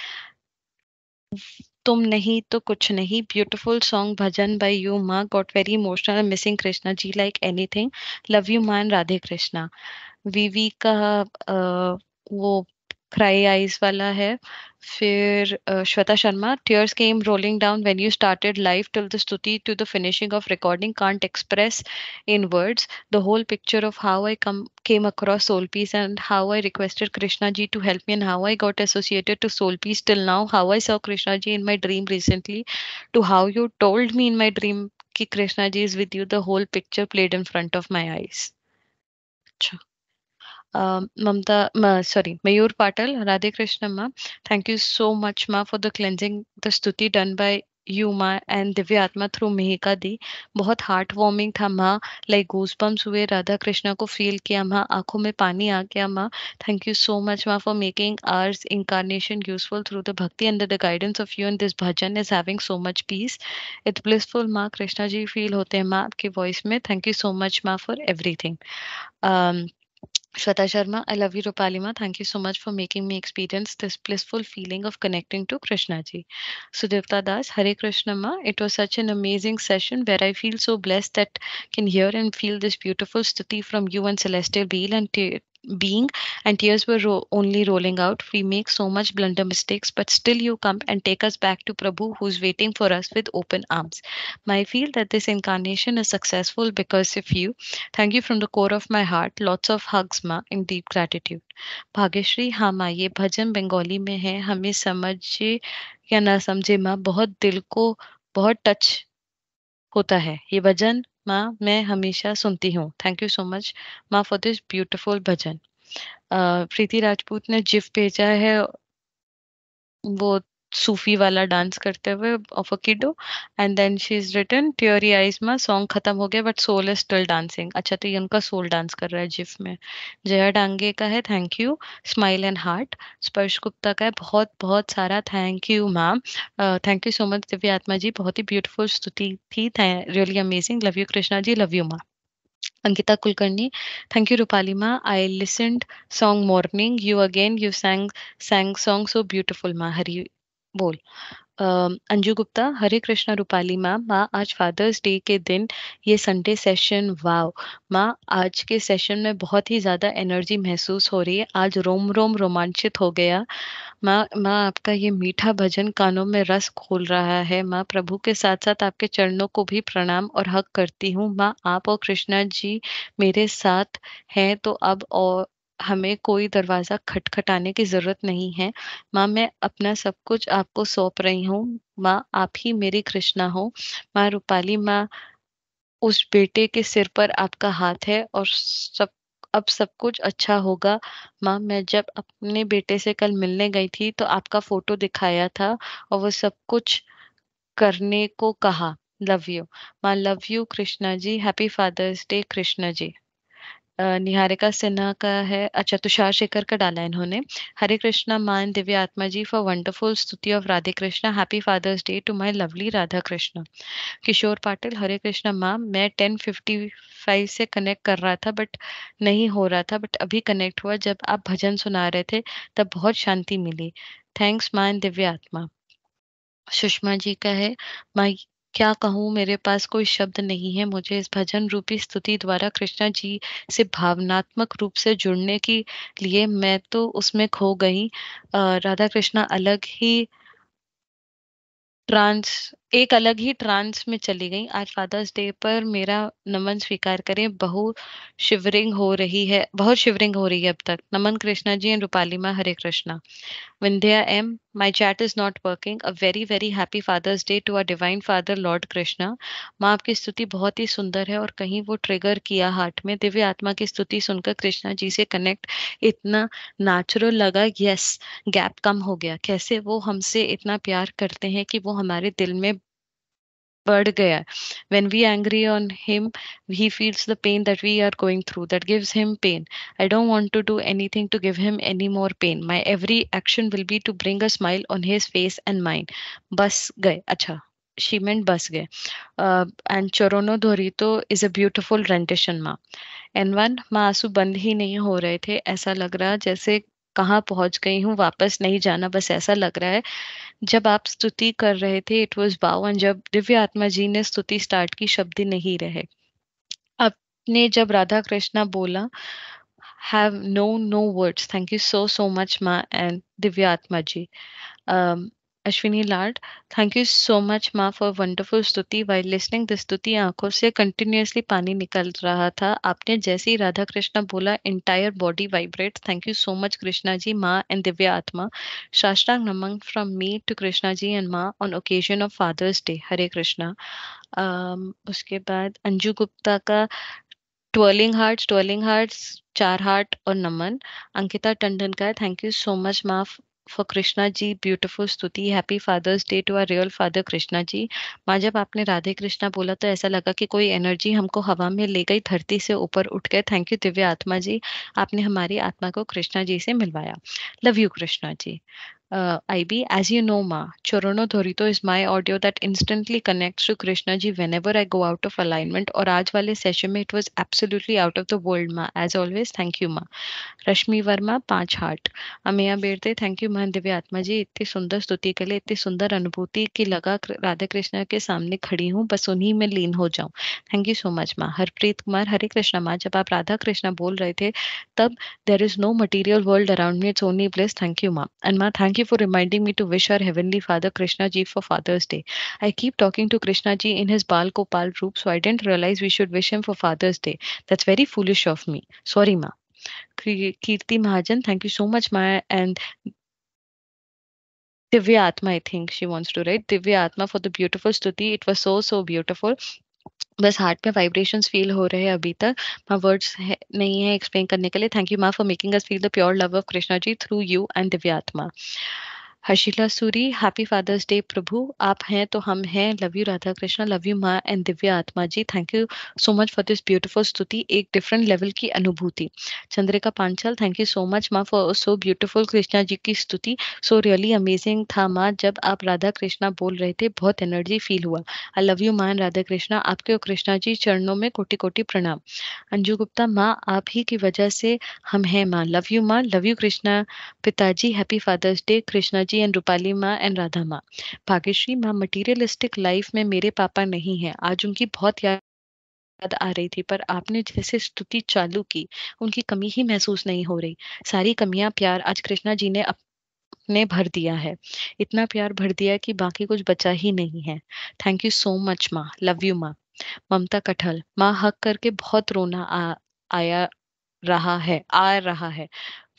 तुम नहीं तो कुछ नहीं beautiful song bhajan by you माँ got very emotional missing Krishna ji like anything love you मान राधे कृष्णा वीवी का आ, वो क्राई आईज वाला है फिर Shweta Sharma tears came rolling down when you started life till the stuti to the finishing of recording can't express in words the whole picture of how I come came across soul peace and how I requested Krishna ji to help me and how I got associated to soul peace till now how I saw Krishna ji in my dream recently to how you told me in my dream कि Krishna ji is with you the whole picture played in front of my eyes अच्छा Mamta sorry Mayur Patel Radhe Patel, Radhe thank you so much so for the cleansing the stuti done stuti you मा and Divyatma through Mehika दी बहुत heart warming था माँ like गूज हुए राधा कृष्णा को feel किया माँ आंखों में पानी आ गया माँ थैंक यू सो मच माँ for making ours incarnation useful through the bhakti under the guidance of you and this bhajan is having so much peace it's blissful माँ कृष्णा जी फील होते हैं माँ आपके वॉइस में थैंक यू सो मच माँ for everything Shweta Sharma, I love you, Rupalima. Thank you so much for making me experience this blissful feeling of connecting to Krishnaji. Sudevta Das, Hare Krishna Ma. It was such an amazing session where I feel so blessed that I can hear and feel this beautiful stuti from you and Celestial Wheel and being and tears were ro- only rolling out. We make so much blunder mistakes, but still you come and take us back to Prabhu, who's waiting for us with open arms. my feel that this incarnation is successful because of you. Thank you from the core of my heart. Lots of hugs, Ma, in deep gratitude. Bhagyashri हम आइए भजन बंगाली में है हमें समझे या ना समझे माँ बहुत दिल को बहुत टच होता है ये भजन माँ मैं हमेशा सुनती हूँ थैंक यू सो मच माँ for this beautiful bhajan Preeti Rajput ने जिफ भेजा है वो सूफी वाला डांस करते हुए of a kiddo and then she is written teary eyes मा सॉन्ग खत्म हो गया but soul is still dancing अच्छा तो ये उनका सोल डांस कर रहा है जिफ में जया डांगे का है thank you smile and heart Sparsh Gupta का है बहुत बहुत सारा thank you ma'am thank you so much Divya Atma ji बहुत ही ब्यूटीफुल स्तुति थी really amazing love you Krishna ji love you Ankita Kulkarni thank you Rupali माँ I listened song morning you again you sang sang song so beautiful माँ हरी बोल अ, अंजू गुप्ता हरे कृष्णा रूपाली मैम माँ आज फादर्स डे के दिन ये संडे सेशन वाव माँ आज के सेशन में बहुत ही ज़्यादा एनर्जी महसूस हो रही है आज रोम रोम रोमांचित हो गया माँ माँ आपका ये मीठा भजन कानों में रस खोल रहा है माँ प्रभु के साथ साथ आपके चरणों को भी प्रणाम और हक करती हूँ माँ आप और कृष्णा जी मेरे साथ हैं तो अब और हमें कोई दरवाज़ा खटखटाने की ज़रूरत नहीं है माँ मैं अपना सब कुछ आपको सौंप रही हूँ माँ आप ही मेरी कृष्णा हो माँ रूपाली माँ उस बेटे के सिर पर आपका हाथ है और सब अब सब कुछ अच्छा होगा माँ मैं जब अपने बेटे से कल मिलने गई थी तो आपका फोटो दिखाया था और वो सब कुछ करने को कहा लव यू माँ love you Krishna ji happy fathers day Krishna ji Niharika Sinha का है अच्छा तुषार शेखर का डाला इन्होंने हरे कृष्णा मान Divya Atma ji for wonderful stuti of Radhe Krishna happy fathers day to my lovely Radha Krishna Kishore Patil Hare Krishna माम मैं टेन फिफ्टी फाइव से कनेक्ट कर रहा था बट नहीं हो रहा था बट अभी कनेक्ट हुआ जब आप भजन सुना रहे थे तब बहुत शांति मिली थैंक्स मान दिव्य आत्मा सुषमा जी का है माई क्या कहूँ मेरे पास कोई शब्द नहीं है मुझे इस भजन रूपी स्तुति द्वारा कृष्णा जी से भावनात्मक रूप से जुड़ने के लिए मैं तो उसमें खो गई राधा कृष्णा अलग ही ट्रांस एक अलग ही ट्रांस में चली गई आज फादर्स डे पर मेरा नमन स्वीकार करें बहु शिवरिंग हो रही है बहुत शिवरिंग हो रही है अब तक नमन Krishna ji and Rupalima Hare Krishna Vindhya M my chat is not working a very very happy fathers day to our divine father Lord Krishna माँ आपकी स्तुति बहुत ही सुंदर है और कहीं वो ट्रिगर किया हार्ट में दिव्य आत्मा की स्तुति सुनकर कृष्णा जी से कनेक्ट इतना नेचुरल लगा यस गैप कम हो गया कैसे वो हमसे इतना प्यार करते हैं कि वो हमारे दिल में बढ़ गया when we angry on him he feels the pain that we are going through that gives him pain I don't want to do anything to give him any more pain my every action will be to bring a smile on his face and mind बस गए अच्छा cement बस गए and चोरोनो धोरी तो is a beautiful रेंटेशन माँ N one माँ आंसू बंद ही नहीं हो रहे थे ऐसा लग रहा जैसे कहाँ पहुंच गई हूँ वापस नहीं जाना बस ऐसा लग रहा है जब आप स्तुति कर रहे थे इट वॉज बावन जब दिव्य आत्मा जी ने स्तुति स्टार्ट की शब्द नहीं रहे आपने जब राधा कृष्णा बोला have no no words thank you so so much माँ and Divya Atma ji Ashwini Lad thank you so much माँ for wonderful stuti while listening the stuti आंखों से कंटिन्यूसली पानी निकल रहा था आपने जैसे ही राधा कृष्ण बोला entire body vibrate thank you so much Krishna ji माँ एंड दिव्य आत्मा शास्त्रांग नमंग from me to Krishna ji and माँ on occasion of father's day Hare Krishna उसके बाद अंजू गुप्ता का ट्वर्लिंग हार्ट ट्वर्लिंग हार्ट चार हार्ट और नमन अंकिता टंडन का थैंक यू सो मच माफ for Krishna ji beautiful stuti happy fathers day to our real father Krishna ji माँ जब आपने राधे कृष्णा बोला तो ऐसा लगा कि कोई एनर्जी हमको हवा में ले गई धरती से ऊपर उठ गए थैंक यू दिव्य आत्मा जी आपने हमारी आत्मा को कृष्णा जी से मिलवाया love you Krishna ji uh, IB. As you know, Ma, Chorono Dhorito is my audio that instantly connects to Krishna ji whenever I go out of alignment. Or aaj wale session mein, it was absolutely out of the world, Ma. As always, thank you, Ma. Rashmi Verma, पांच heart Ameya Berte thank you महान दिव्य आत्मा जी इतनी सुंदर स्तुति के लिए इतनी सुंदर अनुभूति की लगा राधा कृष्णा के सामने खड़ी हूँ बस उन्हीं में लीन हो जाऊँ थैंक यू सो मच माँ हरप्रीत कुमार हरे कृष्णा माँ जब आप राधा कृष्णा बोल रहे थे तब there is no material world around me it's only place thank you माँ एंड माँ thank you for reminding me to wish our Heavenly Father Krishna Ji for Father's Day. I keep talking to Krishna Ji in his Bal Kopal group, so I didn't realize we should wish him for Father's Day. That's very foolish of me. Sorry, Ma. Kirti Mahajan, thank you so much, Ma. And Divya Atma, I think she wants to write Divya Atma for the beautiful stuti. It was so, so beautiful. बस heart में vibrations feel हो रहे हैं अभी तक माँ words नहीं है एक्सप्लेन करने के लिए थैंक यू माँ for making us feel the pure love of Krishna ji through you and Divyatma Harshila Suri happy fathers day प्रभु आप हैं तो हम हैं love you Radha Krishna love you माँ and Divya Atma ji thank you so much for this beautiful stuti एक डिफरेंट लेवल की अनुभूति Chandrika Panchal thank you so much माँ for so beautiful Krishna ji की स्तुति सो रियली अमेजिंग था माँ जब आप राधा कृष्णा बोल रहे थे बहुत एनर्जी फील हुआ आई लव यू माँ राधा कृष्णा आपके और कृष्णा जी चरणों में कोटि कोटि प्रणाम अंजू गुप्ता माँ आप ही की वजह से हम हैं माँ लव यू माँ लव यू कृष्णा पिताजी happy fathers day Krishna ji and Rupali माँ एंड राधा माँ भाग्यश्री माँ मटीरियलिस्टिक लाइफ में मेरे पापा नहीं है आज उनकी बहुत याद याद आ रही थी पर आपने जैसे स्तुति चालू की उनकी कमी ही महसूस नहीं हो रही सारी कमियां प्यार आज कृष्णा जी ने अपने भर दिया है इतना प्यार भर दिया कि बाकी कुछ बचा ही नहीं है थैंक यू सो मच माँ लव यू माँ ममता कटहल माँ हक करके बहुत रोना आ, आया रहा है आ रहा है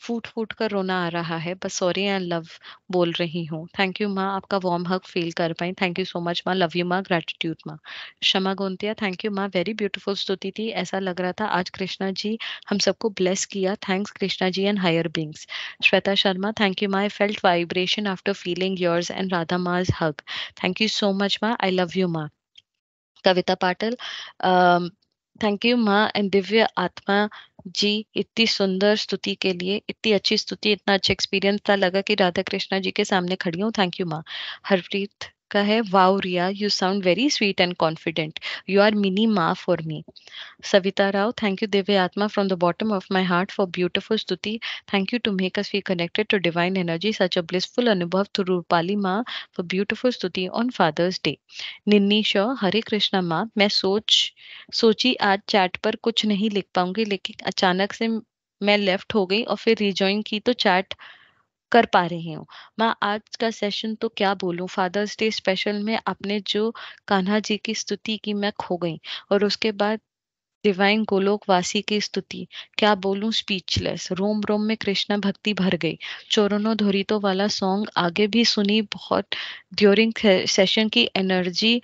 फूट फूट कर रोना आ रहा है बस सॉरी आई लव बोल रही हूँ थैंक यू माँ आपका वार्म हक फील कर पाई थैंक यू सो मच माँ लव यू माँ ग्रेटिट्यूड माँ क्षमा गोंतिया थैंक यू माँ वेरी ब्यूटीफुल स्तुति थी ऐसा लग रहा था आज कृष्णा जी हम सबको ब्लेस किया thanks Krishna ji and higher beings Shweta Sharma thank you माँ I felt vibration after feeling yours and Radha माज हक thank you so much Ma I love you माँ Kavita Patil Um, thank you माँ एंड दिव्य आत्मा जी इतनी सुंदर स्तुति के लिए इतनी अच्छी स्तुति इतना अच्छा एक्सपीरियंस था लगा कि राधा कृष्णा जी के सामने खड़ी हूँ थैंक यू माँ हरप्रीत का है wow Riya you sound very sweet and confident you are mini मा for me Savita Rao thank you Divya Atma from the bottom of my heart for beautiful stuti thank you to make us we connected to divine energy such a blissful anubhav through Rupali माँ for beautiful stuti on father's day Ninni Shaw Hare Krishna माँ मैं सोच सोची आज chat पर कुछ नहीं लिख पाऊंगी लेकिन अचानक से मैं लेफ्ट हो गई और फिर रिजॉइन की तो चैट कर पा रहे हो मैं आज का सेशन तो क्या बोलूं फादर्स डे स्पेशल में आपने जो कान्हा जी की स्तुति की मैं खो गई और उसके बाद डिवाइन गोलोकवासी की स्तुति क्या बोलूं स्पीचलेस रोम रोम में कृष्णा भक्ति भर गई चोरनो धोरितो वाला सॉन्ग आगे भी सुनी बहुत ड्यूरिंग सेशन की एनर्जी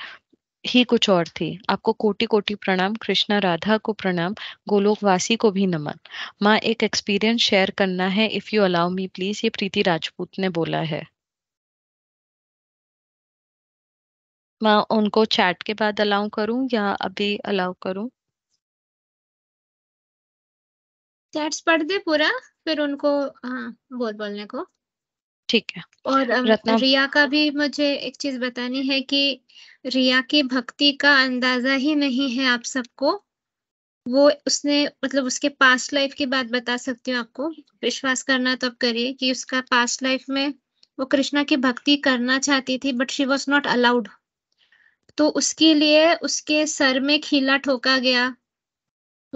ही कुछ और थी आपको कोटि कोटि प्रणाम कृष्णा राधा को प्रणाम गोलोकवासी को भी नमन माँ एक एक्सपीरियंस शेयर करना है if you allow me please ये प्रीति राजपूत ने बोला है मैं उनको चैट के बाद अलाउ करूं या अभी अलाउ करूं चैट्स पढ़ दे पूरा फिर उनको हाँ बोल बोलने को ठीक है और रिया का भी मुझे एक चीज बतानी है कि रिया की भक्ति का अंदाजा ही नहीं है आप सबको वो उसने मतलब उसके पास्ट लाइफ की बात बता सकती हूँ आपको विश्वास करना तो आप करिए कि उसका पास्ट लाइफ में वो कृष्णा की भक्ति करना चाहती थी but she was not allowed तो उसके लिए उसके सर में खीला ठोका गया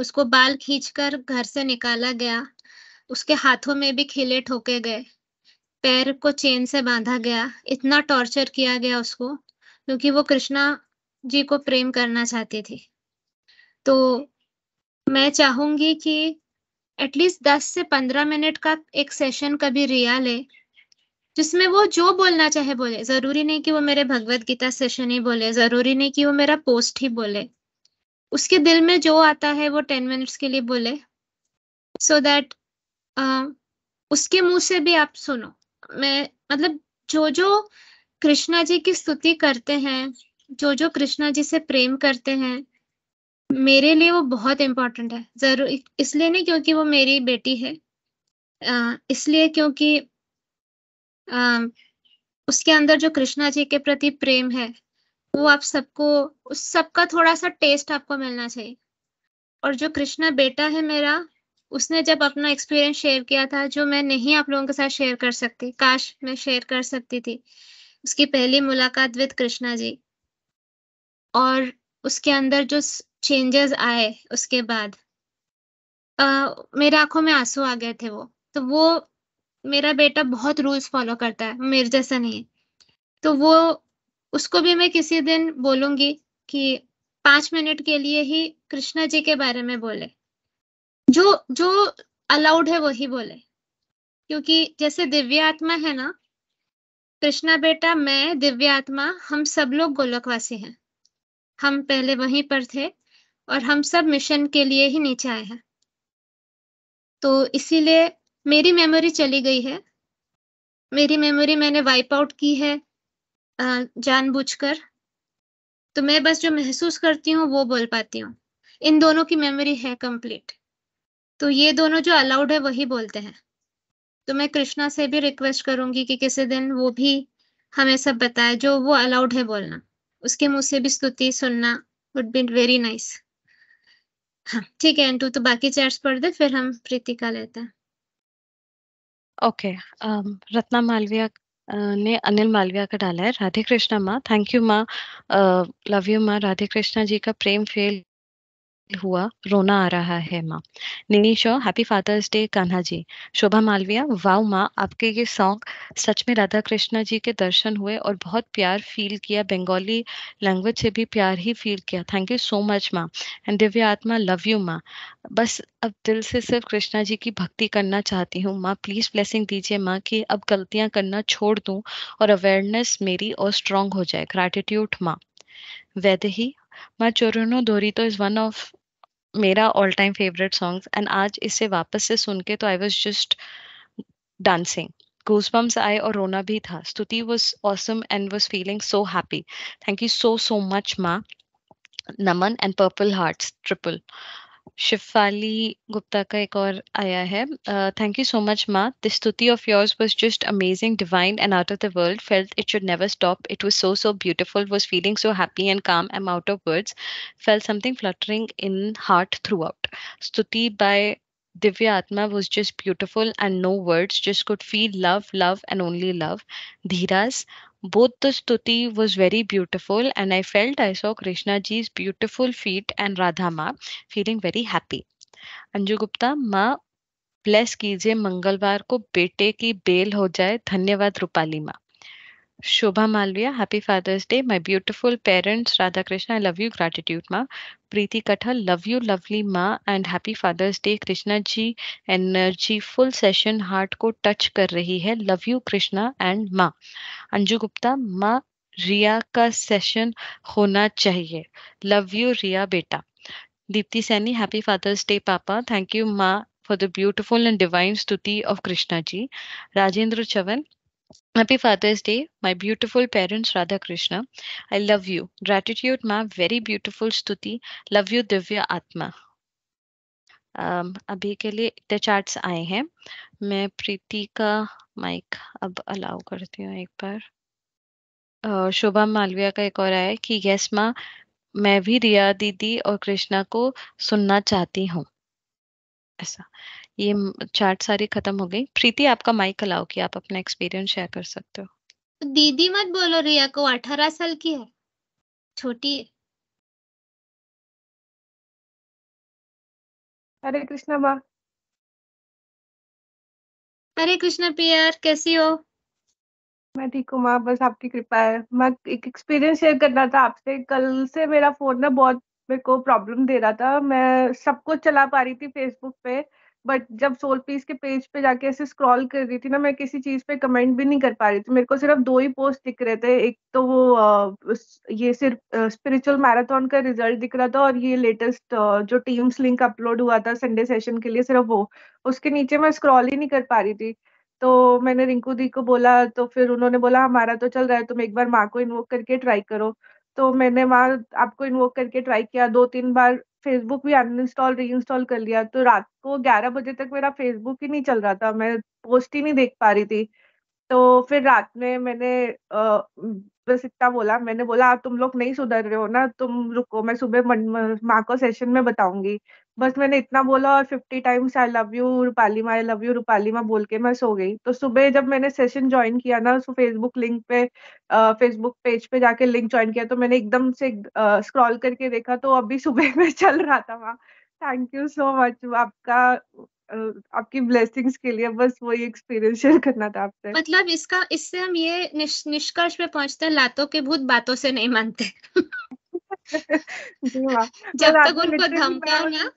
उसको बाल खींचकर घर से निकाला गया उसके हाथों में भी खिले ठोके गए पैर को चेन से बांधा गया इतना टॉर्चर किया गया उसको क्योंकि वो कृष्णा जी को प्रेम करना चाहती थी तो मैं चाहूंगी कि एटलीस्ट दस से पंद्रह मिनट का एक सेशन कभी रिया ले जिसमें वो जो बोलना चाहे बोले जरूरी नहीं कि वो मेरे भगवत गीता सेशन ही बोले जरूरी नहीं कि वो मेरा पोस्ट ही बोले उसके दिल में जो आता है वो टेन मिनट्स के लिए बोले सो so दैट uh, उसके मुंह से भी आप सुनो मैं मतलब जो जो कृष्णा जी की स्तुति करते हैं जो जो कृष्णा जी से प्रेम करते हैं मेरे लिए वो बहुत इंपॉर्टेंट है जरूर इसलिए नहीं क्योंकि वो मेरी बेटी है इसलिए क्योंकि आ, उसके अंदर जो कृष्णा जी के प्रति प्रेम है वो आप सबको उस सबका थोड़ा सा टेस्ट आपको मिलना चाहिए और जो कृष्णा बेटा है मेरा उसने जब अपना एक्सपीरियंस शेयर किया था जो मैं नहीं आप लोगों के साथ शेयर कर सकती काश मैं शेयर कर सकती थी उसकी पहली मुलाकात विद कृष्णा जी और उसके अंदर जो चेंजेस आए उसके बाद आ, मेरे आंखों में आंसू आ गए थे वो तो वो मेरा बेटा बहुत रूल्स फॉलो करता है मेरे जैसा नहीं तो वो उसको भी मैं किसी दिन बोलूंगी कि पांच मिनट के लिए ही कृष्णा जी के बारे में बोले जो जो अलाउड है वही बोले क्योंकि जैसे दिव्य आत्मा है ना कृष्णा बेटा मैं दिव्यात्मा हम सब लोग गोलकवासी हैं हम पहले वहीं पर थे और हम सब मिशन के लिए ही नीचे आए हैं तो इसीलिए मेरी मेमोरी चली गई है मेरी मेमोरी मैंने वाइप आउट की है जानबूझकर तो मैं बस जो महसूस करती हूँ वो बोल पाती हूँ इन दोनों की मेमोरी है कंप्लीट तो ये दोनों जो अलाउड है वही बोलते हैं तो मैं कृष्णा से भी रिक्वेस्ट करूंगी कि किसी दिन वो भी हमें सब बताए जो वो अलाउड है बोलना उसके मुंह से भी स्तुति सुनना वुड बी वेरी नाइस हाँ ठीक है एंटू तो बाकी चैट्स पढ़ दे फिर हम प्रीति का लेते हैं okay um, Ratna Malviya uh, ने अनिल मालविया का डाला है राधे कृष्णा माँ थैंक यू माँ लव uh, यू माँ राधे कृष्णा जी का प्रेम फेल हुआ रोना आ रहा है माँ Nini Shaw happy fathers day Kanha ji Shobha Malviya wow माँ आपके ये सॉन्ग सच में राधा कृष्णा जी के दर्शन हुए और बहुत प्यार फील किया बंगाली लैंग्वेज से भी प्यार ही फील किया थैंक यू सो मच माँ and Divya Atma love you माँ बस अब दिल से सिर्फ कृष्णा जी की भक्ति करना चाहती हूँ माँ प्लीज ब्लेसिंग दीजिए माँ कि अब गलतियां करना छोड़ दूँ और अवेयरनेस मेरी और स्ट्रांग हो जाए ग्रेटिट्यूड माँ ही माँ चोरनो धोरी तो इज वन ऑफ मेरा all time favourite song and आज इसे वापस से सुन के तो I was just dancing goosebumps आए और रोना भी था stuti was awesome and was feeling so happy thank you so so much माँ नमन and purple heart triple Shifali Gupta का एक और आया है थैंक यू सो मच माँ the of yours was just amazing divine and out of the world felt it should never stop it was so so beautiful was feeling so happy and calm am out of words felt something fluttering in heart throughout stuti by Divya Atma was just beautiful and no words just could feel love love and only love Dhiraj Both the stuti was very beautiful, and I felt I saw Krishna ji's beautiful feet and Radha Ma, feeling very happy. anju gupta ma bless कीजिए मंगलवार को बेटे की bell हो जाए धन्यवाद रूपाली माँ Shobha Malviya happy fathers day my beautiful parents Radha Krishna I love you gratitude माँ प्रीति कटहल लव यू लवली माँ and happy fathers day Krishna ji energy full session heart को टच कर रही है लव यू कृष्णा एंड माँ अंजू गुप्ता माँ रिया का सेशन होना चाहिए लव यू रिया बेटा Deepti Saini happy fathers day पापा थैंक यू माँ for the beautiful and divine स्तुति of Krishna ji Rajendra Chavan Happy Father's Day, my beautiful parents Radha Krishna. I love you. Gratitude, ma. Very beautiful stuti. Love you, Divya Atma. Um, अभी के लिए इतने charts आए हैं मैं प्रीति का माइक अब अलाउ करती हूँ एक बार शोभा मालविया का एक और आया कि यस माँ मैं भी रिया दीदी और कृष्णा को सुनना चाहती हूँ ऐसा ये चैट सारी खत्म हो गई प्रीति आपका माइक अलाउ की आप अपना एक्सपीरियंस शेयर कर सकते हो दीदी मत बोलो रिया को अठारह साल की है छोटी है हरे कृष्णा माँ हरे कृष्णा पियर कैसी हो मैं ठीक हूँ माँ बस आपकी कृपा है मैं एक एक्सपीरियंस शेयर करना था आपसे कल से मेरा फोन ना बहुत मेरे को प्रॉब्लम दे रहा था मैं सब कुछ चला पा रही थी फेसबुक पे बट जब सोल पीस के पेज पे जाके ऐसे स्क्रॉल कर रही थी ना मैं किसी चीज पे कमेंट भी नहीं कर पा रही थी मेरे को सिर्फ दो ही पोस्ट दिख रहे थे एक तो वो ये सिर्फ स्पिरिचुअल मैराथन का रिजल्ट दिख रहा था और ये लेटेस्ट जो टीम्स लिंक अपलोड हुआ था संडे सेशन के लिए सिर्फ वो उसके नीचे मैं स्क्रॉल ही नहीं कर पा रही थी तो मैंने रिंकू दी को बोला तो फिर उन्होंने बोला हमारा तो चल रहा है तुम एक बार माँ को इन्वोक करके ट्राई करो तो मैंने वहां आपको इन्वोक करके ट्राई किया दो तीन बार फेसबुक भी अनइंस्टॉल री इंस्टॉल कर लिया तो रात को ग्यारह बजे तक मेरा फेसबुक ही नहीं चल रहा था मैं पोस्ट ही नहीं देख पा रही थी तो फिर रात में मैंने बस इतना बोला मैंने बोला आप तुम लोग नहीं सुधर रहे हो ना तुम रुको मैं सुबह माँ को सेशन में बताऊंगी बस मैंने इतना बोला और fifty times I love you Rupali माँ आई लव यू रूपाली माँ बोल के मैं सो गई तो सुबह जब मैंने सेशन ज्वाइन किया ना उस फेसबुक लिंक पे फेसबुक पेज पे जाके लिंक ज्वाइन किया तो मैंने एकदम से स्क्रॉल करके देखा तो अभी सुबह [laughs] में चल रहा था वहाँ थैंक यू सो मच आपका आपकी ब्लेसिंग्स के लिए बस वही एक्सपीरियंस शेयर करना था आपसे मतलब इसका इससे हम ये निश, निष्कर्ष पे पहुंचते हैं लातों के भूत बातों से नहीं मानते [laughs] जब तक उनको धमकाओ ना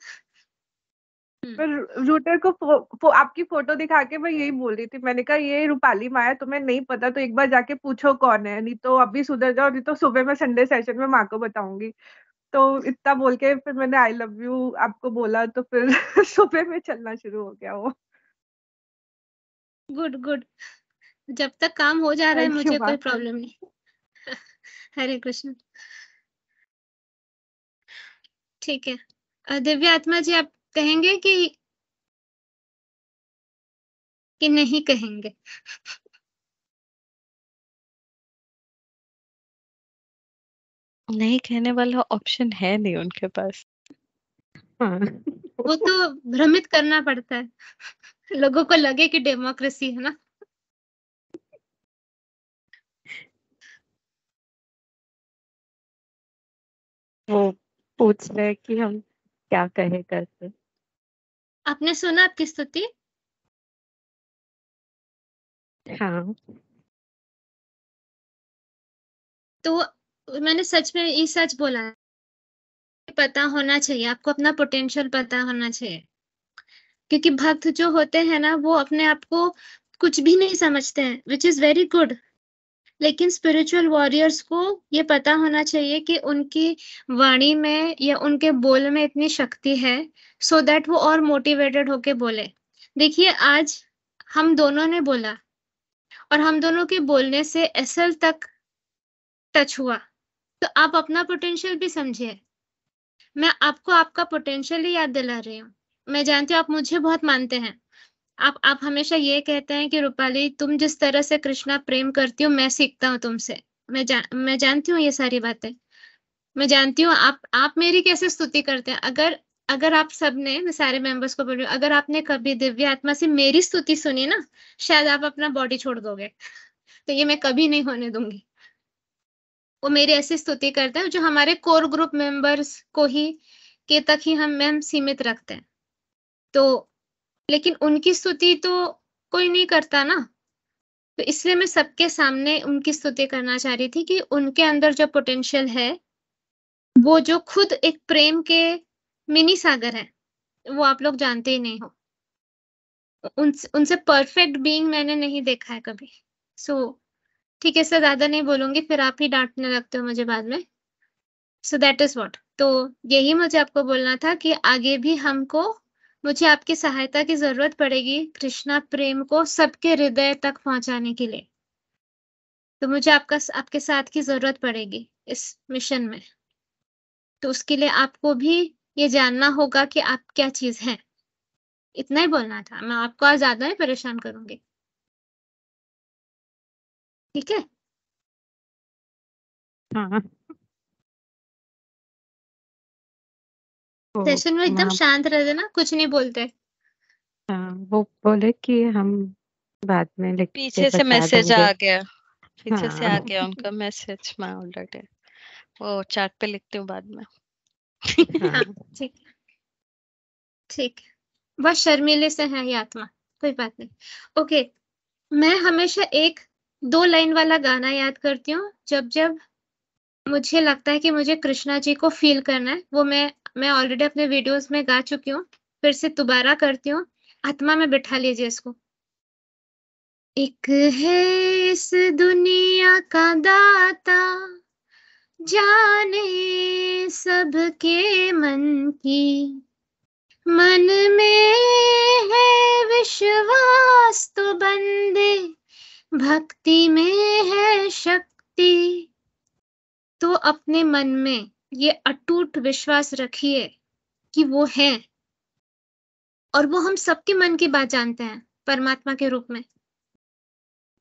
पर रूटर हम्म। को फो, फो, आपकी फोटो दिखा के मैं यही बोल रही थी मैंने कहा ये रूपाली माया तुम्हें नहीं पता तो एक बार जाके पूछो कौन है नहीं तो अभी सुधर जाओ नहीं तो सुबह मैं संडे सेशन में माँ को बताऊंगी तो इतना बोल के फिर मैंने आई लव यू आपको बोला तो फिर [laughs] सुबह में चलना शुरू हो गया वो गुड गुड जब तक काम हो जा रहा है मुझे कोई प्रॉब्लम नहीं हरे [laughs] कृष्ण ठीक है दिव्या आत्मा जी आप कहेंगे कि कि नहीं कहेंगे नहीं कहने वाला ऑप्शन है नहीं उनके पास हाँ। वो तो भ्रमित करना पड़ता है लोगों को लगे कि डेमोक्रेसी है ना वो पूछ रहे कि हम क्या कहे करते आपने सुना आपकी स्तुति हाँ तो मैंने सच में ये सच बोला पता होना चाहिए आपको अपना पोटेंशियल पता होना चाहिए क्योंकि भक्त जो होते हैं ना वो अपने आप को कुछ भी नहीं समझते हैं विच इज वेरी गुड लेकिन स्पिरिचुअल वॉरियर्स को ये पता होना चाहिए कि उनकी वाणी में या उनके बोल में इतनी शक्ति है सो so दैट वो और मोटिवेटेड होके बोले देखिए आज हम दोनों ने बोला और हम दोनों के बोलने से एसएल तक टच हुआ तो आप अपना पोटेंशियल भी समझिए मैं आपको आपका पोटेंशियल ही याद दिला रही हूँ मैं जानती हूँ आप मुझे बहुत मानते हैं आप आप हमेशा ये कहते हैं कि रूपाली तुम जिस तरह से कृष्णा प्रेम करती हो मैं सीखता हूँ तुमसे मैं जा, मैं जानती हूँ ये सारी बातें मैं जानती हूँ आप आप मेरी कैसे स्तुति करते हैं अगर अगर आप सबने मैं सारे मेंबर्स को बोल रही हूँ अगर आपने कभी दिव्य आत्मा से मेरी स्तुति सुनी ना शायद आप अपना बॉडी छोड़ दोगे तो ये मैं कभी नहीं होने दूंगी वो मेरे ऐसी स्तुति करते हैं जो हमारे कोर ग्रुप मेंबर्स को ही के तक ही हम मैम सीमित रखते हैं तो लेकिन उनकी स्तुति तो कोई नहीं करता ना तो इसलिए मैं सबके सामने उनकी स्तुति करना चाह रही थी कि उनके अंदर जो पोटेंशियल है वो जो खुद एक प्रेम के मिनी सागर है वो आप लोग जानते ही नहीं हो उन, उनसे परफेक्ट बीइंग मैंने नहीं देखा है कभी सो so, ठीक है सर ज्यादा नहीं बोलूंगी फिर आप ही डांटने लगते हो मुझे बाद में सो दैट इज वॉट तो यही मुझे आपको बोलना था कि आगे भी हमको मुझे आपकी सहायता की जरूरत पड़ेगी कृष्णा प्रेम को सबके हृदय तक पहुंचाने के लिए तो मुझे आपका आपके साथ की जरूरत पड़ेगी इस मिशन में तो उसके लिए आपको भी ये जानना होगा कि आप क्या चीज है इतना ही बोलना था मैं आपको और ज्यादा ही परेशान करूंगी ठीक है हाँ। तो सेशन में एकदम शांत रहते ना कुछ नहीं बोलते आ, हाँ, वो बोले कि हम बाद में लिख पीछे से मैसेज आ गया पीछे हाँ। से आ हाँ। गया उनका मैसेज मैं ऑलरेडी वो चैट पे लिखती हूँ बाद में ठीक ठीक बस शर्मीले से है ये आत्मा कोई बात नहीं ओके मैं हमेशा एक दो लाइन वाला गाना याद करती हूँ जब जब मुझे लगता है कि मुझे कृष्णा जी को फील करना है वो मैं मैं ऑलरेडी अपने वीडियोस में गा चुकी हूँ फिर से दोबारा करती हूँ आत्मा में बिठा लीजिए इसको एक है इस दुनिया का दाता जाने सबके मन की मन में है विश्वास तो बंदे भक्ति में है शक्ति तो अपने मन में ये अटूट विश्वास रखिए कि वो है और वो हम सबके मन की बात जानते हैं परमात्मा के रूप में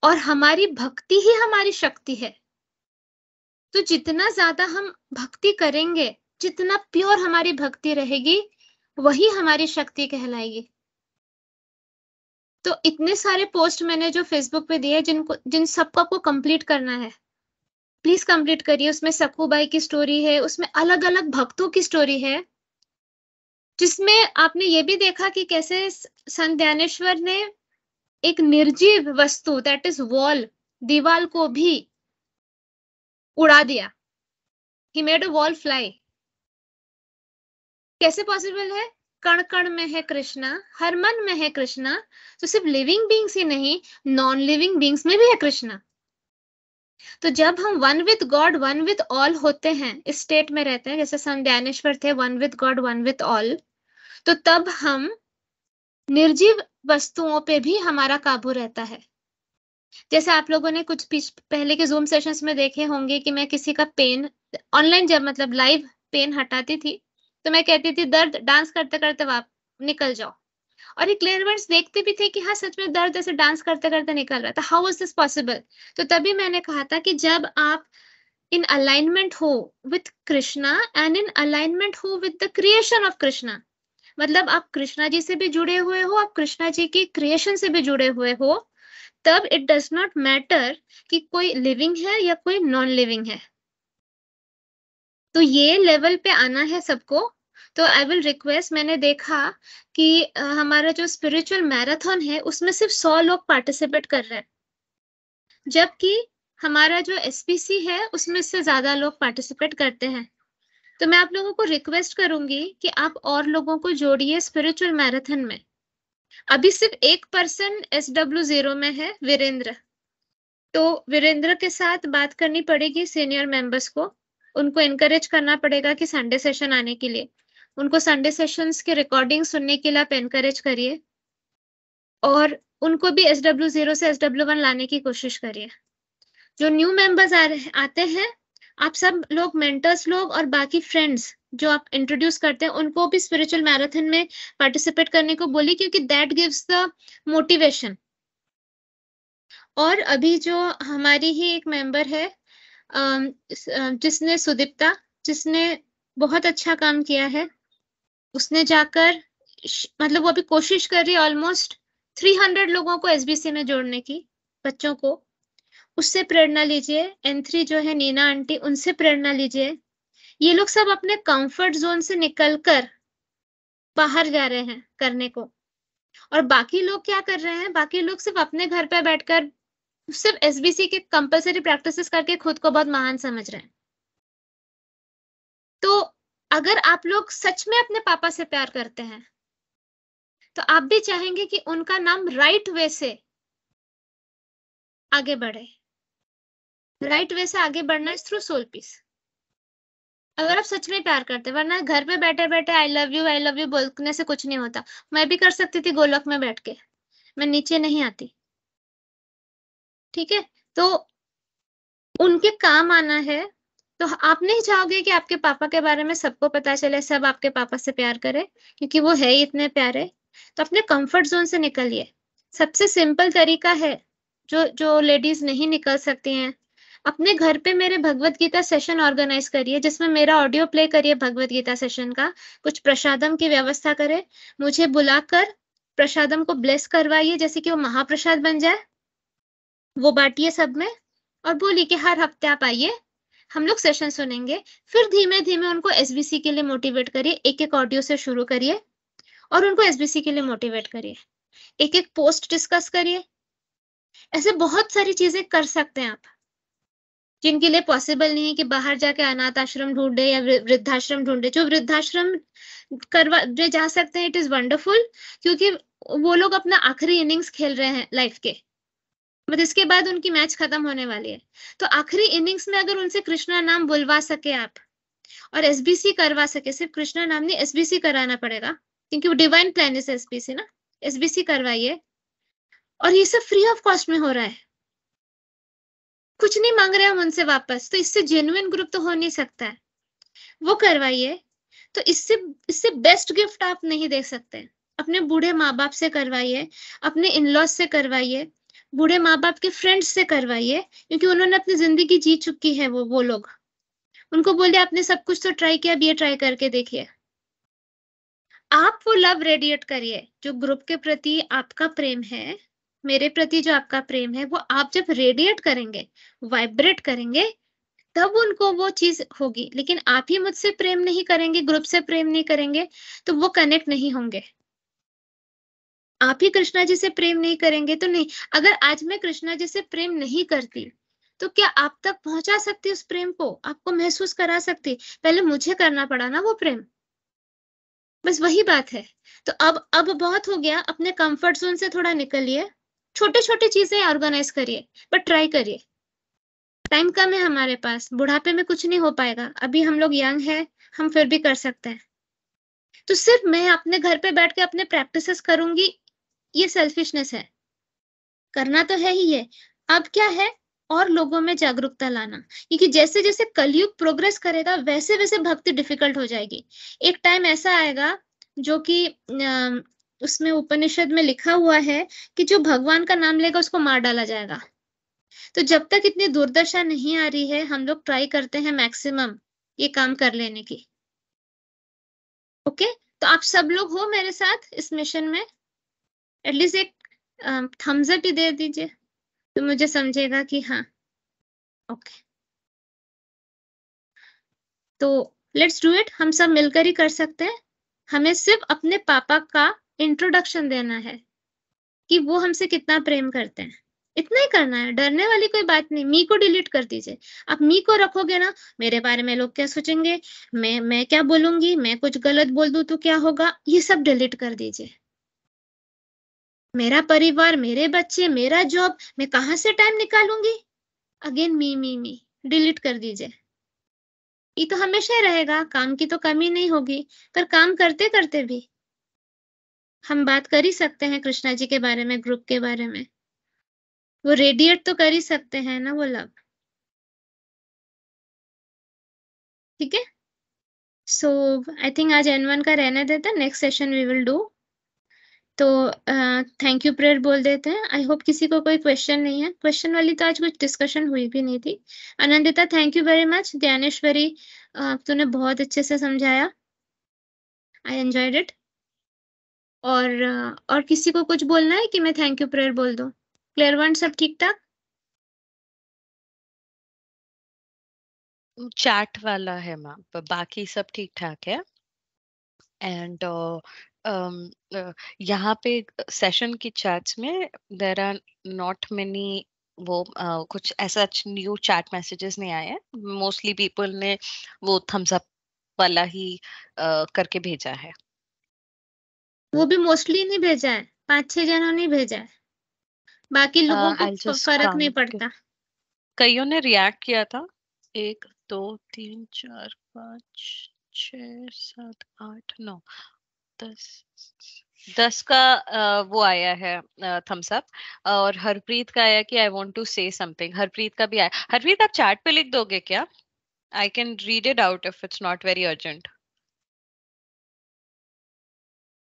और हमारी भक्ति ही हमारी शक्ति है तो जितना ज्यादा हम भक्ति करेंगे जितना प्योर हमारी भक्ति रहेगी वही हमारी शक्ति कहलाएगी तो इतने सारे पोस्ट मैंने जो फेसबुक पे दिए जिनको जिन सबको आपको कंप्लीट करना है प्लीज कंप्लीट करिए उसमें बाई की स्टोरी है उसमें अलग अलग भक्तों की स्टोरी है जिसमें आपने ये भी देखा कि कैसे संत ज्ञानेश्वर ने एक निर्जीव वस्तु दैट इज वॉल दीवाल को भी उड़ा दिया he made a wall fly कैसे पॉसिबल है कण कण में है कृष्णा हर मन में है कृष्णा तो सिर्फ लिविंग बींग्स ही नहीं नॉन लिविंग बींग्स में भी है कृष्णा तो जब हम one with God one with all होते हैं इस स्टेट में रहते हैं जैसे हम ज्ञानेश्वर थे one with God one with all तो तब हम निर्जीव वस्तुओं पे भी हमारा काबू रहता है जैसे आप लोगों ने कुछ पहले के जूम सेशंस में देखे होंगे कि मैं किसी का पेन ऑनलाइन जब मतलब लाइव पेन हटाती थी तो मैं कहती थी दर्द डांस करते करते वापस निकल जाओ और ये क्लियरमेंट्स देखते भी थे कि हाँ सच में दर्द ऐसे डांस करते करते निकल रहा था हाउ इज दिस पॉसिबल तो तभी मैंने कहा था कि जब आप इन अलाइनमेंट हो with Krishna and in alignment हो with the creation of Krishna मतलब आप कृष्णा जी से भी जुड़े हुए हो आप कृष्णा जी की क्रिएशन से भी जुड़े हुए हो तब इट डज नॉट मैटर कि कोई लिविंग है या कोई नॉन लिविंग है तो ये लेवल पे आना है सबको तो आई विल रिक्वेस्ट मैंने देखा कि हमारा जो स्पिरिचुअल मैराथन है उसमें सिर्फ सौ लोग पार्टिसिपेट कर रहे हैं जबकि हमारा जो एस है उसमें से ज्यादा लोग पार्टिसिपेट करते हैं तो मैं आप लोगों को रिक्वेस्ट करूंगी कि आप और लोगों को जोड़िए स्पिरिचुअल मैराथन में अभी सिर्फ एक पर्सन एस डब्ल्यू जीरो में है वीरेंद्र तो वीरेंद्र के साथ बात करनी पड़ेगी सीनियर मेंबर्स को उनको इनकरेज करना पड़ेगा कि संडे सेशन आने के लिए उनको संडे सेशंस के रिकॉर्डिंग सुनने के लिए आप इनकरेज करिए और उनको भी एस डब्ल्यू जीरो से एस डब्ल्यू वन लाने की कोशिश करिए जो न्यू मेंबर्स आ रहे आते हैं आप सब लोग मेंटर्स लोग और बाकी फ्रेंड्स जो आप इंट्रोड्यूस करते हैं उनको भी स्पिरिचुअल मैराथन में पार्टिसिपेट करने को बोली क्योंकि दैट गिव्स द मोटिवेशन और अभी जो हमारी ही एक मेंबर है जिसने सुदीप्ता जिसने बहुत अच्छा काम किया है उसने जाकर मतलब वो अभी कोशिश कर रही है ऑलमोस्ट 300 लोगों को एसबीसी में जोड़ने की बच्चों को उससे प्रेरणा लीजिए एन थ्री जो है नीना आंटी उनसे प्रेरणा लीजिए ये लोग सब अपने कंफर्ट जोन से निकल कर बाहर जा रहे हैं करने को और बाकी लोग क्या कर रहे हैं बाकी लोग सिर्फ अपने घर पे बैठकर सिर्फ एसबीसी के कंपलसरी प्रैक्टिसेस करके खुद को बहुत महान समझ रहे हैं तो अगर आप लोग सच में अपने पापा से प्यार करते हैं तो आप भी चाहेंगे कि उनका नाम राइट वे से आगे बढ़े राइट वे से आगे बढ़ना थ्रू सोल पीस अगर आप सच में प्यार करते वरना घर पे बैठे बैठे I love you I love you बोलने से कुछ नहीं होता मैं भी कर सकती थी गोलक में बैठ के मैं नीचे नहीं आती ठीक है तो उनके काम आना है तो आप नहीं चाहोगे कि आपके पापा के बारे में सबको पता चले सब आपके पापा से प्यार करे क्योंकि वो है ही इतने प्यारे तो अपने कंफर्ट जोन से निकलिए सबसे सिंपल तरीका है जो जो लेडीज नहीं निकल सकती हैं अपने घर पे मेरे भगवत गीता सेशन ऑर्गेनाइज करिए जिसमें मेरा ऑडियो प्ले करिए भगवत गीता सेशन का कुछ प्रसादम की व्यवस्था करे मुझे बुलाकर प्रसादम को ब्लेस करवाइए जैसे कि वो महाप्रसाद बन जाए वो बांटिए सब में और बोली कि हर हफ्ते आप आइए हम लोग सेशन सुनेंगे फिर धीमे धीमे उनको एसबीसी के लिए मोटिवेट करिए एक एक ऑडियो से शुरू करिए और उनको एसबीसी के लिए मोटिवेट करिए एक एक पोस्ट डिस्कस करिए ऐसे बहुत सारी चीजें कर सकते हैं आप जिनके लिए पॉसिबल नहीं है कि बाहर जाके अनाथ आश्रम ढूंढे या वृद्धाश्रम ढूंढे जो वृद्धाश्रम करवा जा सकते हैं इट इज वंडरफुल क्योंकि वो लोग अपना आखिरी इनिंग्स खेल रहे हैं लाइफ के बट इसके बाद उनकी मैच खत्म होने वाली है तो आखिरी इनिंग्स में अगर उनसे कृष्णा नाम बुलवा सके आप और एसबीसी करवा सके सिर्फ कृष्णा नाम नहीं एसबीसी कराना पड़ेगा क्योंकि वो डिवाइन प्लान है एसबीसी ना एसबीसी करवाइए और ये सब फ्री ऑफ कॉस्ट में हो रहा है कुछ नहीं मांग रहे हम उनसे वापस तो इससे जेन्युन ग्रुप तो हो नहीं सकता है वो करवाइए तो इससे इससे बेस्ट गिफ्ट आप नहीं दे सकते अपने बूढ़े माँ बाप से करवाइए अपने इन लॉज से करवाइए बूढ़े माँ बाप के फ्रेंड्स से करवाइए क्योंकि उन्होंने अपनी जिंदगी जी चुकी है वो वो लोग उनको बोलिए आपने सब कुछ तो ट्राई किया अब ये ट्राई करके देखिए आप वो लव रेडिएट करिए जो ग्रुप के प्रति आपका प्रेम है मेरे प्रति जो आपका प्रेम है वो आप जब रेडिएट करेंगे वाइब्रेट करेंगे तब उनको वो चीज होगी लेकिन आप ही मुझसे प्रेम नहीं करेंगे ग्रुप से प्रेम नहीं करेंगे तो वो कनेक्ट नहीं होंगे आप ही कृष्णा जी से प्रेम नहीं करेंगे तो नहीं अगर आज मैं कृष्णा जी से प्रेम नहीं करती तो क्या आप तक पहुंचा सकती उस प्रेम को आपको महसूस करा सकती पहले मुझे करना पड़ा ना वो प्रेम बस वही बात है तो अब अब बहुत हो गया अपने कंफर्ट जोन से थोड़ा निकलिए छोटे छोटे चीजें ऑर्गेनाइज करिए बट ट्राई करिए टाइम कम है हमारे पास बुढ़ापे में कुछ नहीं हो पाएगा अभी हम लोग यंग है हम फिर भी कर सकते हैं तो सिर्फ मैं अपने घर पे बैठ के अपने प्रैक्टिसेस करूंगी ये सेल्फिशनेस है करना तो है ही है अब क्या है और लोगों में जागरूकता लाना क्योंकि जैसे जैसे कलयुग प्रोग्रेस करेगा वैसे वैसे भक्ति डिफिकल्ट हो जाएगी एक टाइम ऐसा आएगा जो कि उसमें उपनिषद में लिखा हुआ है कि जो भगवान का नाम लेगा उसको मार डाला जाएगा तो जब तक इतनी दुर्दशा नहीं आ रही है हम लोग ट्राई करते हैं मैक्सिमम ये काम कर लेने की ओके तो आप सब लोग हो मेरे साथ इस मिशन में एटलीस्ट एक थम्स um, अप ही दे दीजिए तो मुझे समझेगा कि हाँ ओके तो लेट्स डू इट हम सब मिलकर ही कर सकते हैं हमें सिर्फ अपने पापा का इंट्रोडक्शन देना है कि वो हमसे कितना प्रेम करते हैं इतना ही करना है डरने वाली कोई बात नहीं मी को डिलीट कर दीजिए आप मी को रखोगे ना मेरे बारे में लोग क्या सोचेंगे मैं मैं क्या बोलूंगी मैं कुछ गलत बोल दू तो क्या होगा ये सब डिलीट कर दीजिए मेरा परिवार मेरे बच्चे मेरा जॉब मैं कहाँ से टाइम निकालूंगी again me me me delete कर दीजिए ये तो हमेशा रहेगा काम की तो कमी नहीं होगी पर काम करते करते भी हम बात कर ही सकते हैं कृष्णा जी के बारे में ग्रुप के बारे में वो रेडिएट तो कर ही सकते हैं ना वो लव ठीक है सो आई थिंक आज एन वन का रहने देते next session we will do तो थैंक यू प्रेयर बोल देते हैं आई होप किसी को कोई क्वेश्चन नहीं है क्वेश्चन वाली तो आज कुछ डिस्कशन हुई भी नहीं थी Anandita thank you very much Dnyaneshwari तूने बहुत अच्छे से समझाया आई एंजॉयड इट और uh, और किसी को कुछ बोलना है कि मैं थैंक यू प्रेयर बोल दू क्लियर वन सब ठीक ठाक चैट वाला है मैम बाकी सब ठीक ठाक है एंड यहाँ पे सेशन की चैट्स में देर आर नॉट मेनी वो uh, कुछ ऐसा न्यू चैट मैसेजेस नहीं आए मोस्टली पीपल ने वो थम्स अप वाला ही uh, करके भेजा है वो भी मोस्टली नहीं भेजा है पांच छह जनों ने भेजा है बाकी लोगों uh, को फर्क नहीं पड़ता कईयों ने रिएक्ट किया था एक दो तीन चार पांच छ सात आठ नौ दस तो दस का वो आया है थम्स अप और हरप्रीत का आया कि I want to say something Harpreet का भी आया हरप्रीत आप चैट पे लिख दोगे क्या I can read it out if it's not very urgent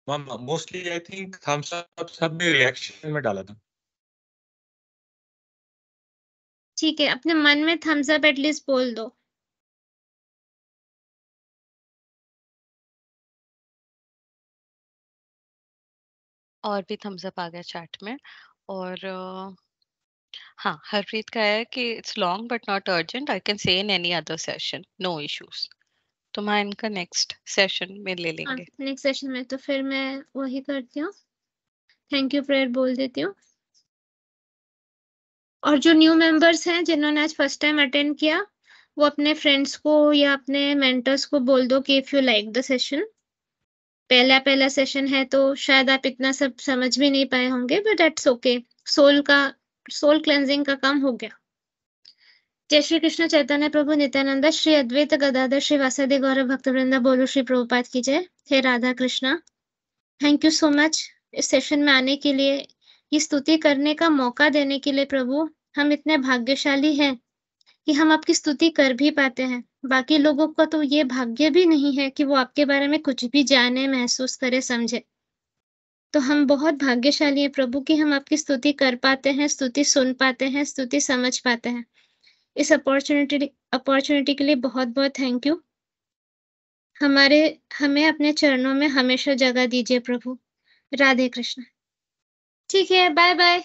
ma'am mostly I think thumbs up सब ने रिएक्शन में डाला था ठीक है अपने मन में थम्स अप एटलीस्ट बोल दो और भी थम्स अप आ गया चैट में और हाँ हरप्रीत का है कि it's long but not urgent I can say in any other session no issues तो मैं इनका नेक्स्ट सेशन में ले हाँ, लेंगे नेक्स्ट सेशन में तो फिर मैं वही करती हूँ थैंक यू प्रेयर बोल देती हूँ और जो न्यू मेंबर्स हैं जिन्होंने आज फर्स्ट टाइम अटेंड किया वो अपने फ्रेंड्स को या अपने मेंटर्स को बोल दो कि if you like the session पहला पहला सेशन है तो शायद आप इतना सब समझ भी नहीं पाए होंगे बट एट्स ओके सोल का सोल क्लेंजिंग का काम हो गया जय श्री कृष्ण चैतन्य प्रभु नित्यानंद श्री अद्वैत गदाधर श्री वासदे गौरव भक्त वृंदा बोलो श्री प्रभुपात की जय हे Radha Krishna thank you so much इस सेशन में आने के लिए ये स्तुति करने का मौका देने के लिए प्रभु हम इतने भाग्यशाली हैं कि हम आपकी स्तुति कर भी पाते हैं बाकी लोगों का तो ये भाग्य भी नहीं है कि वो आपके बारे में कुछ भी जाने महसूस करे समझे तो हम बहुत भाग्यशाली हैं प्रभु की हम आपकी स्तुति कर पाते हैं स्तुति सुन पाते हैं स्तुति समझ पाते हैं इस अपॉर्चुनिटी अपॉर्चुनिटी के लिए बहुत बहुत थैंक यू हमारे हमें अपने चरणों में हमेशा जगह दीजिए प्रभु राधे कृष्ण ठीक है बाय बाय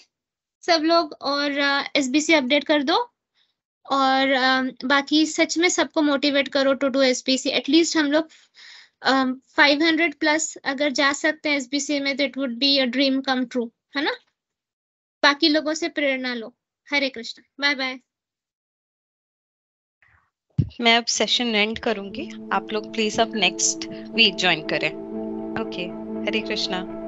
सब लोग और एस बी सी अपडेट कर दो और uh, बाकी सच में सबको मोटिवेट करो to do S B C at least हम लोग फाइव हंड्रेड प्लस अगर जा सकते हैं एस बी सी में तो it would be a dream come true है ना बाकी लोगों से प्रेरणा लो हरे कृष्ण बाय बाय मैं अब सेशन एंड करूंगी आप लोग प्लीज अब नेक्स्ट वीक ज्वाइन करें ओके हरे कृष्णा